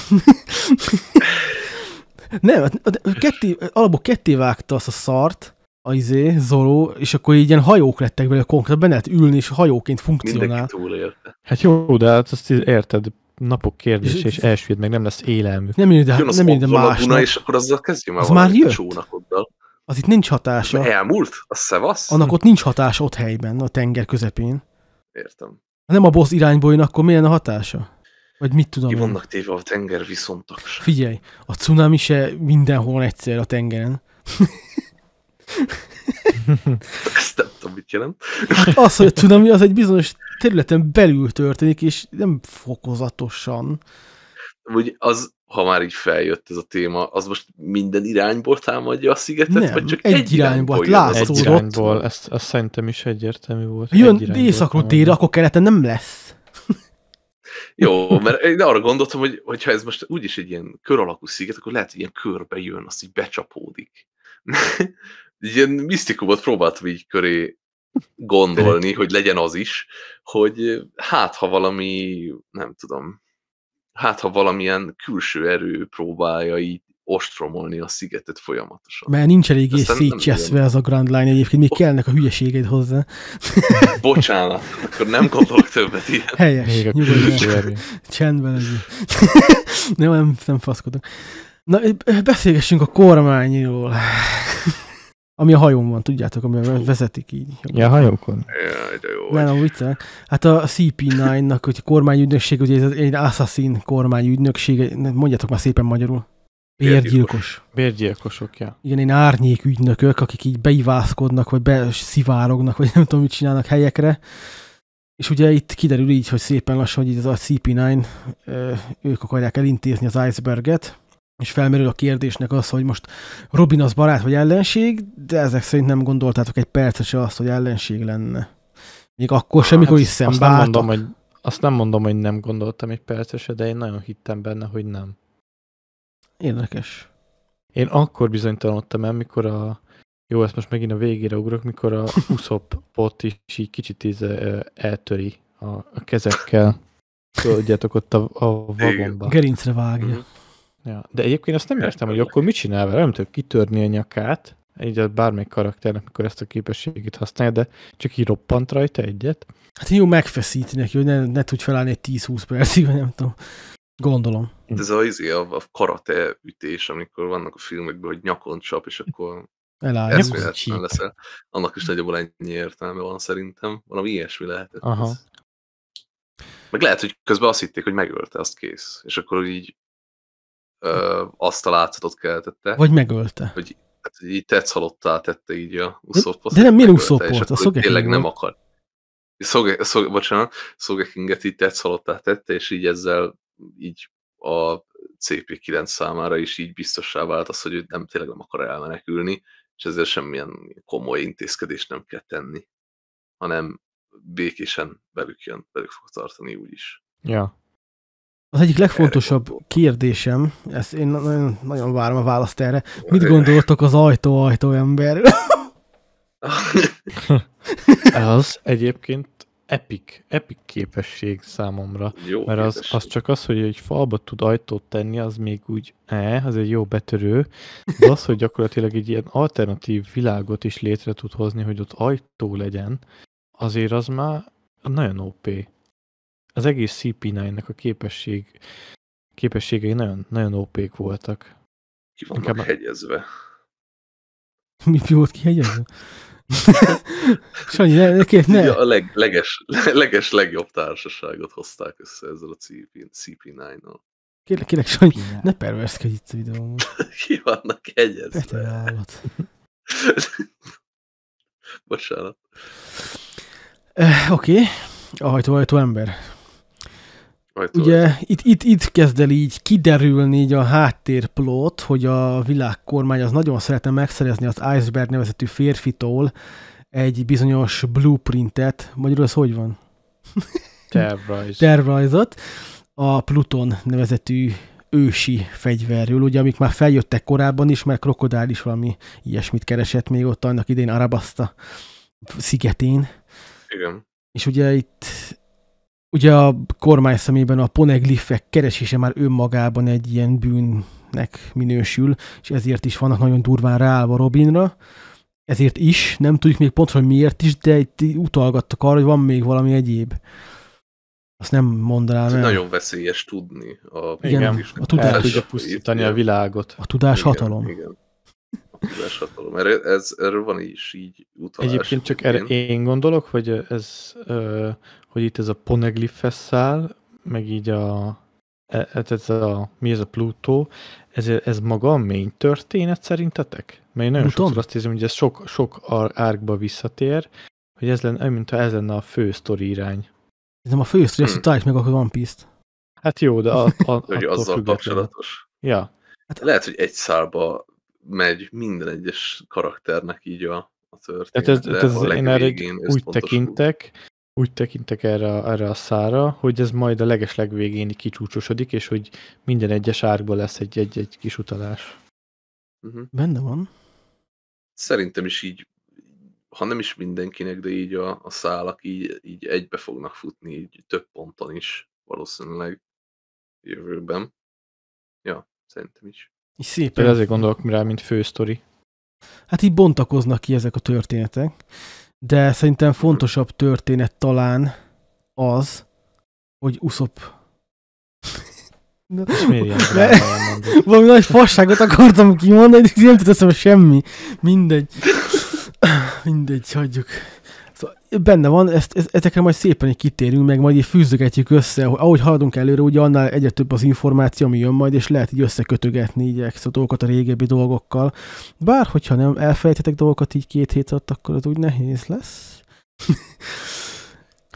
nem, hát, hát, ketté, alapból ketté vágta azt a szart, a izé, Zoro, és akkor így ilyen hajók lettek vele konkrétan, benne lehet ülni, és hajóként funkcionál. Mindenki túlélte. Hát jó, de hát azt érted, napok kérdés, és, és elsőd meg nem lesz élelmük. Nem jön, de, Jön nem jön, de Buna, És akkor azzal kezdjünk már az már jött? csónakoddal. Az itt nincs hatása. Elmúlt? A szevasz? Annak ott nincs hatása ott helyben, a tenger közepén. Értem. Ha nem a boss irányból jön, akkor milyen a hatása? Vagy mit tudom Ki vannak téve a tenger viszontak. Figyelj, a cunami se mindenhol egyszer a tengeren. Ezt nem tudom, mit jelent. Hát az, hogy a cunami az egy bizonyos területen belül történik, és nem fokozatosan. Úgy az, ha már így feljött ez a téma, az most minden irányból támadja a szigetet, nem, vagy csak egy, egy irányból? irányból egy irányból, ezt, ezt szerintem is egyértelmű volt. Jön egy északról tér, akkor keleten nem lesz. Jó, mert én arra gondoltam, hogy, hogy ha ez most úgyis egy ilyen kör alakú sziget, akkor lehet, hogy ilyen körbe jön, azt így becsapódik ilyen misztikumot próbáltam így köré gondolni, hogy legyen az is, hogy hát ha valami, nem tudom, hát ha valamilyen külső erő próbálja így ostromolni a szigetet folyamatosan. Mert nincs elég szétcseszve ez a Grand Line egyébként, még kellnek a hülyeségeid hozzá. Bocsánat, akkor nem gondolok többet ilyen. Helyes, nyugodjál. Csendben ez. nem, nem, nem faszkodok. Na, beszélgessünk a kormányról. Ami a hajón van, tudjátok, amivel vezetik így. Ja, hajókon. Ja, de jó. Nem, a viccek. Hát a CP9-nak, hogy kormányügynökség, ugye ez egy assassin kormányügynökség, mondjátok már szépen magyarul. Bérgyilkos. Bérgyilkosok, ja. Igen, én árnyék ügynökök, akik így beivászkodnak, vagy beszivárognak, vagy nem tudom, mit csinálnak helyekre. És ugye itt kiderül így, hogy szépen lassan, hogy ez a CP9, ők akarják elintézni az iceberget, és felmerül a kérdésnek az, hogy most Robin az barát vagy ellenség, de ezek szerint nem gondoltátok egy percet se azt, hogy ellenség lenne. Még akkor sem, mikor hát is szembe azt nem, mondom, hogy, azt nem mondom, hogy nem gondoltam egy percet se, de én nagyon hittem benne, hogy nem. Érdekes. Én akkor bizonytalanodtam el, mikor a... Jó, ezt most megint a végére ugrok, mikor a Usoppot is így kicsit így eltöri a, a kezekkel. Tudjátok, ott a, a vagomba. Gerincre vágja. Mm-hmm. Ja. De egyébként azt nem értem, hogy akkor mit csinál vele, nem tudok kitörni a nyakát, így az bármelyik karakternek, mikor ezt a képességét használja, de csak így roppant rajta egyet. Hát jó megfeszíti neki, hogy ne, ne tudj felállni egy 10-20 percig, vagy nem tudom. Gondolom. De ez az, izé, a, a karate ütés, amikor vannak a filmekben, hogy nyakon csap, és akkor eszméletlen ez leszel. Annak is nagyobb ennyi értelme van szerintem. Valami ilyesmi lehetett. Aha. Meg lehet, hogy közben azt hitték, hogy megölte, azt kész. És akkor így ö, azt a látszatot keltette. Vagy megölte. Hogy hát, így tetsz halottá tette így a Usopp. De, de nem, mi Usopp A szogekinget. Tényleg nem akar. Szoge, szoge, bocsánat, szogekinget így tetsz halottá tette, és így ezzel így a CP9 számára is így biztossá vált az, hogy ő nem, tényleg nem akar elmenekülni, és ezzel semmilyen komoly intézkedést nem kell tenni, hanem békésen velük jön, velük fog tartani úgyis. Ja. Az egyik legfontosabb kérdésem, ezt én nagyon, nagyon várom a választ erre. Mit gondoltok az ajtó-ajtó ember? az egyébként epic, epic képesség számomra. Jó mert az, képesség. az csak az, hogy egy falba tud ajtót tenni, az még úgy, eh, az egy jó betörő, de az, hogy gyakorlatilag egy ilyen alternatív világot is létre tud hozni, hogy ott ajtó legyen, azért az már nagyon OP az egész CP9-nek a képesség, képességei nagyon, nagyon op voltak. Ki vannak Inkább... hegyezve. Mi, volt volt hegyezve? Sanyi, ne, ne, ne. Ja, a leg, leges, leges legjobb társaságot hozták össze ezzel a CP, CP9-nal. Kérlek, kérlek, Sanyi, ne perverszkedj itt a videóban. Ki vannak hegyezve? Te állat. Bocsánat. Uh, Oké, okay. a hajtóhajtó ember. Rajta Ugye itt, itt, itt kezd el így kiderülni így a háttérplot, hogy a világkormány az nagyon szeretne megszerezni az Iceberg nevezetű férfitól egy bizonyos blueprintet. Magyarul ez hogy van? Tervrajz. Tervrajzot. A Pluton nevezetű ősi fegyverről, ugye, amik már feljöttek korábban is, mert Krokodál is valami ilyesmit keresett még ott annak idén Arabasta szigetén. Igen. És ugye itt Ugye a kormány szemében a poneglifek keresése már önmagában egy ilyen bűnnek minősül, és ezért is vannak nagyon durván ráállva Robinra. Ezért is, nem tudjuk még pontosan miért is, de itt utalgattak arra, hogy van még valami egyéb. Azt nem mondanám el. Nagyon veszélyes tudni. A igen, is. a tudás. El tudja pusztítani igen. a világot. A tudás igen, hatalom. Igen. A tudás hatalom. ez, erről van is így utalás. Egyébként csak erre én gondolok, hogy ez ö, hogy itt ez a Poneglyphs meg így a, e, e, ez a, mi ez a Plutó, ez, ez maga a main történet szerintetek? Mert én nagyon Pluton? sokszor azt hiszem, hogy ez sok, sok árkba visszatér, hogy ez lenne, mintha ez lenne a fő sztori irány. Nem a fő sztori, azt hmm. meg akkor van piszt. Hát jó, de a, a, hogy azzal független. kapcsolatos. Ja. Hát lehet, hogy egy szálba megy minden egyes karakternek így a, a történet. Hát ez, ez, ez én erre úgy tekintek, úgy tekintek erre, erre a szára, hogy ez majd a legeslegvégén kicsúcsosodik, és hogy minden egyes árkból lesz egy, egy, egy kis utalás. Uh-huh. Benne van. Szerintem is így, ha nem is mindenkinek, de így a, a szálak így, így egybe fognak futni, így több ponton is valószínűleg jövőben. Ja, szerintem is. És szépen. Én azért gondolok rá, mint fősztori. Hát így bontakoznak ki ezek a történetek. De szerintem fontosabb történet talán az, hogy Uszop... És miért De... Valami nagy fasságot akartam kimondani, de nem tett semmi. Mindegy. Mindegy, hagyjuk benne van, ezt, ezt, ezekre majd szépen így kitérünk, meg majd így fűzögetjük össze, hogy ahogy haladunk előre, ugye annál egyre több az információ, ami jön majd, és lehet így összekötögetni így a dolgokat a régebbi dolgokkal. Bár, hogyha nem elfelejtetek dolgokat így két hét alatt, akkor az úgy nehéz lesz.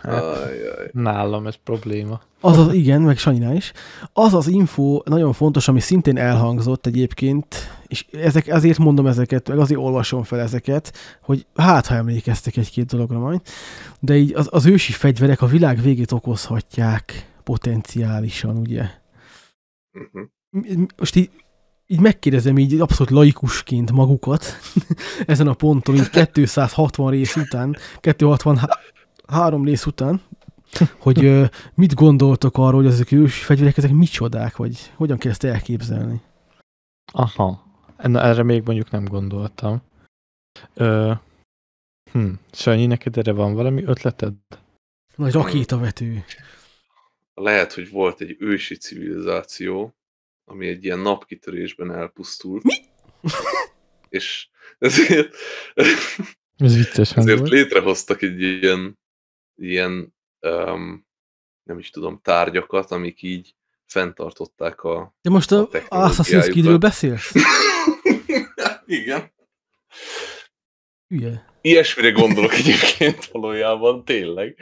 Hát, Nálam ez probléma. Azaz, igen, meg Sanyinál is. Az az info nagyon fontos, ami szintén elhangzott egyébként és ezek, azért mondom ezeket, meg azért olvasom fel ezeket, hogy hát, ha emlékeztek egy-két dologra majd, de így az, az ősi fegyverek a világ végét okozhatják potenciálisan, ugye? Mhm. Most így, így megkérdezem így abszolút laikusként magukat ezen a ponton, így 260 rész után, 263 rész után, hogy ö, mit gondoltok arról, hogy ezek ős fegyverek, ezek micsodák, vagy hogyan kell ezt elképzelni? Aha erre még mondjuk nem gondoltam. Ö, hm, Sanyi, neked erre van valami ötleted? Nagy rakétavető. Lehet, hogy volt egy ősi civilizáció, ami egy ilyen napkitörésben elpusztult. Mi? És ezért, Ez vicces ezért létrehoztak egy ilyen, ilyen um, nem is tudom, tárgyakat, amik így fenntartották a De most a, a Assassin's Creed-ről beszélsz? Igen. Hülye. Ilyesmire gondolok egyébként valójában, tényleg,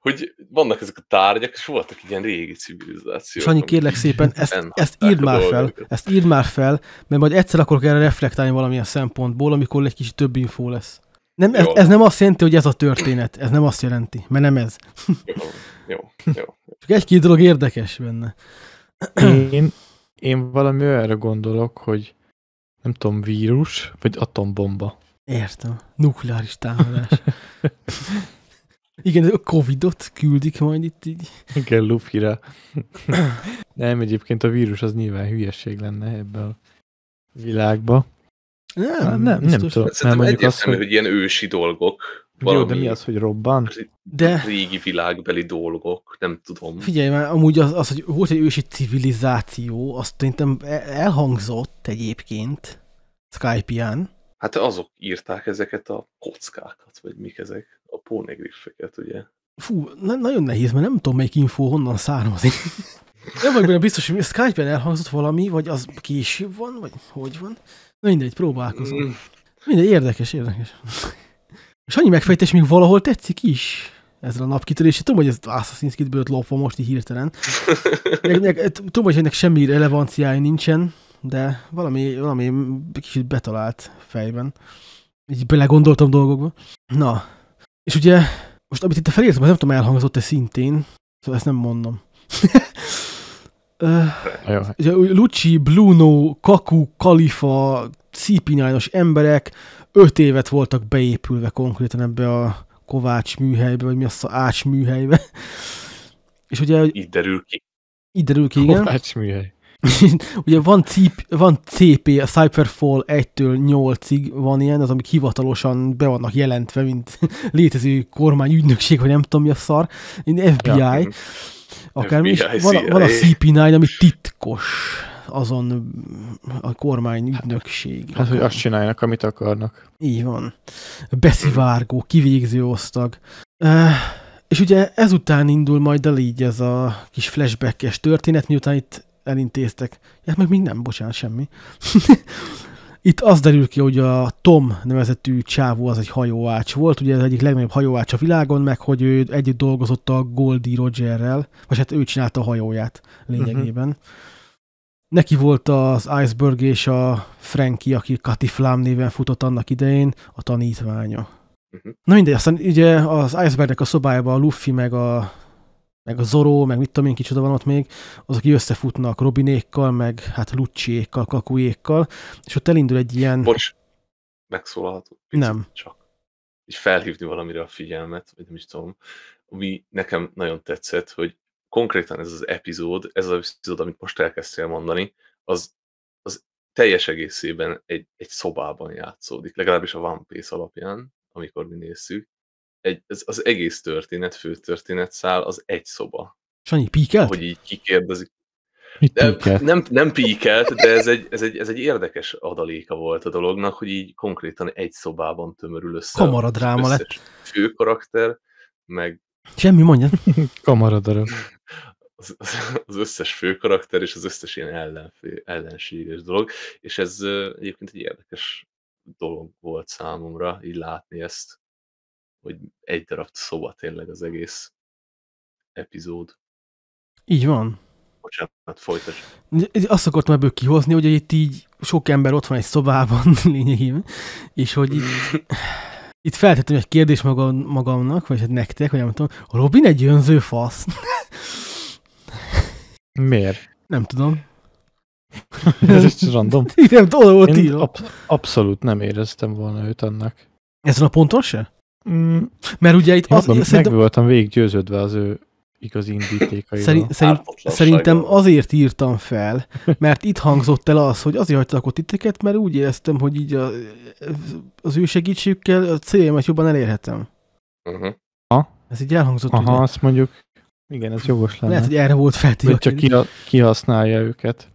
hogy vannak ezek a tárgyak, és voltak ilyen régi civilizációk. Sanyi, kérlek szépen, ezt, ezt írd már fel, ezt írd már fel, mert majd egyszer akarok erre reflektálni valamilyen szempontból, amikor egy kicsit több infó lesz. Nem, ez, ez nem azt jelenti, hogy ez a történet, ez nem azt jelenti, mert nem ez. Jó jó, jó. Csak egy-két dolog érdekes benne. Én, én valami olyanra gondolok, hogy nem tudom, vírus, vagy atombomba. Értem. Nukleáris támadás. Igen, a Covidot küldik majd itt így. Igen, lufira. nem, egyébként a vírus az nyilván hülyeség lenne ebben a világba. Hát nem, nem, nem tudom. Szerintem nem hogy... hogy ilyen ősi dolgok valami Jó, de mi az, hogy robban? De... Régi világbeli dolgok, nem tudom. Figyelj már, amúgy az, az, hogy volt egy ősi civilizáció, azt szerintem e- elhangzott egyébként Skype-ján. Hát azok írták ezeket a kockákat, vagy mik ezek, a pónegriffeket, ugye? Fú, na nagyon nehéz, mert nem tudom, melyik info honnan származik. nem vagy benne biztos, hogy Skype-en elhangzott valami, vagy az később van, vagy hogy van. Na mindegy, próbálkozom. Mm. Mindegy, érdekes, érdekes. És annyi megfejtés még valahol tetszik is ezzel a napkitörésre. Tudom, hogy ez Assassin's Creed-ből lopva most így hirtelen. Meg, tudom, hogy ennek semmi relevanciája nincsen, de valami, valami kicsit betalált fejben. Így belegondoltam dolgokba. Na, és ugye most amit itt felírtam, nem tudom, elhangzott-e szintén, szóval ezt nem mondom. uh, ugye, Lucci, Bruno, Kaku, Kalifa, cp emberek, öt évet voltak beépülve konkrétan ebbe a Kovács műhelybe, vagy mi az Ács műhelybe. És ugye... Így derül ki. Így derül ki, igen. Kovács műhely. ugye van, cip, van CP, a Cypherfall 1-től 8-ig van ilyen, az amik hivatalosan be vannak jelentve, mint létező kormányügynökség, vagy nem tudom mi a szar, FBI, ja. akármi, FBI, van, CIA. van a CP9, ami titkos azon a kormány ügynökség. Hát, hogy azt csinálnak, amit akarnak. Így van. Beszivárgó, kivégző osztag. Uh, és ugye ezután indul majd el így ez a kis flashbackes történet, miután itt elintéztek. Hát meg még nem, bocsánat, semmi. itt az derül ki, hogy a Tom nevezetű csávó az egy hajóács volt, ugye ez egyik legnagyobb hajóács a világon, meg hogy ő együtt dolgozott a Goldie Rogerrel, vagy hát ő csinálta a hajóját lényegében. Uh-huh. Neki volt az Iceberg és a Frankie, aki Flám néven futott annak idején, a tanítványa. Uh-huh. Na mindegy, aztán ugye az Icebergnek a szobájában a Luffy meg a meg a Zoro, meg mit tudom én, kicsoda van ott még, azok aki összefutnak Robinékkal, meg hát Lucsiékkal, Kakujékkal, és ott elindul egy ilyen... Bocs, megszólalható. Nem. Csak. És felhívni valamire a figyelmet, vagy nem is tudom. Ami nekem nagyon tetszett, hogy konkrétan ez az epizód, ez az epizód, amit most elkezdtél mondani, az, az teljes egészében egy, egy szobában játszódik, legalábbis a One Piece alapján, amikor mi nézzük. Egy, ez, az egész történet, fő történet szál, az egy szoba. Sanyi, píkelt? Hogy így kikérdezik. píkelt? nem, nem píkelt, de ez egy, ez, egy, ez egy érdekes adaléka volt a dolognak, hogy így konkrétan egy szobában tömörül össze. Kamaradráma lett. Fő karakter, meg, Semmi, mondja. Kamaradarab. Az, az, az összes főkarakter és az összes ilyen ellenfé, ellenséges dolog, és ez egyébként egy érdekes dolog volt számomra, így látni ezt, hogy egy darab szoba tényleg az egész epizód. Így van. Bocsánat, folytasd. Azt akartam ebből kihozni, hogy itt így sok ember ott van egy szobában lényegében, és hogy itt feltettem egy kérdést magam, magamnak, vagy hát nektek, vagy nem tudom, a Robin egy jönző fasz. Miért? Nem tudom. Ez is random. nem tudom, volt Én ab- abszolút nem éreztem volna őt annak. Ezen a ponton se? Mm. Mert ugye itt... Jó, az, meg szerintem... voltam győződve az ő igazi indítékaival. Szerin, szerin, szerintem azért írtam fel, mert itt hangzott el az, hogy azért hagytak ott titeket, mert úgy éreztem, hogy így a, az ő segítségükkel a céljaimat jobban elérhetem. Uh-huh. Ha? Ez így elhangzott. Aha, ugye? azt mondjuk, igen, ez jogos lenne. Lehet, hogy erre volt feltétlenül. hogy csak ki, kihasználja őket.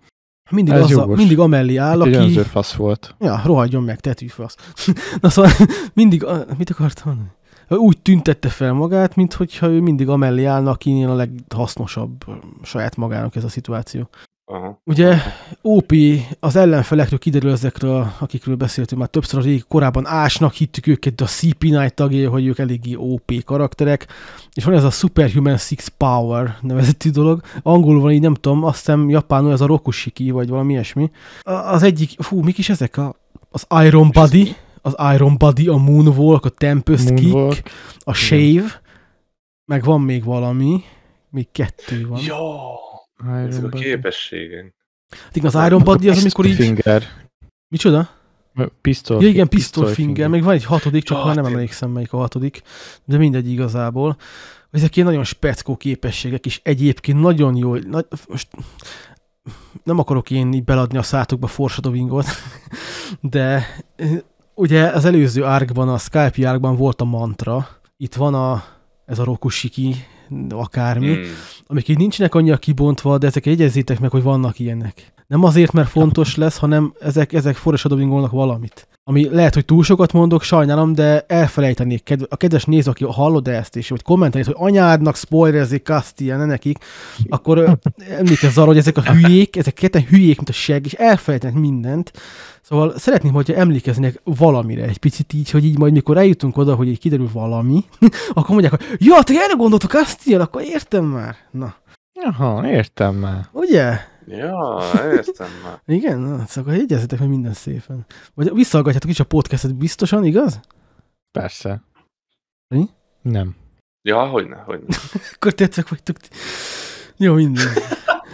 Mindig, az a, mindig amellé áll, aki... Egy fasz volt. Ja, rohadjon meg, tetűfasz. Na szóval mindig... A... Mit akartam mondani? úgy tüntette fel magát, mintha ő mindig amellé állna, akinél a leghasznosabb saját magának ez a szituáció. Aha. Ugye OP az ellenfelekről kiderül ezekről, akikről beszéltünk már többször, hogy korábban ásnak hittük őket, de a CP Night tagjai, hogy ők eléggé OP karakterek, és van ez a Superhuman Six Power nevezetű dolog, angolul van így nem tudom, azt hiszem japánul ez a Rokushiki, vagy valami ilyesmi. Az egyik, fú, mik is ezek a az Iron Body, az Iron Body, a Moonwalk, a Tempest Moonwalk. Kick, a Shave, Igen. meg van még valami, még kettő van. Ja! Iron Ezek Body. a Hát igen, az Iron Body az, amikor így... Finger. Micsoda? Pistol. Ja, igen, pistol, pistol finger. finger. Még van egy hatodik, csak ja, már ah, nem emlékszem, melyik a hatodik. De mindegy igazából. Ezek ilyen nagyon speckó képességek, és egyébként nagyon jó... Nagy, most nem akarok én így beladni a szátokba forsadovingot, de ugye az előző árkban, a Skype árkban volt a mantra, itt van a, ez a rokusiki, akármi, hmm. amik így nincsenek annyira kibontva, de ezek jegyezzétek meg, hogy vannak ilyenek. Nem azért, mert fontos lesz, hanem ezek, ezek forrásadobingolnak valamit ami lehet, hogy túl sokat mondok, sajnálom, de elfelejtenék a kedves néző, aki hallod ezt is, vagy kommentelj, hogy anyádnak spoilerezik Castilla, ne nekik, akkor emlékezz arra, hogy ezek a hülyék, ezek ketten hülyék, mint a seg, és elfelejtenek mindent. Szóval szeretném, hogyha emlékeznek valamire egy picit így, hogy így majd mikor eljutunk oda, hogy így kiderül valami, akkor mondják, hogy jó, te erre gondoltok Castilla, akkor értem már. Na. Aha, értem már. Ugye? Ja, értem már. Igen, na, szóval hát jegyezzetek meg minden szépen. Vagy visszahallgatjátok is a podcastet biztosan, igaz? Persze. Mi? Nem. Ja, hogy ne. Akkor tettek vagytok. Jó, minden.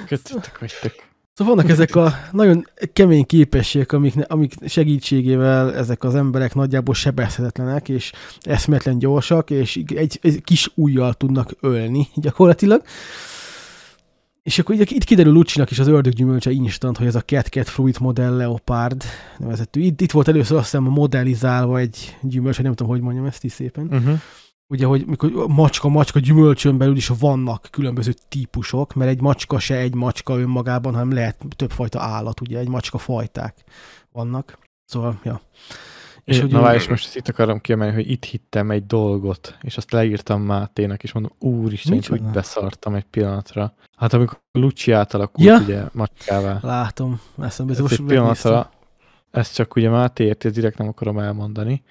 Kötöttek vagytok. Szóval vannak ezek a nagyon kemény képességek, amik, amik segítségével ezek az emberek nagyjából sebezhetetlenek, és eszmetlen gyorsak, és egy, egy kis ujjal tudnak ölni gyakorlatilag. És akkor itt kiderül Lucsinak is az ördöggyümölcse instant, hogy ez a Cat-Cat Fruit modell Leopard nevezetű. Itt, itt volt először azt hiszem modellizálva egy gyümölcs, hogy nem tudom, hogy mondjam ezt is szépen. Uh-huh. Ugye, hogy mikor macska-macska gyümölcsön belül is vannak különböző típusok, mert egy macska se egy macska önmagában, hanem lehet többfajta állat, ugye, egy macska fajták vannak. Szóval, ja. És é, hogy na, ő... és most itt akarom kiemelni, hogy itt hittem egy dolgot, és azt leírtam Máténak, és mondom, úristen, hogy úgy beszartam egy pillanatra. Hát amikor Lucsi átalakult, ja. ugye, macskává. Látom, eszembe ez egy pillanatra, ezt csak ugye Máté érti, ezt direkt nem akarom elmondani,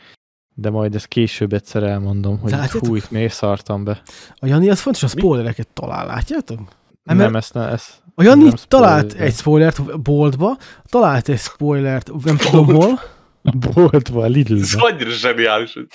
de majd ezt később egyszer elmondom, hogy Látjátok? hú, itt miért szartam be. A Jani, az fontos, a spoilereket talál, látjátok? Nem, nem ezt, ne, ezt a Jani nem talált spoiler. egy spoilert boltba, talált egy spoilert, nem tudom hol, boltba, Lidl. Ez annyira zseniális, hogy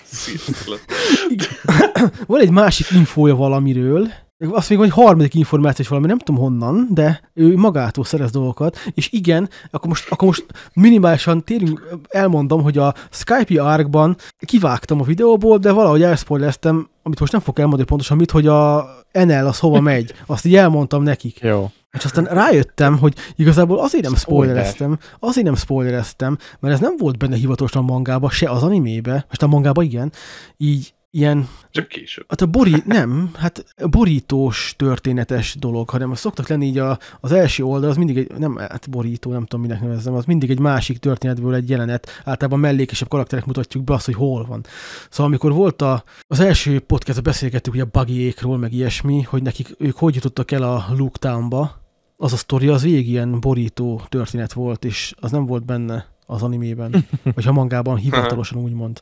Van egy másik infója valamiről, azt még van egy harmadik információ is valami, nem tudom honnan, de ő magától szerez dolgokat, és igen, akkor most, akkor most minimálisan térünk, elmondom, hogy a Skype árkban kivágtam a videóból, de valahogy elspoileztem, amit most nem fog elmondani pontosan mit, hogy a NL az hova megy. Azt így elmondtam nekik. Jó. És aztán rájöttem, hogy igazából azért nem spoilereztem, azért nem spoilereztem, mert ez nem volt benne hivatalosan a mangába, se az animébe, most a mangába igen, így ilyen... Csak később. Hát a bori, nem, hát borítós, történetes dolog, hanem az szoktak lenni így a, az első oldal, az mindig egy, nem, hát borító, nem tudom minek nevezzem, az mindig egy másik történetből egy jelenet, általában mellékesebb karakterek mutatjuk be azt, hogy hol van. Szóval amikor volt a, az első podcast, beszélgettük ugye a bugyékról, meg ilyesmi, hogy nekik, ők hogy jutottak el a Luke az a sztori az végig ilyen borító történet volt, és az nem volt benne az animében, vagy a mangában hivatalosan úgy mond.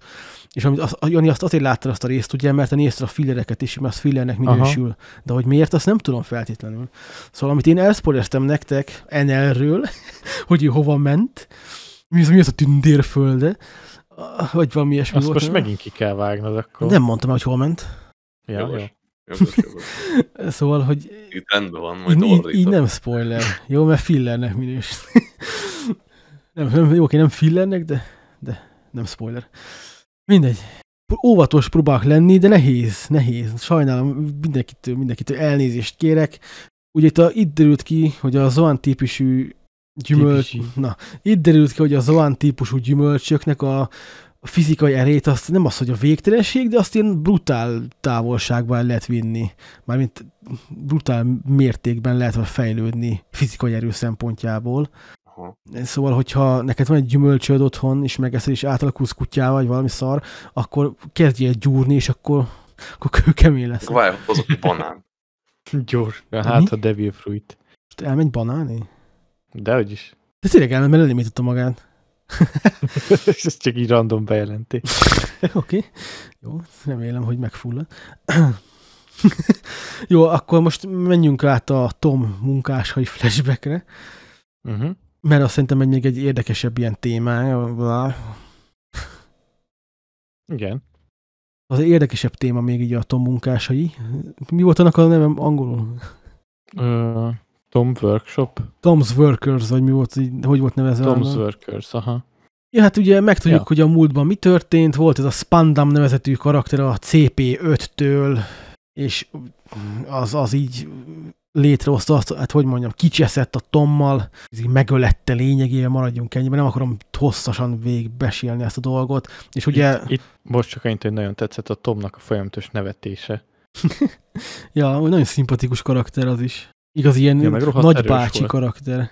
És amit az, Jani azt azért látta azt a részt, ugye, mert a nézte a fillereket is, mert az fillernek minősül. Aha. De hogy miért, azt nem tudom feltétlenül. Szóval amit én elszporeztem nektek NL-ről, hogy ő hova ment, mi az, mi az a tündérfölde, vagy valami ilyesmi Azt volt, most nem? megint ki kell vágnod akkor. Nem mondtam hogy hol ment. Ja, jó Jogos, jogos. szóval, hogy... Itt rendben van, majd így, ordítom. így nem spoiler. Jó, mert fillernek minős. nem, nem, jó, oké, nem fillernek, de, de nem spoiler. Mindegy. Óvatos próbálok lenni, de nehéz, nehéz. Sajnálom, mindenkitől, mindenkitől elnézést kérek. Ugye itt, a, itt derült ki, hogy a zoan típusú gyümölcs... Típusi. Na, itt derült ki, hogy a zoan típusú gyümölcsöknek a a fizikai erét, azt nem az, hogy a végtelenség, de azt ilyen brutál távolságban el lehet vinni. Mármint brutál mértékben lehet fejlődni fizikai erő szempontjából. Aha. Szóval, hogyha neked van egy gyümölcsöd otthon, és megeszel, és átalakulsz kutyával, vagy valami szar, akkor kezdjél gyúrni, és akkor, akkor kőkemény lesz. Várj, hozok egy banán. Gyors. hát a devil fruit. Most elmegy banáni? Dehogyis. De tényleg elmegy, mert elnémította magát. Ez csak így random bejelenti. Oké, okay. jó, remélem, hogy megfullad. jó, akkor most menjünk át a Tom munkásai flashbackre, uh-huh. mert azt szerintem még egy érdekesebb ilyen témája. Igen. Az érdekesebb téma még így a Tom munkásai. Mi volt annak a nevem angolul? Uh, Tom Workshop? Tom's Workers, vagy mi volt, így, hogy volt nevezve? Tom's annak? Workers, aha. Ja, hát ugye megtudjuk, ja. hogy a múltban mi történt, volt ez a Spandam nevezetű karakter a CP5-től, és az, az így létrehozta azt, hát hogy mondjam, kicseszett a Tommal, ez így megölette lényegében, maradjunk ennyiben, nem akarom hosszasan végbesélni ezt a dolgot, és ugye... Itt, itt most csak annyit, hogy nagyon tetszett a Tomnak a folyamatos nevetése. ja, nagyon szimpatikus karakter az is. Igaz, ilyen ja, nagy bácsi karakter.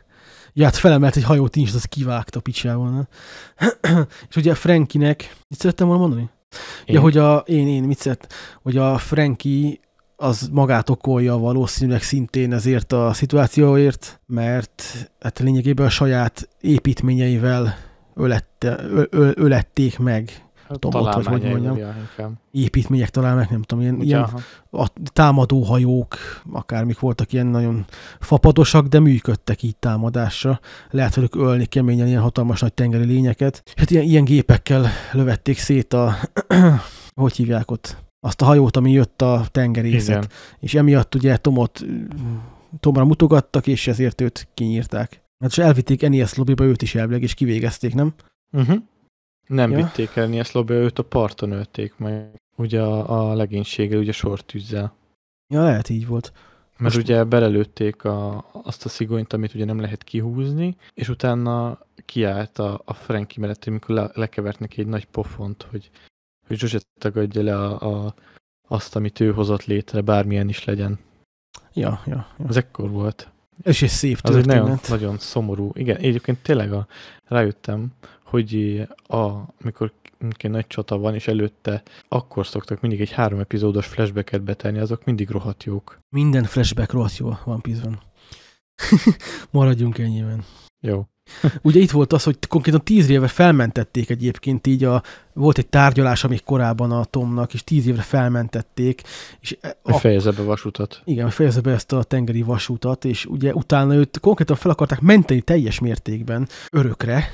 Ja, hát felemelt egy hajót is, az kivágta picsában. és ugye Frankinek, mit szerettem volna mondani? Én? Ja, hogy a, én, én, mit szeret, hogy a Franki az magát okolja valószínűleg szintén ezért a szituációért, mert hát lényegében a saját építményeivel ölette, ö, ö, ölették meg tomot, hát vagy hogy mondjam. Építmények meg nem tudom, ilyen, Ugye, ilyen a támadó hajók, akármik voltak ilyen nagyon fapadosak, de működtek így támadásra. Lehet velük ölni keményen ilyen hatalmas nagy tengeri lényeket. Hát ilyen, ilyen gépekkel lövették szét a... hogy hívják ott? Azt a hajót, ami jött a tengerészet. Igen. És emiatt ugye Tomot Tomra mutogattak, és ezért őt kinyírták. Hát és elvitték Enies lobbyba őt is elvileg, és kivégezték, nem? Uh-huh. Nem ja. vitték el Nieszlóbe, őt a parton ölték meg. Ugye a, a legénysége, ugye sortűzzel. Ja, lehet így volt. Mert Most... ugye belelőtték a, azt a szigonyt, amit ugye nem lehet kihúzni, és utána kiállt a, a Franki mellett, amikor le, lekevert neki egy nagy pofont, hogy, hogy Zsuzsa tagadja le a, a, azt, amit ő hozott létre, bármilyen is legyen. Ja, ja. ja. Az ekkor volt. És egy szép történet. Az egy nagyon, nagyon szomorú. Igen, egyébként tényleg a, rájöttem, hogy a, amikor egy nagy csata van, és előtte akkor szoktak mindig egy három epizódos flashbacket betenni, azok mindig rohadt jók. Minden flashback rohadt jó van piece Maradjunk ennyiben. Jó. Ugye itt volt az, hogy konkrétan tíz éve felmentették egyébként így, a, volt egy tárgyalás, amik korábban a Tomnak, és tíz évre felmentették. És e- a, fejezze be vasutat. Igen, fejezze be ezt a tengeri vasutat, és ugye utána őt konkrétan fel akarták menteni teljes mértékben örökre,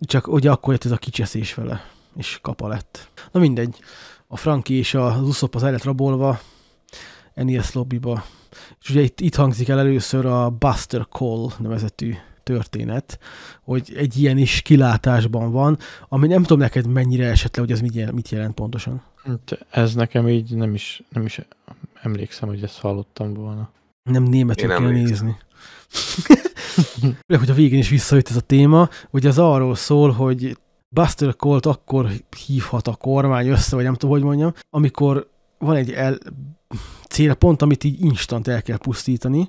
csak ugye akkor jött ez a kicseszés vele, és kapa lett. Na mindegy, a Franki és a Zuszop az el rabolva, NES lobbyba. És ugye itt, itt hangzik el először a Buster Call nevezetű történet, hogy egy ilyen is kilátásban van, ami nem tudom neked mennyire esett le, hogy ez mit jelent, mit jelent pontosan. Hát ez nekem így nem is, nem is emlékszem, hogy ezt hallottam volna. Nem németül kell nézni. Ugye, hogy a végén is visszajött ez a téma, hogy az arról szól, hogy Buster Colt akkor hívhat a kormány össze, vagy nem tudom, hogy mondjam, amikor van egy el célpont, amit így instant el kell pusztítani,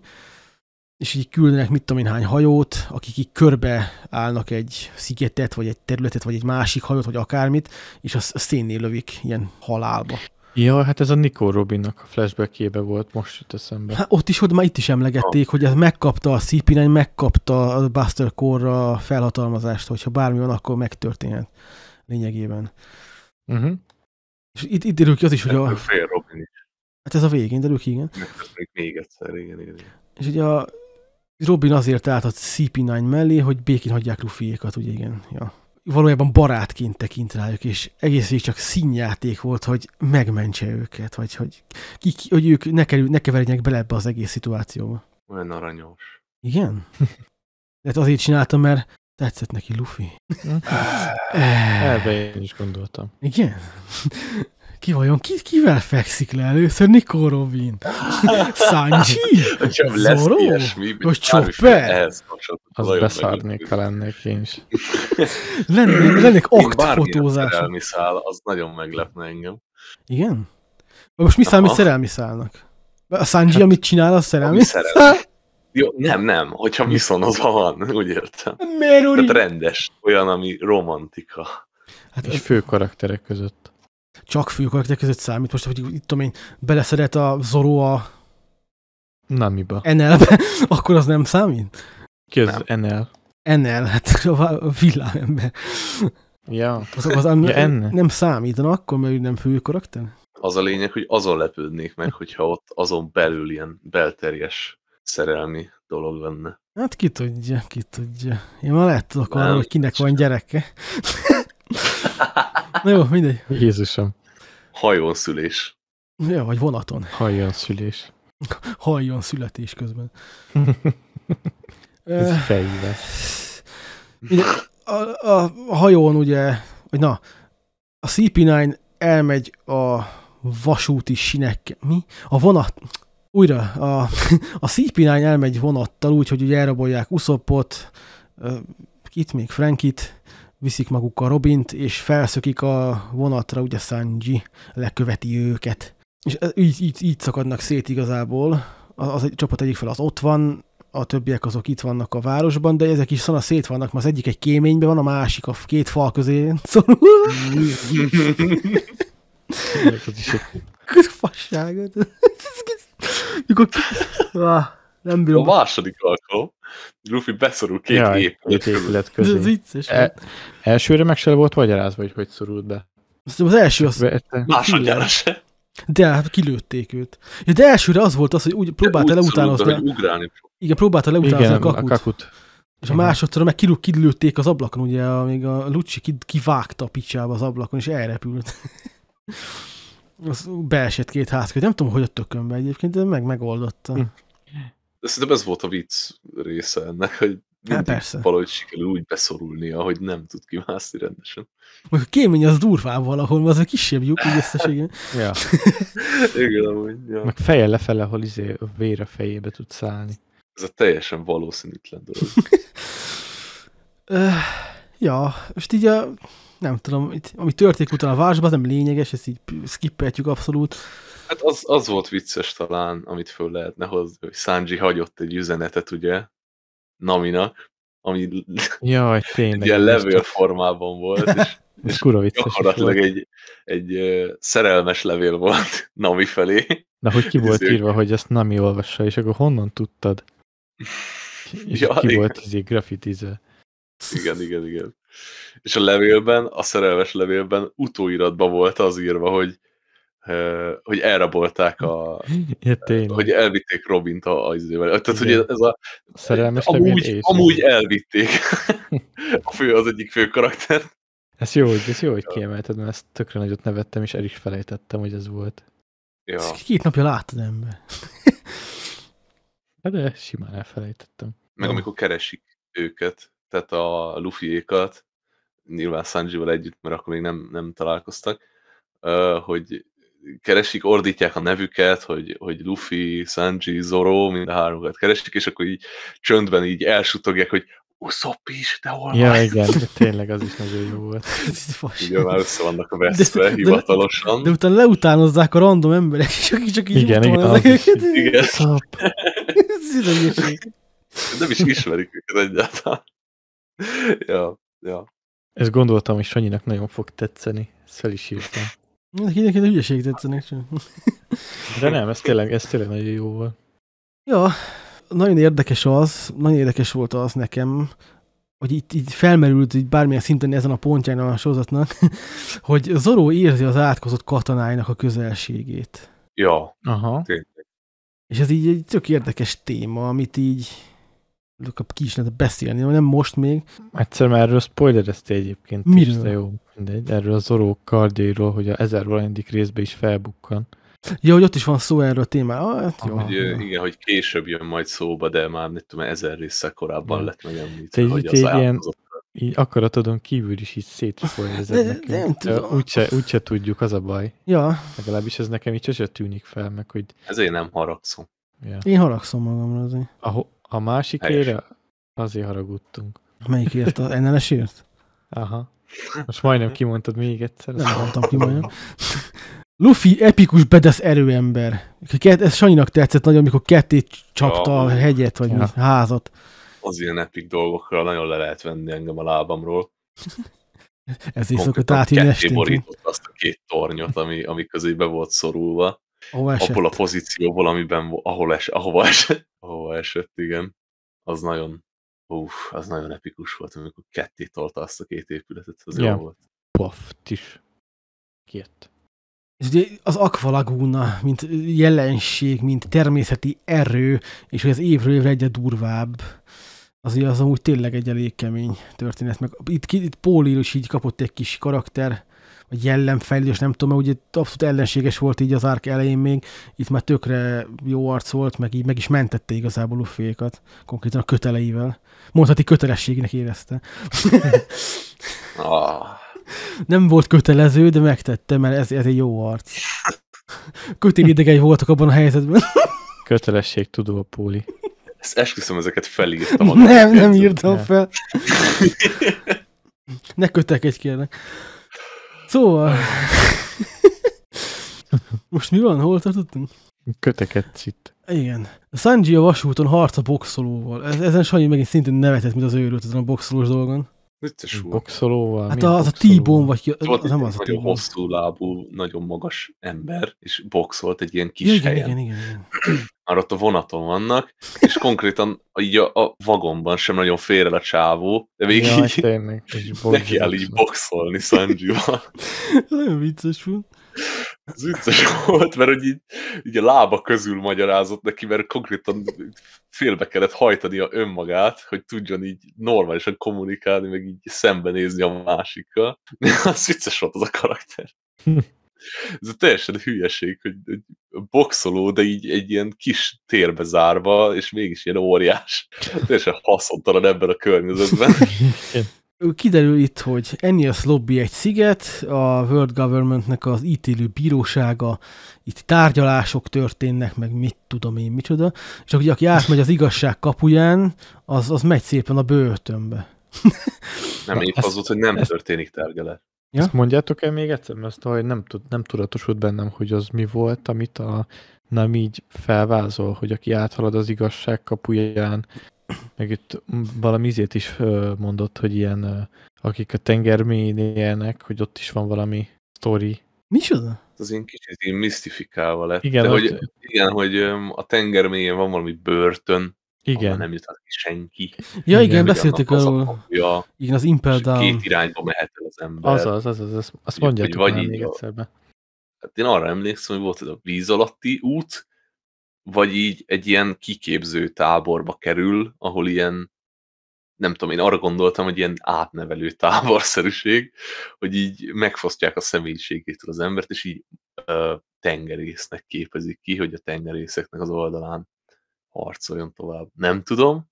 és így küldenek mit tudom én hány hajót, akik így körbe állnak egy szigetet, vagy egy területet, vagy egy másik hajót, vagy akármit, és azt szénné lövik ilyen halálba. Ja, hát ez a Nikó Robinnak a flashback volt, most jut eszembe. Hát ott is, hogy már itt is emlegették, ah. hogy ez megkapta a cp megkapta a Buster Core felhatalmazást, hogyha bármi van, akkor megtörténhet lényegében. Uh-huh. És itt, itt derül ki az is, hogy a... Fél Robin is. Hát ez a végén derül ki, igen. Még még egyszer, igen, igen. És ugye a Robin azért állt a CP9 mellé, hogy békén hagyják Luffy-ékat, ugye igen. Ja valójában barátként tekint rájuk, és egész csak színjáték volt, hogy megmentse őket, vagy hogy, ki, hogy ők ne, kerül, ne keverjenek bele ebbe az egész szituációba. Olyan aranyos. Igen? De hát azért csináltam, mert tetszett neki Luffy. Hm. Erre eh. én is gondoltam. Igen? ki vajon, ki, kivel fekszik le először Nico Robin? Sanji? Zoro? Vagy Chopper? Az beszárnék, ha lennék én is. lennék, lennék aktfotózás. szerelmi szál, az nagyon meglepne engem. Igen? Most mi számít szerelmi szálnak? A Sanji, hát, amit csinál, az szerelmi szál? Jó, nem, nem, hogyha az van, úgy értem. Miért, Tehát rendes, olyan, ami romantika. Hát és fő karakterek között csak fő karakter között számít. Most, hogy itt tudom én, beleszeret a Zoro a... Namiba. nl akkor az nem számít? Ki az NL? NL, hát a villámember. Ja. Az, az, az, ja, enne. nem számítanak akkor, mert ő nem fő karakter? Az a lényeg, hogy azon lepődnék meg, hogyha ott azon belül ilyen belterjes szerelmi dolog lenne. Hát ki tudja, ki tudja. Én már lehet tudok arra, hogy kinek van gyereke. Na jó, mindegy. Jézusom. Hajón szülés. Ja, vagy vonaton. Hajón szülés. Hajón születés közben. Ez A, a, a hajón ugye, vagy na, a CP9 elmegy a vasúti sinekke. Mi? A vonat... Újra, a, a CP9 elmegy vonattal, úgy hogy ugye elrabolják Usoppot, kit még, Frankit, viszik magukkal Robint, és felszökik a vonatra, ugye Sanji leköveti őket. És így, így, így szakadnak szét igazából. Az egy csapat egyik fel az ott van, a többiek azok itt vannak a városban, de ezek is szana szét vannak, mert az egyik egy kéményben van, a másik a két fal közé szorul. Fasságot. Mikor... nem bírom. A második alkalom. Luffy beszorul két Jaj, épület, két épület közé. Ez vicces. E, hát. elsőre meg sem volt magyarázva, hogy hogy szorult be. Az, az első az... Másodjára se. De hát kilőtték őt. Ja, de elsőre az volt az, hogy úgy próbálta leutánozni. Igen, próbálta leutánozni Igen, a kakut. A kakut. És a másodszor meg kilő, kilőtték az ablakon, ugye amíg a Lucsi kivágta a picsába az ablakon, és elrepült. az beesett két ház Nem tudom, hogy a tökönbe egyébként, de meg megoldotta. Hm de Szerintem ez volt a vicc része ennek, hogy hát mindig persze. valahogy sikerül úgy beszorulnia, hogy nem tud kimászni rendesen. vagy a kémény az durvább valahol, az a kisebb lyuk így a ja. Igen, amúgy. Ja. Meg feje lefele, ahol izé a vér a fejébe tud szállni. Ez a teljesen valószínűtlen dolog. Öh, ja, most így a, nem tudom, itt, ami történik utána a az nem lényeges, ezt így skippeltjük abszolút. Hát az, az volt vicces talán, amit föl lehetne hozni, hogy Sanji hagyott egy üzenetet, ugye, Naminak, ami Jaj, tényleg, egy ilyen levél formában volt, és, és kura vicces gyakorlatilag volt. egy, egy szerelmes levél volt Nami felé. Na, hogy ki volt írva, hogy ezt Nami olvassa, és akkor honnan tudtad? És ja, ki igen. volt az így grafitizve. Igen, igen, igen. És a levélben, a szerelmes levélben utóiratban volt az írva, hogy hogy elrabolták a... Ja, hogy elvitték Robint a, a Tehát, hogy ez a... Szerelmes amúgy, amúgy elvitték a fő, az egyik fő karakter. Ez jó, hogy, ez jó, hogy ja. kiemelted, mert ezt tökre nagyot nevettem, és el is felejtettem, hogy ez volt. Ja. Ezt két napja láttad ember. Hát, de simán elfelejtettem. Meg amikor keresik őket, tehát a luffy nyilván Sanji-val együtt, mert akkor még nem, nem találkoztak, hogy keresik, ordítják a nevüket, hogy, hogy Luffy, Sanji, Zoro, mind a háromokat keresik, és akkor így csöndben így elsutogják, hogy Usopp is, de hol Ja, van? igen, tényleg az is nagyon jó volt. Ugye már össze vannak a veszve de, hivatalosan. De, de, de utána leutánozzák a random emberek, és akik csak így igen, igen, az is. igen. Nem is ismerik őket egyáltalán. Ja, ja. Ezt gondoltam, hogy Sanyinak nagyon fog tetszeni. Ezt fel is írtam. Mindenkinek hát hülyeség tetszenek csak. De nem, ez tényleg, ez tényleg nagyon jó volt. Ja, nagyon érdekes az, nagyon érdekes volt az nekem, hogy itt így felmerült így bármilyen szinten ezen a pontján a sorozatnak, hogy Zoró érzi az átkozott katonáinak a közelségét. Ja, Aha. tényleg. És ez így egy tök érdekes téma, amit így ki is lehet beszélni, nem most még. Egyszer már erről spoilereztél egyébként. Miről? Is, jó. Mindegy, erről a zoro kardjairól, hogy a 1000 valendik részbe is felbukkan. Ja, hogy ott is van szó erről a témáról. Ah, hát jó. Hogy, igen, hogy később jön majd szóba, de már nem tudom, ezer része korábban ja. lett megemlítve, hogy az ilyen, így akaratodon kívül is így szétfolyezed nekem. Nem tudom. Úgyse, úgyse tudjuk, az a baj. Ja. Legalábbis ez nekem így sose tűnik fel, meg hogy... Ezért nem haragszom. Ja. Én haragszom magamra azért. A, a másik ére azért haragudtunk. Melyikért? A NLS-ért? Aha. Most majdnem kimondtad még egyszer. Nem mondtam ki majdnem. Luffy epikus bedesz erőember. Ez Sanyinak tetszett nagyon, amikor ketté csapta ja. a hegyet, vagy ja. a házat. Az ilyen epik dolgokra nagyon le lehet venni engem a lábamról. is szokott átjönni azt a két tornyot, ami, ami közé be volt szorulva. Ahol Abból a pozícióból, amiben, ahol es, ahova esett. Ahova esett, igen. Az nagyon, Uff, az nagyon epikus volt, amikor ketté tolta azt a két épületet, az ja. jó volt. Paft is. Kijött. És ugye az akvalagúna, mint jelenség, mint természeti erő, és hogy az évről évre egyre durvább, az az amúgy tényleg egy elég kemény történet. Meg itt, itt Pólír is így kapott egy kis karakter a jellemfejlődés, nem tudom, mert ugye abszolút ellenséges volt így az árk elején még, itt már tökre jó arc volt, meg így meg is mentette igazából Luffy-ékat, konkrétan a köteleivel. Mondhatni kötelességnek érezte. oh. nem volt kötelező, de megtette, mert ez, ez egy jó arc. Kötélidegei voltak abban a helyzetben. Kötelesség tudó a póli. Ezt esküszöm, ezeket felírtam. Nem, nem írtam fel. ne kötek egy kérlek. Szóval... Most mi van? Hol tartottunk? Köteket itt. Igen. Sanji a vasúton harca boxolóval. Ez, ezen Sanyi megint szintén nevetett, mint az őrült ezen a boxolós dolgon. Vicces volt. Boxolóval? Hát az a T-bone vagy ki, nem az a T-bone. hosszú lábú, nagyon magas ember, és boxolt egy ilyen kis igen, helyen. Igen, igen, igen. Már ott a vonaton vannak, és konkrétan így a, a vagonban sem nagyon fér el a csávó, de még ja, így tényleg, neki el így boxolni Sanji-val. nagyon vicces volt. Ez vicces volt, mert hogy így, így a lába közül magyarázott neki, mert konkrétan félbe kellett a önmagát, hogy tudjon így normálisan kommunikálni, meg így szembenézni a másikkal. Az vicces volt az a karakter. Ez teljesen hülyeség, hogy, hogy boxoló, de így egy ilyen kis térbe zárva, és mégis ilyen óriás. Teljesen haszontalan ebben a környezetben. Kiderül itt, hogy Ennius Lobby egy sziget, a World Governmentnek az ítélő bírósága, itt tárgyalások történnek, meg mit tudom én, micsoda, és aki, aki átmegy az igazság kapuján, az, az megy szépen a börtönbe. nem épp az volt, hogy nem ezt, történik tárgyalás. Ja? Ezt mondjátok el még egyszer, mert ezt, hogy nem, tud, nem tudatosult bennem, hogy az mi volt, amit a nem így felvázol, hogy aki áthalad az igazság kapuján, meg itt valami izét is mondott, hogy ilyen, akik a tenger élnek, hogy ott is van valami sztori. Micsoda? Az én kicsit én misztifikálva lett. Igen, De ott... hogy, igen, hogy a tenger mélyén van valami börtön, igen. nem jutott ki senki. Ja, igen, igen beszéltük arról. igen, az Impel Down. Két irányba mehet el az ember. Az, az, az, az, azt mondjátok vagy már így még a... Hát én arra emlékszem, hogy volt ez a víz alatti út, vagy így egy ilyen kiképző táborba kerül, ahol ilyen, nem tudom, én arra gondoltam, hogy ilyen átnevelő táborszerűség, hogy így megfosztják a személyiségétől az embert, és így ö, tengerésznek képezik ki, hogy a tengerészeknek az oldalán harcoljon tovább. Nem tudom,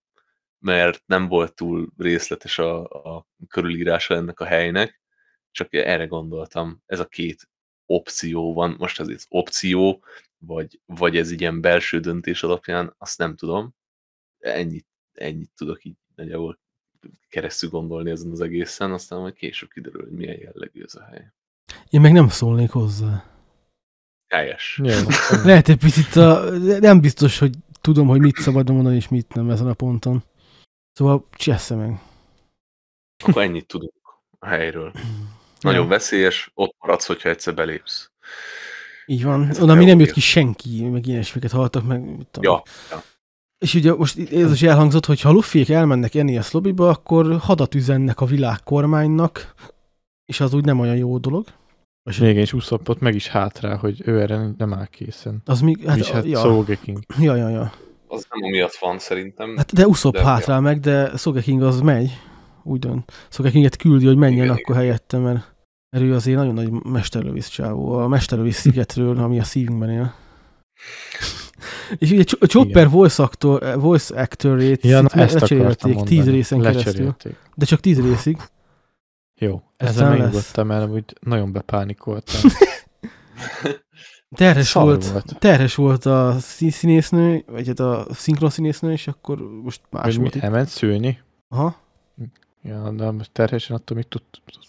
mert nem volt túl részletes a, a körülírása ennek a helynek, csak erre gondoltam, ez a két opció van. Most ez az opció, vagy, vagy ez ilyen belső döntés alapján, azt nem tudom. Ennyit, ennyit tudok így nagyjából keresztül gondolni ezen az egészen, aztán majd később kiderül, hogy milyen jellegű ez a hely. Én meg nem szólnék hozzá. Helyes. Lehet egy picit, a, nem biztos, hogy tudom, hogy mit szabad mondani, és mit nem ezen a ponton. Szóval csessze meg. Akkor ennyit tudunk a helyről. Nagyon ja. veszélyes, ott maradsz, hogyha egyszer belépsz. Így van. Ez Oda mi nem jött ki senki, meg ilyesmiket haltak meg. Ja, ja. És ugye most ez is elhangzott, hogy ha luffiek elmennek enni a szlobiba, akkor hadat üzennek a világkormánynak, és az úgy nem olyan jó dolog. És még egy úszapot meg is hátrá, hogy ő erre nem áll készen. Az hát mi, hát, is, hát ja. Szógeking. Ja, ja, ja. Az nem amiatt van szerintem. Hát de Usopp hátrá ja. meg, de Sogeking az megy úgy dönt. Szóval inget küldi, hogy menjen igen, akkor igen. helyette, mert, mert ő azért nagyon nagy mesterlövész csávó. A mesterlövész szigetről, ami a szívünkben él. És ugye Chopper voice, actor, eh, voice actor ja, na, ezt lecserélték tíz részen keresztül. De csak tíz részig. Jó, ezzel megnyugodtam el, hogy nagyon bepánikoltam. terhes volt, volt. terhes volt a színésznő, vagy hát a szinkron színésznő, és akkor most más volt. Elment szülni? Aha. Ja, de terhesen attól mit tud,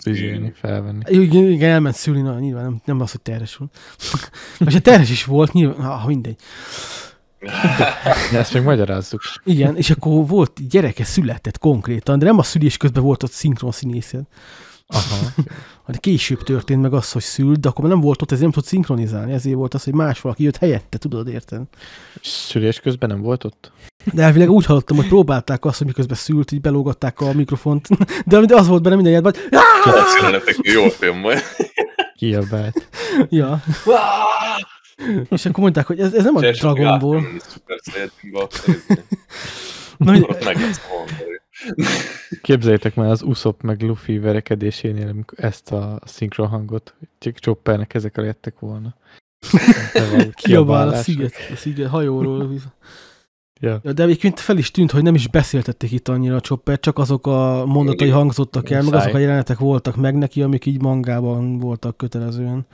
tud felvenni. Igen, igen, elment szülni, na, nyilván nem, nem az, hogy terhes volt. Vagy a terhes is volt, nyilván, ha mindegy. Ezt még magyarázzuk. Igen, és akkor volt gyereke született konkrétan, de nem a szülés közben volt ott szinkron színészet. Aha. Hanem később történt meg az, hogy szült, de akkor már nem volt ott, ez nem tud szinkronizálni. Ezért volt az, hogy más valaki jött helyette, tudod, érteni? Szülés közben nem volt ott? De elvileg úgy hallottam, hogy próbálták azt, hogy miközben szült, így belógatták a mikrofont, de, az volt benne minden jegyben, hogy jó film majd. Kiabált. Ja. És akkor mondták, hogy ez, ez nem a Dragon Ball. Na, Képzeljétek már az Usopp meg Luffy verekedésénél ezt a szinkron hangot, csak Choppernek ezek lettek volna. Kiabál a sziget, a sziget hajóról. Ja. ja. De egyébként fel is tűnt, hogy nem is beszéltették itt annyira a Chopper, csak azok a mondatai hangzottak el, meg azok a jelenetek voltak meg neki, amik így mangában voltak kötelezően.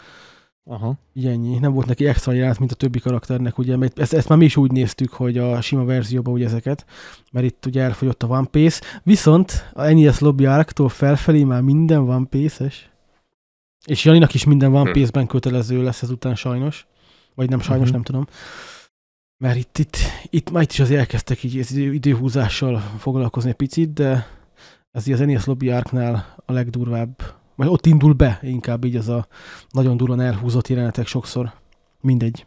Aha. Ilyennyi. Nem volt neki extra jelent, mint a többi karakternek, ugye, mert ezt, ezt már mi is úgy néztük, hogy a sima verzióban ugye ezeket, mert itt ugye elfogyott a One Piece, viszont a NES Lobby Arctól felfelé már minden One Piece-es, és Janinak is minden One hm. Piece-ben kötelező lesz ezután sajnos, vagy nem sajnos, uh-huh. nem tudom. Mert itt, itt, itt már itt is azért elkezdtek így az időhúzással foglalkozni egy picit, de ez az NES Lobby Arknál a legdurvább vagy ott indul be inkább így az a nagyon durva elhúzott jelenetek sokszor. Mindegy.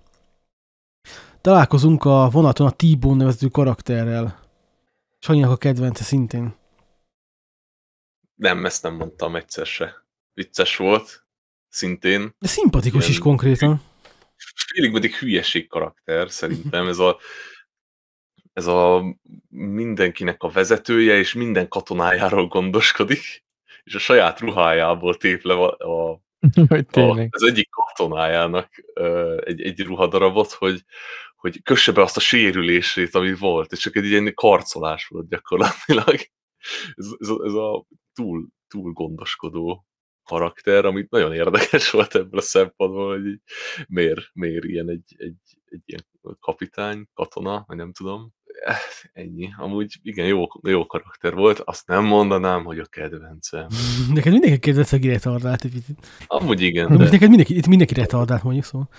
Találkozunk a vonaton a T-Bone karakterrel. Sanyinak a kedvence szintén. Nem, ezt nem mondtam egyszer se. Vicces volt, szintén. De szimpatikus Ilyen, is konkrétan. Félig pedig hülyeség karakter, szerintem. Ez a, ez a mindenkinek a vezetője, és minden katonájáról gondoskodik és a saját ruhájából tép le a, a, a, az egyik katonájának egy, egy ruhadarabot, hogy, hogy kösse be azt a sérülését, ami volt, és csak egy ilyen karcolás volt gyakorlatilag. Ez, ez, ez a túl, túl gondoskodó karakter, amit nagyon érdekes volt ebből a szempontból, hogy miért, miért ilyen egy, egy, egy ilyen kapitány, katona, vagy nem tudom. ennyi. Amúgy igen, jó, jó karakter volt, azt nem mondanám, hogy a kedvence. Neked mindenki kedvenc, aki retardált. Amúgy igen. De... Neked mindenki, itt mindenki retardált, mondjuk szóval.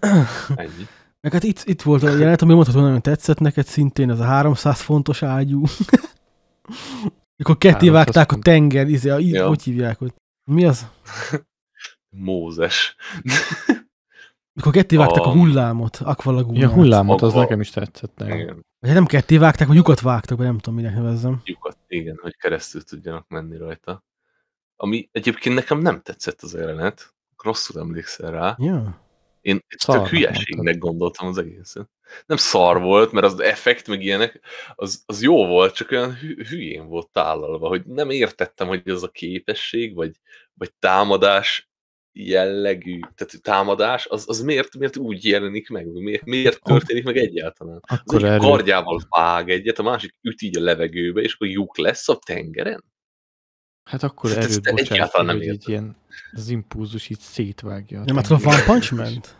Ennyi. Meg hát itt, itt volt a jelenet, ami mondható nagyon tetszett neked, szintén az a 300 fontos ágyú. Mikor ketté vágták a tenger, izé, a, ja. hogy hívják, hogy mi az? Mózes. Mikor ketté vágták a... a hullámot, akvalagúnát. Ja, hullámot, az a... nekem is tetszett. Nem. Vagy nem ketté vágták, vagy lyukat vágtak, vagy nem tudom, minek nevezzem. Lyukat, igen, hogy keresztül tudjanak menni rajta. Ami egyébként nekem nem tetszett az jelenet, rosszul emlékszel rá. Ja. Én egy tök hülyeségnek gondoltam az egészet. Nem szar volt, mert az effekt, meg ilyenek, az, az jó volt, csak olyan hülyén volt tálalva, hogy nem értettem, hogy ez a képesség, vagy, vagy támadás jellegű tehát támadás, az, az miért, miért úgy jelenik meg? Miért, miért történik meg egyáltalán? Akkor az egy kardjával vág egyet, a másik üt így a levegőbe, és akkor lyuk lesz a tengeren? Hát akkor hát erőt bocsánat, nem így ilyen, az impulzus így szétvágja. Nem, hát van One Punch ment?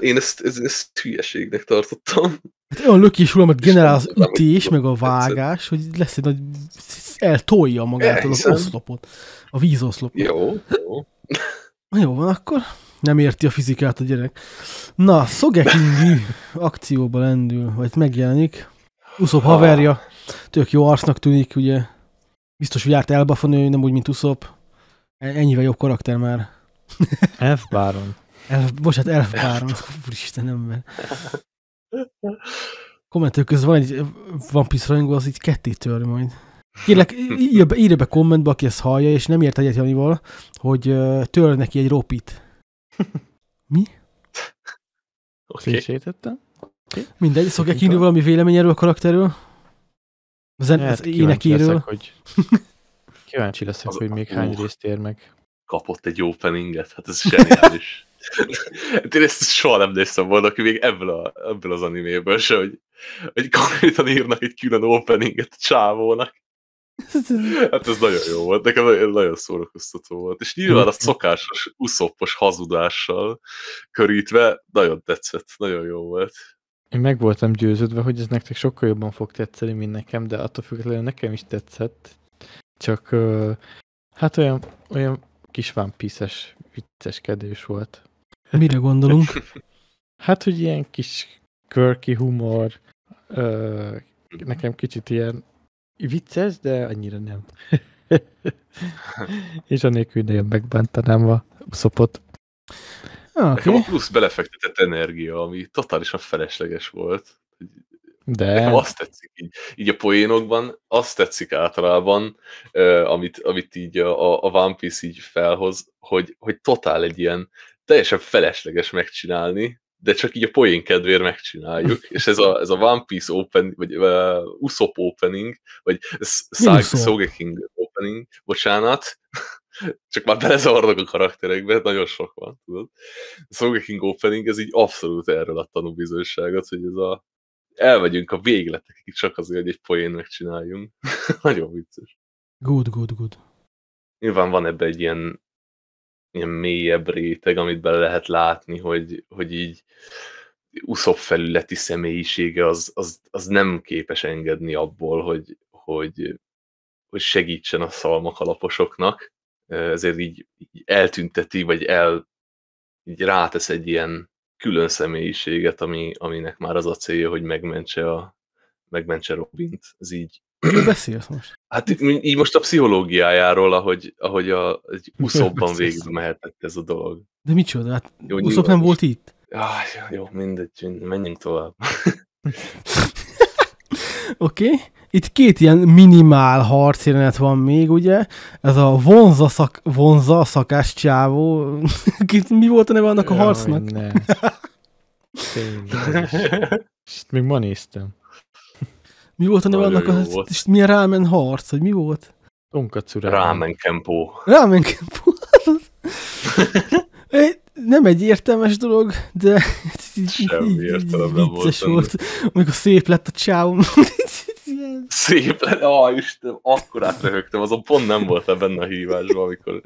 Én ezt, ezt, ezt hülyeségnek tartottam. Hát olyan lökés uramat generál az ütés, meg a vágás, hogy lesz egy nagy... eltolja magától az oszlopot. A vízoszlopot. Jó, jó. Jó van akkor. Nem érti a fizikát a gyerek. Na, Szogekingi akcióba lendül, vagy megjelenik. Uszop ah. haverja. Tök jó arcnak tűnik, ugye. Biztos, hogy járt Elbafon, ő nem úgy, mint Uszop. E, ennyivel jobb karakter már. Elf Báron. Elf, bocsánat, Elf Báron. Úristen, ember. Kommentők közben van egy One Piece rajongó, az így ketté tör majd. Kérlek, írja be, írja be kommentbe, aki ezt hallja, és nem ért egyet Janival, hogy tör neki egy ropit. Mi? Oké. Okay. Okay. Mindegy, szokja kívül valami vélemény erről a karakterről? Zen, hát, az énekéről? Leszek, hogy... kíváncsi leszek, az, hogy még hány részt ér meg. Kapott egy openinget, hát ez zseniális. Én ezt soha nem néztem volna, aki még ebből, a, ebből az animéből se, hogy, hogy konkrétan írnak egy külön openinget a csávónak. Hát ez nagyon jó volt, nekem nagyon, nagyon szórakoztató volt. És nyilván a szokásos, uszoppos hazudással körítve nagyon tetszett, nagyon jó volt. Én meg voltam győződve, hogy ez nektek sokkal jobban fog tetszeni, mint nekem, de attól függetlenül nekem is tetszett. Csak hát olyan, olyan kis vámpiszes vicceskedés volt. Mire gondolunk? Hát, hogy ilyen kis quirky humor, nekem kicsit ilyen vicces, de annyira nem. és anélkül jön megbántanám a szopot. Okay. Nekem a plusz belefektetett energia, ami totálisan felesleges volt. De... Nekem azt tetszik így, így a poénokban, azt tetszik általában, eh, amit, amit így a, a One Piece így felhoz, hogy, hogy totál egy ilyen teljesen felesleges megcsinálni, de csak így a poén kedvéért megcsináljuk, és ez a, ez a One Piece opening, vagy uh, Usopp opening, vagy Sogeking opening, bocsánat, csak már belezavarnak a karakterekbe, hát nagyon sok van, tudod. A Sogeking opening, ez így abszolút erről a tanúbizonyságot, hogy ez a elmegyünk a végletekig csak azért, hogy egy poén megcsináljunk. nagyon vicces. Good, good, good. Nyilván van ebbe egy ilyen ilyen mélyebb réteg, amit bele lehet látni, hogy, hogy így uszop felületi személyisége az, az, az, nem képes engedni abból, hogy, hogy, hogy segítsen a szalmakalaposoknak, ezért így, így eltünteti, vagy el így rátesz egy ilyen külön személyiséget, ami, aminek már az a célja, hogy megmentse, a, megmentse Robint. Ez így mi beszélsz most? Hát így most a pszichológiájáról, ahogy, ahogy a, egy uszobban végig mehetett ez a dolog. De micsoda? Hát jó, nyilván. nem volt itt? Ah, jó, mindegy, menjünk tovább. Oké. Okay. Itt két ilyen minimál harcjelenet van még, ugye? Ez a vonza, szak, vonza szakás csávó. Mi volt a neve annak a harcnak? Jaj, ne. Tényleg. Még ma néztem. Mi volt a neve annak? Az, és milyen rámen harc, hogy mi volt? Tonkatsu rámen. Rámen kempó. Rámen kempó. Hát nem egy értelmes dolog, de Semmi értelem nem volt. Amikor szép lett a csávom. szép lett, Ah, Istenem, akkor átröhögtem, azon pont nem volt benne a hívásban, amikor,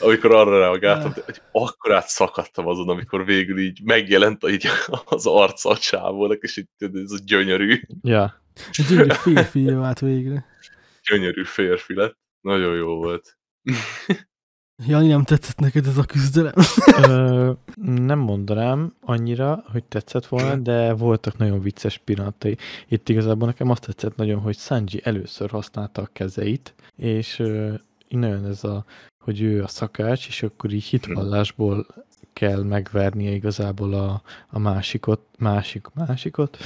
amikor arra reagáltam, de, hogy akkor átszakadtam azon, amikor végül így megjelent így az arca a csávónak, és így ez a gyönyörű. Ja. A gyönyörű férfi vált végre. Gyönyörű férfi lett. Nagyon jó volt. Jani, nem tetszett neked ez a küzdelem? Ö, nem mondanám annyira, hogy tetszett volna, de voltak nagyon vicces pillanatai. Itt igazából nekem azt tetszett nagyon, hogy Sanji először használta a kezeit, és ö, nagyon ez a, hogy ő a szakács, és akkor így hm. hitvallásból kell megvernie igazából a, a másikot, másik, másikot?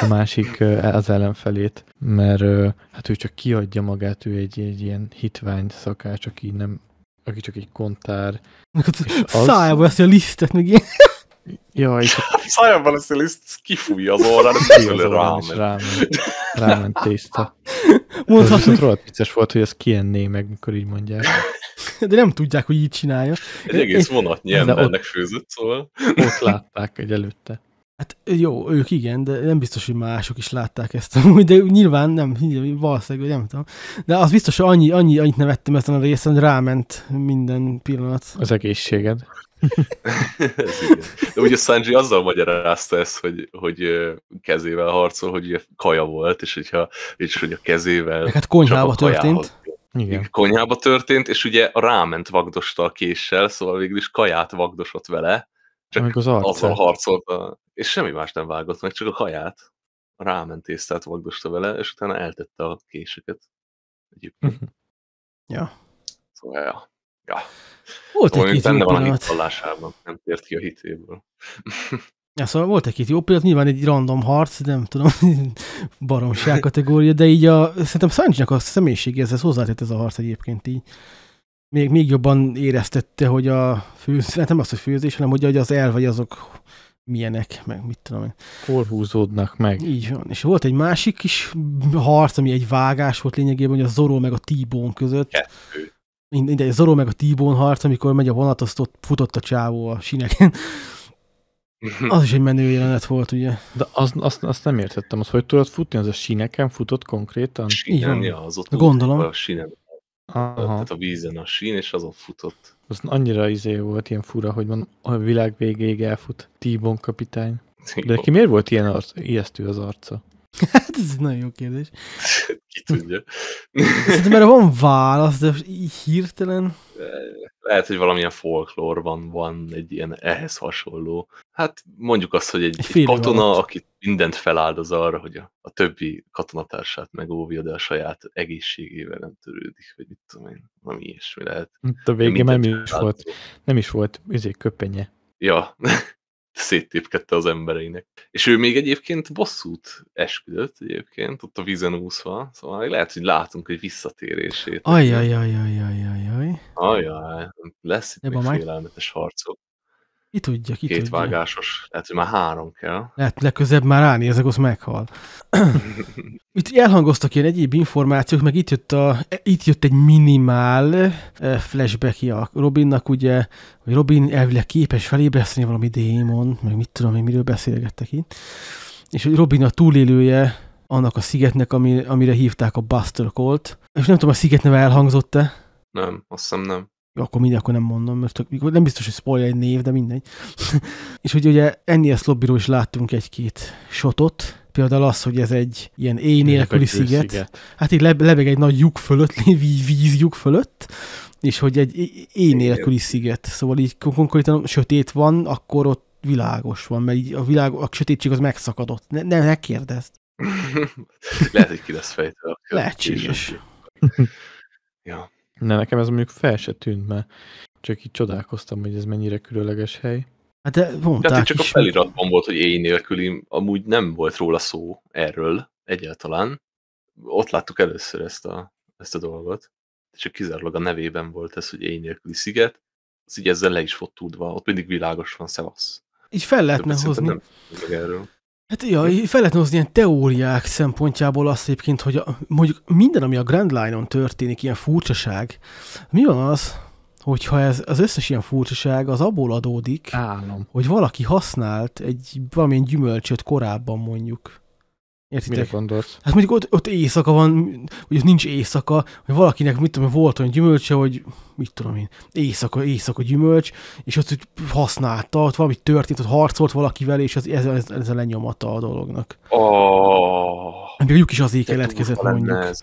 a másik az ellenfelét, mert hát ő csak kiadja magát, ő egy, egy ilyen hitvány szakács, aki nem, aki csak egy kontár. Az... Szájába ezt a lisztet, meg ilyen. Ja, és... Szájába lesz a liszt, kifújja az orrán, és rámen, rámen tészta. Mondhatni. Ez viszont vicces volt, hogy ezt kienné meg, mikor így mondják. de nem tudják, hogy így csinálja. Egy egész vonatnyi embernek ott, főzött, szóval. Ott látták egy előtte. Hát jó, ők igen, de nem biztos, hogy mások is látták ezt amúgy, de nyilván nem, valószínűleg, nem tudom. De az biztos, hogy annyi, annyi, annyit nevettem ezen a részen, hogy ráment minden pillanat. Az egészséged. de ugye Sanji azzal magyarázta ezt, hogy, hogy kezével harcol, hogy ugye kaja volt, és hogyha és hogy a kezével... Meg hát konyhába történt. Kajához igen. konyhába történt, és ugye ráment vagdosta a késsel, szóval végül is kaját vagdosott vele, csak Amíg az azzal harcolt, és semmi más nem vágott meg, csak a kaját ráment és vagdosta vele, és utána eltette a késeket. Egyébként. Mhm. ja. Szóval, ja. ja. Volt szóval egy benne van a hitvallásában, nem tért ki a hitéből. Ja, szóval volt egy-két jó pillanat, nyilván egy random harc, nem tudom, baromság kategória, de így a, szerintem Sanchinak a személyiségéhez hozzátett ez a harc egyébként így. Még, még jobban éreztette, hogy a főz, hát nem az, hogy főzés, hanem hogy az el vagy azok milyenek, meg mit tudom én. Hol húzódnak meg. Így van. És volt egy másik kis harc, ami egy vágás volt lényegében, hogy a Zoró meg a t között. Kettő. Mindegy, Zoró meg a t harc, amikor megy a vonat, azt ott futott a csávó a sineken. Az is egy menő jelenet volt, ugye? De az, azt, azt nem értettem, az hogy tudod futni, az a síneken futott konkrétan? igen ja, az ott Gondolom. a sínen. Aha. Tehát a vízen a sín, és azon futott. Az annyira izé volt ilyen fura, hogy van a világ végéig elfut t kapitány. De ki miért volt ilyen arc, ijesztő az arca? Hát ez egy nagyon jó kérdés. Ki tudja. Szerintem mert van válasz, de így hirtelen... Lehet, hogy valamilyen folklórban van egy ilyen ehhez hasonló. Hát mondjuk azt, hogy egy, egy, egy katona, aki mindent feláldoz arra, hogy a, a többi katonatársát megóvja, de a saját egészségével nem törődik, vagy mit tudom én, valami ilyesmi lehet. Hát a végén nem is volt, nem is volt üzék köpenye. Ja, széttépkedte az embereinek. És ő még egyébként bosszút esküdött egyébként, ott a vízen úszva, szóval lehet, hogy látunk egy visszatérését. Ajajajajajajaj. Ajaj, lesz itt még félelmetes harcok. Ki tudja, ki Két tudja. vágásos. Lehet, hogy már három kell. Lehet, legközebb már állni, ezek az meghal. itt elhangoztak ilyen egyéb információk, meg itt jött, a, itt jött egy minimál eh, flashback a Robinnak, ugye, hogy Robin elvileg képes felébreszteni valami démon, meg mit tudom én, miről beszélgettek itt. És hogy Robin a túlélője annak a szigetnek, ami, amire hívták a Buster Colt. És nem tudom, a sziget neve elhangzott-e? Nem, azt hiszem nem akkor mindegy, akkor nem mondom, mert tök, nem biztos, hogy spoiler egy név, de mindegy. és hogy ugye a lobbiról is láttunk egy-két shotot, például az, hogy ez egy ilyen éj nélküli sziget. sziget. Hát így lebeg egy nagy lyuk fölött, víz lyuk fölött, és hogy egy éj nélküli sziget. Szóval így konkrétan sötét van, akkor ott világos van, mert így a, világ, a sötétség az megszakadott. Ne, ne, ne kérdezd. Lehet, hogy ki lesz fejtve. Lehetséges. ja. Ne, nekem ez mondjuk fel se tűnt, mert csak így csodálkoztam, hogy ez mennyire különleges hely. Hát de mondták Tehát csak is. a feliratban volt, hogy éj nélküli, amúgy nem volt róla szó erről egyáltalán. Ott láttuk először ezt a, ezt a dolgot. Csak kizárólag a nevében volt ez, hogy éj nélküli sziget. Az így ezzel le is fog tudva. Ott mindig világos van, szevasz. Így fel lehetne hozni. Nem erről. Hát ja, fel lehet hozni ilyen teóriák szempontjából azt egyébként, hogy a, mondjuk minden, ami a Grand Line-on történik, ilyen furcsaság, mi van az, hogyha ez, az összes ilyen furcsaság az abból adódik, Állam. hogy valaki használt egy valamilyen gyümölcsöt korábban mondjuk. Értitek? Mire gondolsz? Hát mondjuk ott, ott éjszaka van, hogy nincs éjszaka, hogy valakinek, mit tudom, volt olyan gyümölcse, hogy mit tudom én, éjszaka, éjszaka gyümölcs, és azt hogy használta, ott valami történt, ott harcolt valakivel, és az, ez, ez, ez a lenyomata a dolognak. Oh, lyuk is az keletkezett, mondjuk. Ez.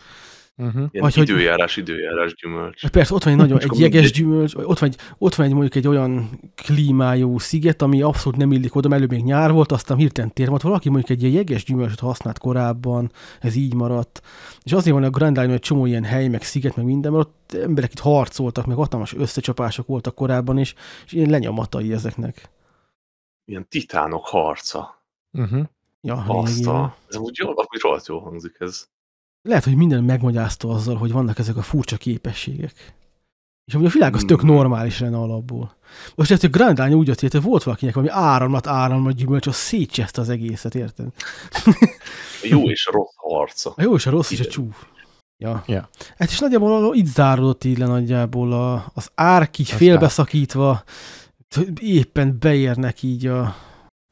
Uh-huh. Vagy időjárás, hogy... időjárás gyümölcs. Hát persze, ott van egy nagyon egy jeges mindegy... gyümölcs, ott van, egy, ott van egy mondjuk egy olyan klímájú sziget, ami abszolút nem illik oda, előbb még nyár volt, aztán hirtelen tér volt. Valaki mondjuk egy ilyen jeges gyümölcsöt használt korábban, ez így maradt. És azért van a Grand Line, hogy csomó ilyen hely, meg sziget, meg minden, mert ott emberek itt harcoltak, meg hatalmas összecsapások voltak korábban is, és ilyen lenyomatai ezeknek. Ilyen titánok harca. Uh-huh. Ja, Azt a... Ez úgy jól, amúgy jól hangzik ez lehet, hogy minden megmagyarázta azzal, hogy vannak ezek a furcsa képességek. És amúgy a világ az tök hmm. normális lenne alapból. Most ezt a Grandány úgy jött, hogy volt valakinek valami áramlat, áramlat gyümölcs, az szétcseszte az egészet, érted? A jó és a rossz harca. A jó és a rossz Igen. és a csúf. Ja. ja. Hát és nagyjából itt záródott így le nagyjából a, az árk így az félbeszakítva, éppen beérnek így a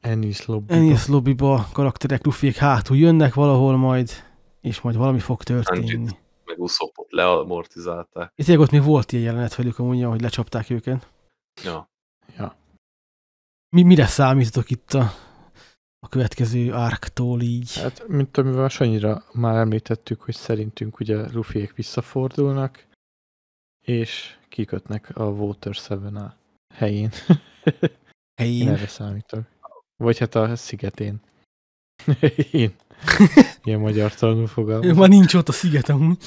Ennis lobbyba. Ennis lobbyba karakterek, luffék hátul jönnek valahol majd, és majd valami fog történni. Andrew meg Uszopot leamortizálták. Itt ott még volt ilyen jelenet velük amúgy, hogy lecsapták őket. Ja. ja. Mi, mire számítotok itt a, a következő árktól így? Hát, mint amivel Sanyira már említettük, hogy szerintünk ugye Luffyék visszafordulnak, és kikötnek a Water 7 a helyén. Helyén? Én erre számítok. Vagy hát a szigetén. Én. Ilyen magyar tanul fogalmaz. Már nincs ott a sziget amúgy.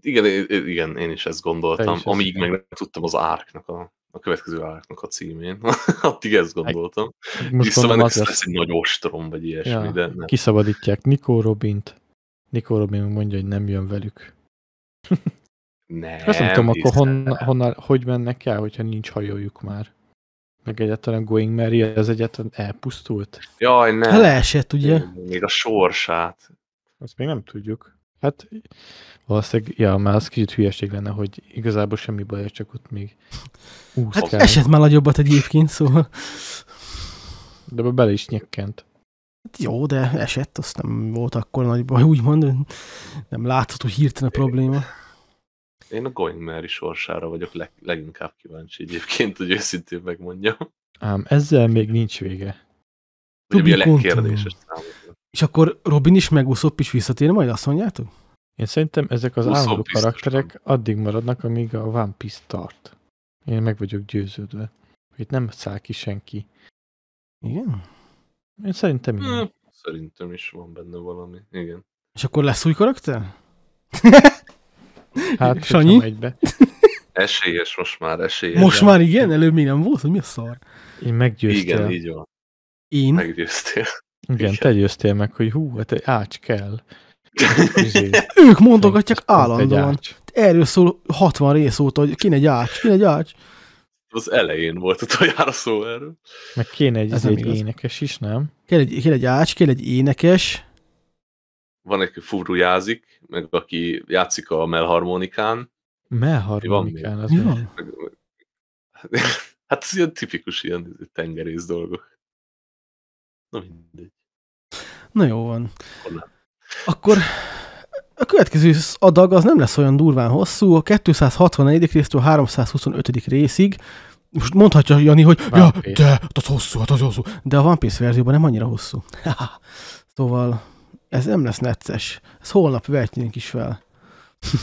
igen, igen, én is ezt gondoltam. Is Amíg meg nem tudtam az árknak a, a következő árknak a címén. Addig ezt hát, gondoltam. Hát most gondolom, ez lesz egy nagy ostrom, vagy ilyesmi. Ja, de nem. Kiszabadítják Nikó Robint. Nikó Robin mondja, hogy nem jön velük. nem, Azt nem tudom, akkor honnan, honnan, hogy mennek el, hogyha nincs hajójuk már. Meg egyáltalán Going Mary az egyáltalán elpusztult. Jaj, nem. Leesett, ugye? Még a sorsát. Azt még nem tudjuk. Hát valószínűleg, ja, már az kicsit hülyeség lenne, hogy igazából semmi baj, csak ott még úszkál. Hát esett már nagyobbat egyébként, szóval. De be bele is nyekkent. Hát jó, de esett, azt nem volt akkor nagy baj, úgymond nem látható hogy hirtelen a probléma. Én a Going Mary sorsára vagyok leg, leginkább kíváncsi egyébként, hogy őszintén megmondjam. Ám, ezzel még nincs vége. Ugye mi a legkérdéses És akkor Robin is meg Usopp is visszatér, majd azt mondjátok? Én szerintem ezek az álló karakterek addig maradnak, amíg a One Piece tart. Én meg vagyok győződve. Itt nem száll ki senki. Igen? Én szerintem igen. Hmm, szerintem is van benne valami, igen. És akkor lesz új karakter? Hát, Sanyi? Megy be. Esélyes most már, esélyes. Most már igen? Előbb még nem volt? Hogy mi a szar? Én meggyőztél. Igen, így van. Én? Meggyőztél. Igen, igen. te győztél meg, hogy hú, hát egy ács kell. Izé. ők mondogatják állandóan. Erről szól 60 rész óta, hogy kéne egy ács, kéne egy ács. Az elején volt tojára szó erről. Meg kéne egy, Ez egy énekes is, nem? Kéne egy, kéne egy ács, kéne egy énekes. Van egy furrujázik meg aki játszik a melharmonikán. Melharmonikán, az van. Meg, meg, hát ez ilyen tipikus ilyen tengerész dolgok. Na mindegy. Na jó van. Akkor a következő adag az nem lesz olyan durván hosszú, a 261. résztől 325. részig. Most mondhatja Jani, hogy ja, de, hát az hosszú, hát az hosszú. De a One Piece verzióban nem annyira hosszú. szóval ez nem lesz necces. Ez holnap vehetnénk is fel.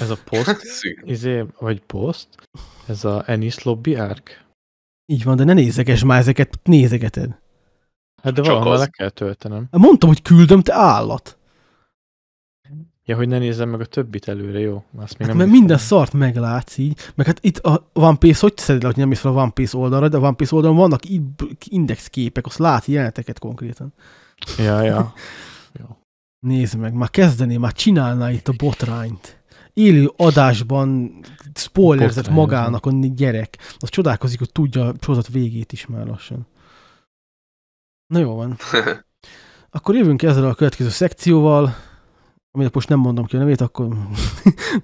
ez a hát poszt, izé, vagy poszt, ez a Ennis Lobby árk. Így van, de ne nézeges már ezeket, nézegeted. Hát de valahol le kell töltenem. Mondtam, hogy küldöm, te állat. Ja, hogy ne nézzem meg a többit előre, jó? Azt még hát, nem mert minden fel. szart meglátsz így, meg hát itt a One Piece, hogy szeded le, hogy nem is fel a One Piece oldalra, de a One Piece oldalon vannak index képek, azt lát jeleneteket konkrétan. Ja, ja. ja. Nézd meg, már kezdené, már csinálná itt a botrányt. Élő adásban spoilerzett magának a gyerek. Az csodálkozik, hogy tudja a sorozat végét is már lassan. Na jó van. Akkor jövünk ezzel a következő szekcióval, amit most nem mondom ki a nevét, akkor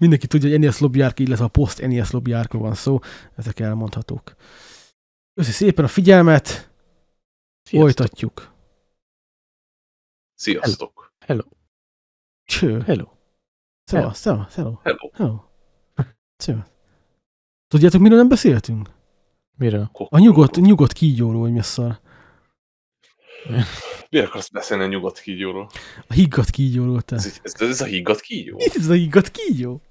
mindenki tudja, hogy NES lobbyárk, illetve a post NES lobbyárkról van szó, ezek elmondhatók. Köszi szépen a figyelmet, Sziasztok. folytatjuk. Sziasztok! Hello! Cső! Hello! Szevasz, szevasz, hello! Hello! hello. Szevasz. Tudjátok, miről nem beszéltünk? Miről? A nyugodt, nyugodt kígyóról, hogy mi a szar. Mi akarsz beszélni a nyugodt kígyóról? A higgadt kígyóról, te. Ez, ez, ez a higgadt kígyó? Ez a higgadt kígyó?